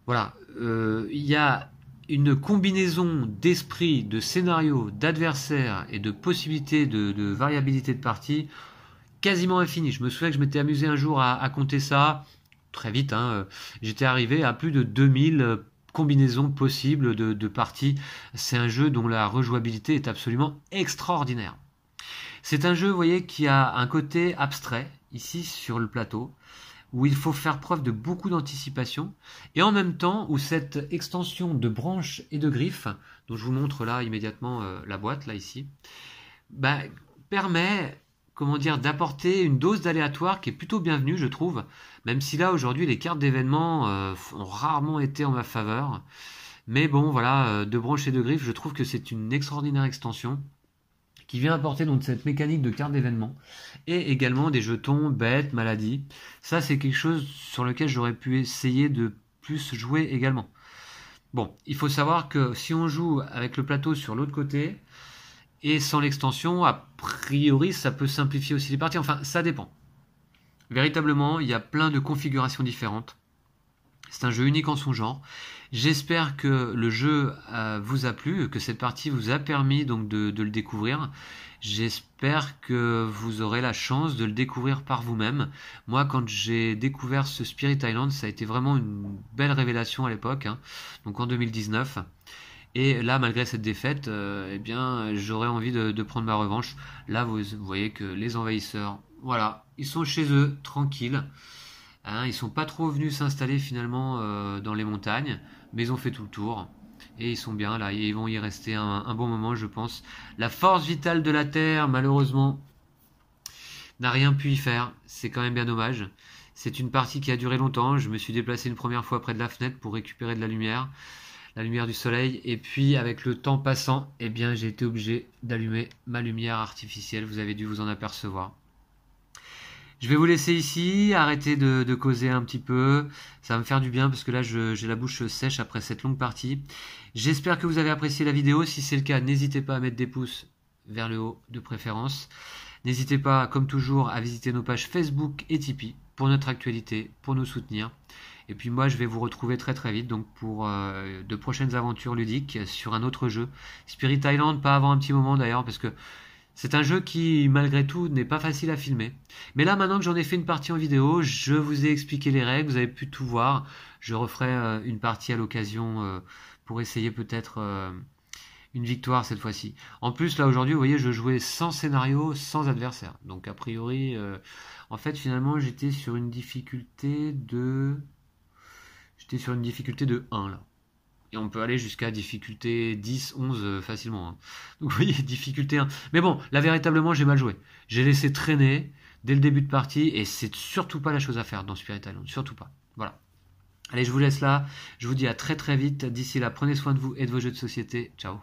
Voilà, euh, il y a une combinaison d'esprit, de scénario, d'adversaires et de possibilités de, variabilité de partie quasiment infinie. Je me souviens que je m'étais amusé un jour à, compter ça très vite. Hein, euh, j'étais arrivé à plus de 2000 euh, combinaisons possibles de, de parties. C'est un jeu dont la rejouabilité est absolument extraordinaire. C'est un jeu, vous voyez, qui a un côté abstrait ici sur le plateau où il faut faire preuve de beaucoup d'anticipation, et en même temps où cette extension de branches et de griffes, dont je vous montre là immédiatement euh, la boîte, là ici, bah, permet comment dire, d'apporter une dose d'aléatoire qui est plutôt bienvenue, je trouve, même si là aujourd'hui les cartes d'événements euh, ont rarement été en ma faveur. Mais bon, voilà, euh, de branches et de griffes, je trouve que c'est une extraordinaire extension qui vient apporter donc cette mécanique de carte d'événement et également des jetons bêtes, maladies. Ça, c'est quelque chose sur lequel j'aurais pu essayer de plus jouer également. Bon, il faut savoir que si on joue avec le plateau sur l'autre côté et sans l'extension, a priori, ça peut simplifier aussi les parties. Enfin, ça dépend. Véritablement, il y a plein de configurations différentes. C'est un jeu unique en son genre J'espère que le jeu euh, vous a plu, que cette partie vous a permis donc de, le découvrir. J'espère que vous aurez la chance de le découvrir par vous-même. Moi, quand j'ai découvert ce Spirit Island, ça a été vraiment une belle révélation à l'époque, hein, donc en 2019. Et là, malgré cette défaite, euh, eh bien, j'aurais envie de, prendre ma revanche. Là, vous, voyez que les envahisseurs, voilà, ils sont chez eux, tranquilles. Hein, ils sont pas trop venus s'installer finalement euh, dans les montagnes mais ils ont fait tout le tour. Et ils sont bien là, et ils vont y rester un, bon moment, je pense. La force vitale de la Terre, malheureusement, n'a rien pu y faire. C'est quand même bien dommage. C'est une partie qui a duré longtemps. Je me suis déplacé une première fois près de la fenêtre pour récupérer de la lumière, la lumière du soleil. Et puis, avec le temps passant, eh bien, j'ai été obligé d'allumer ma lumière artificielle. Vous avez dû vous en apercevoir. Je vais vous laisser ici, arrêter de, causer un petit peu. Ça va me faire du bien parce que là, j'ai la bouche sèche après cette longue partie. J'espère que vous avez apprécié la vidéo. Si c'est le cas, n'hésitez pas à mettre des pouces vers le haut de préférence. N'hésitez pas, comme toujours, à visiter nos pages Facebook et Tipeee pour notre actualité, pour nous soutenir. Et puis moi, je vais vous retrouver très très vite donc pour euh, de prochaines aventures ludiques sur un autre jeu. Spirit Island, pas avant un petit moment d'ailleurs, parce que c'est un jeu qui, malgré tout, n'est pas facile à filmer. Mais là, maintenant que j'en ai fait une partie en vidéo, je vous ai expliqué les règles, vous avez pu tout voir. Je referai euh, une partie à l'occasion euh, pour essayer peut-être euh, une victoire cette fois-ci. En plus, là aujourd'hui, vous voyez, je jouais sans scénario, sans adversaire. Donc a priori, en fait, finalement, j'étais sur une difficulté de, j'étais sur une difficulté de 1 là et on peut aller jusqu'à difficulté 10, 11 euh, facilement. Hein. Donc vous voyez, difficulté 1. Mais bon, là véritablement j'ai mal joué. J'ai laissé traîner dès le début de partie et c'est surtout pas la chose à faire dans Spirit Island, surtout pas. Voilà. Allez, je vous laisse là. Je vous dis à très très vite. D'ici là, prenez soin de vous et de vos jeux de société. Ciao.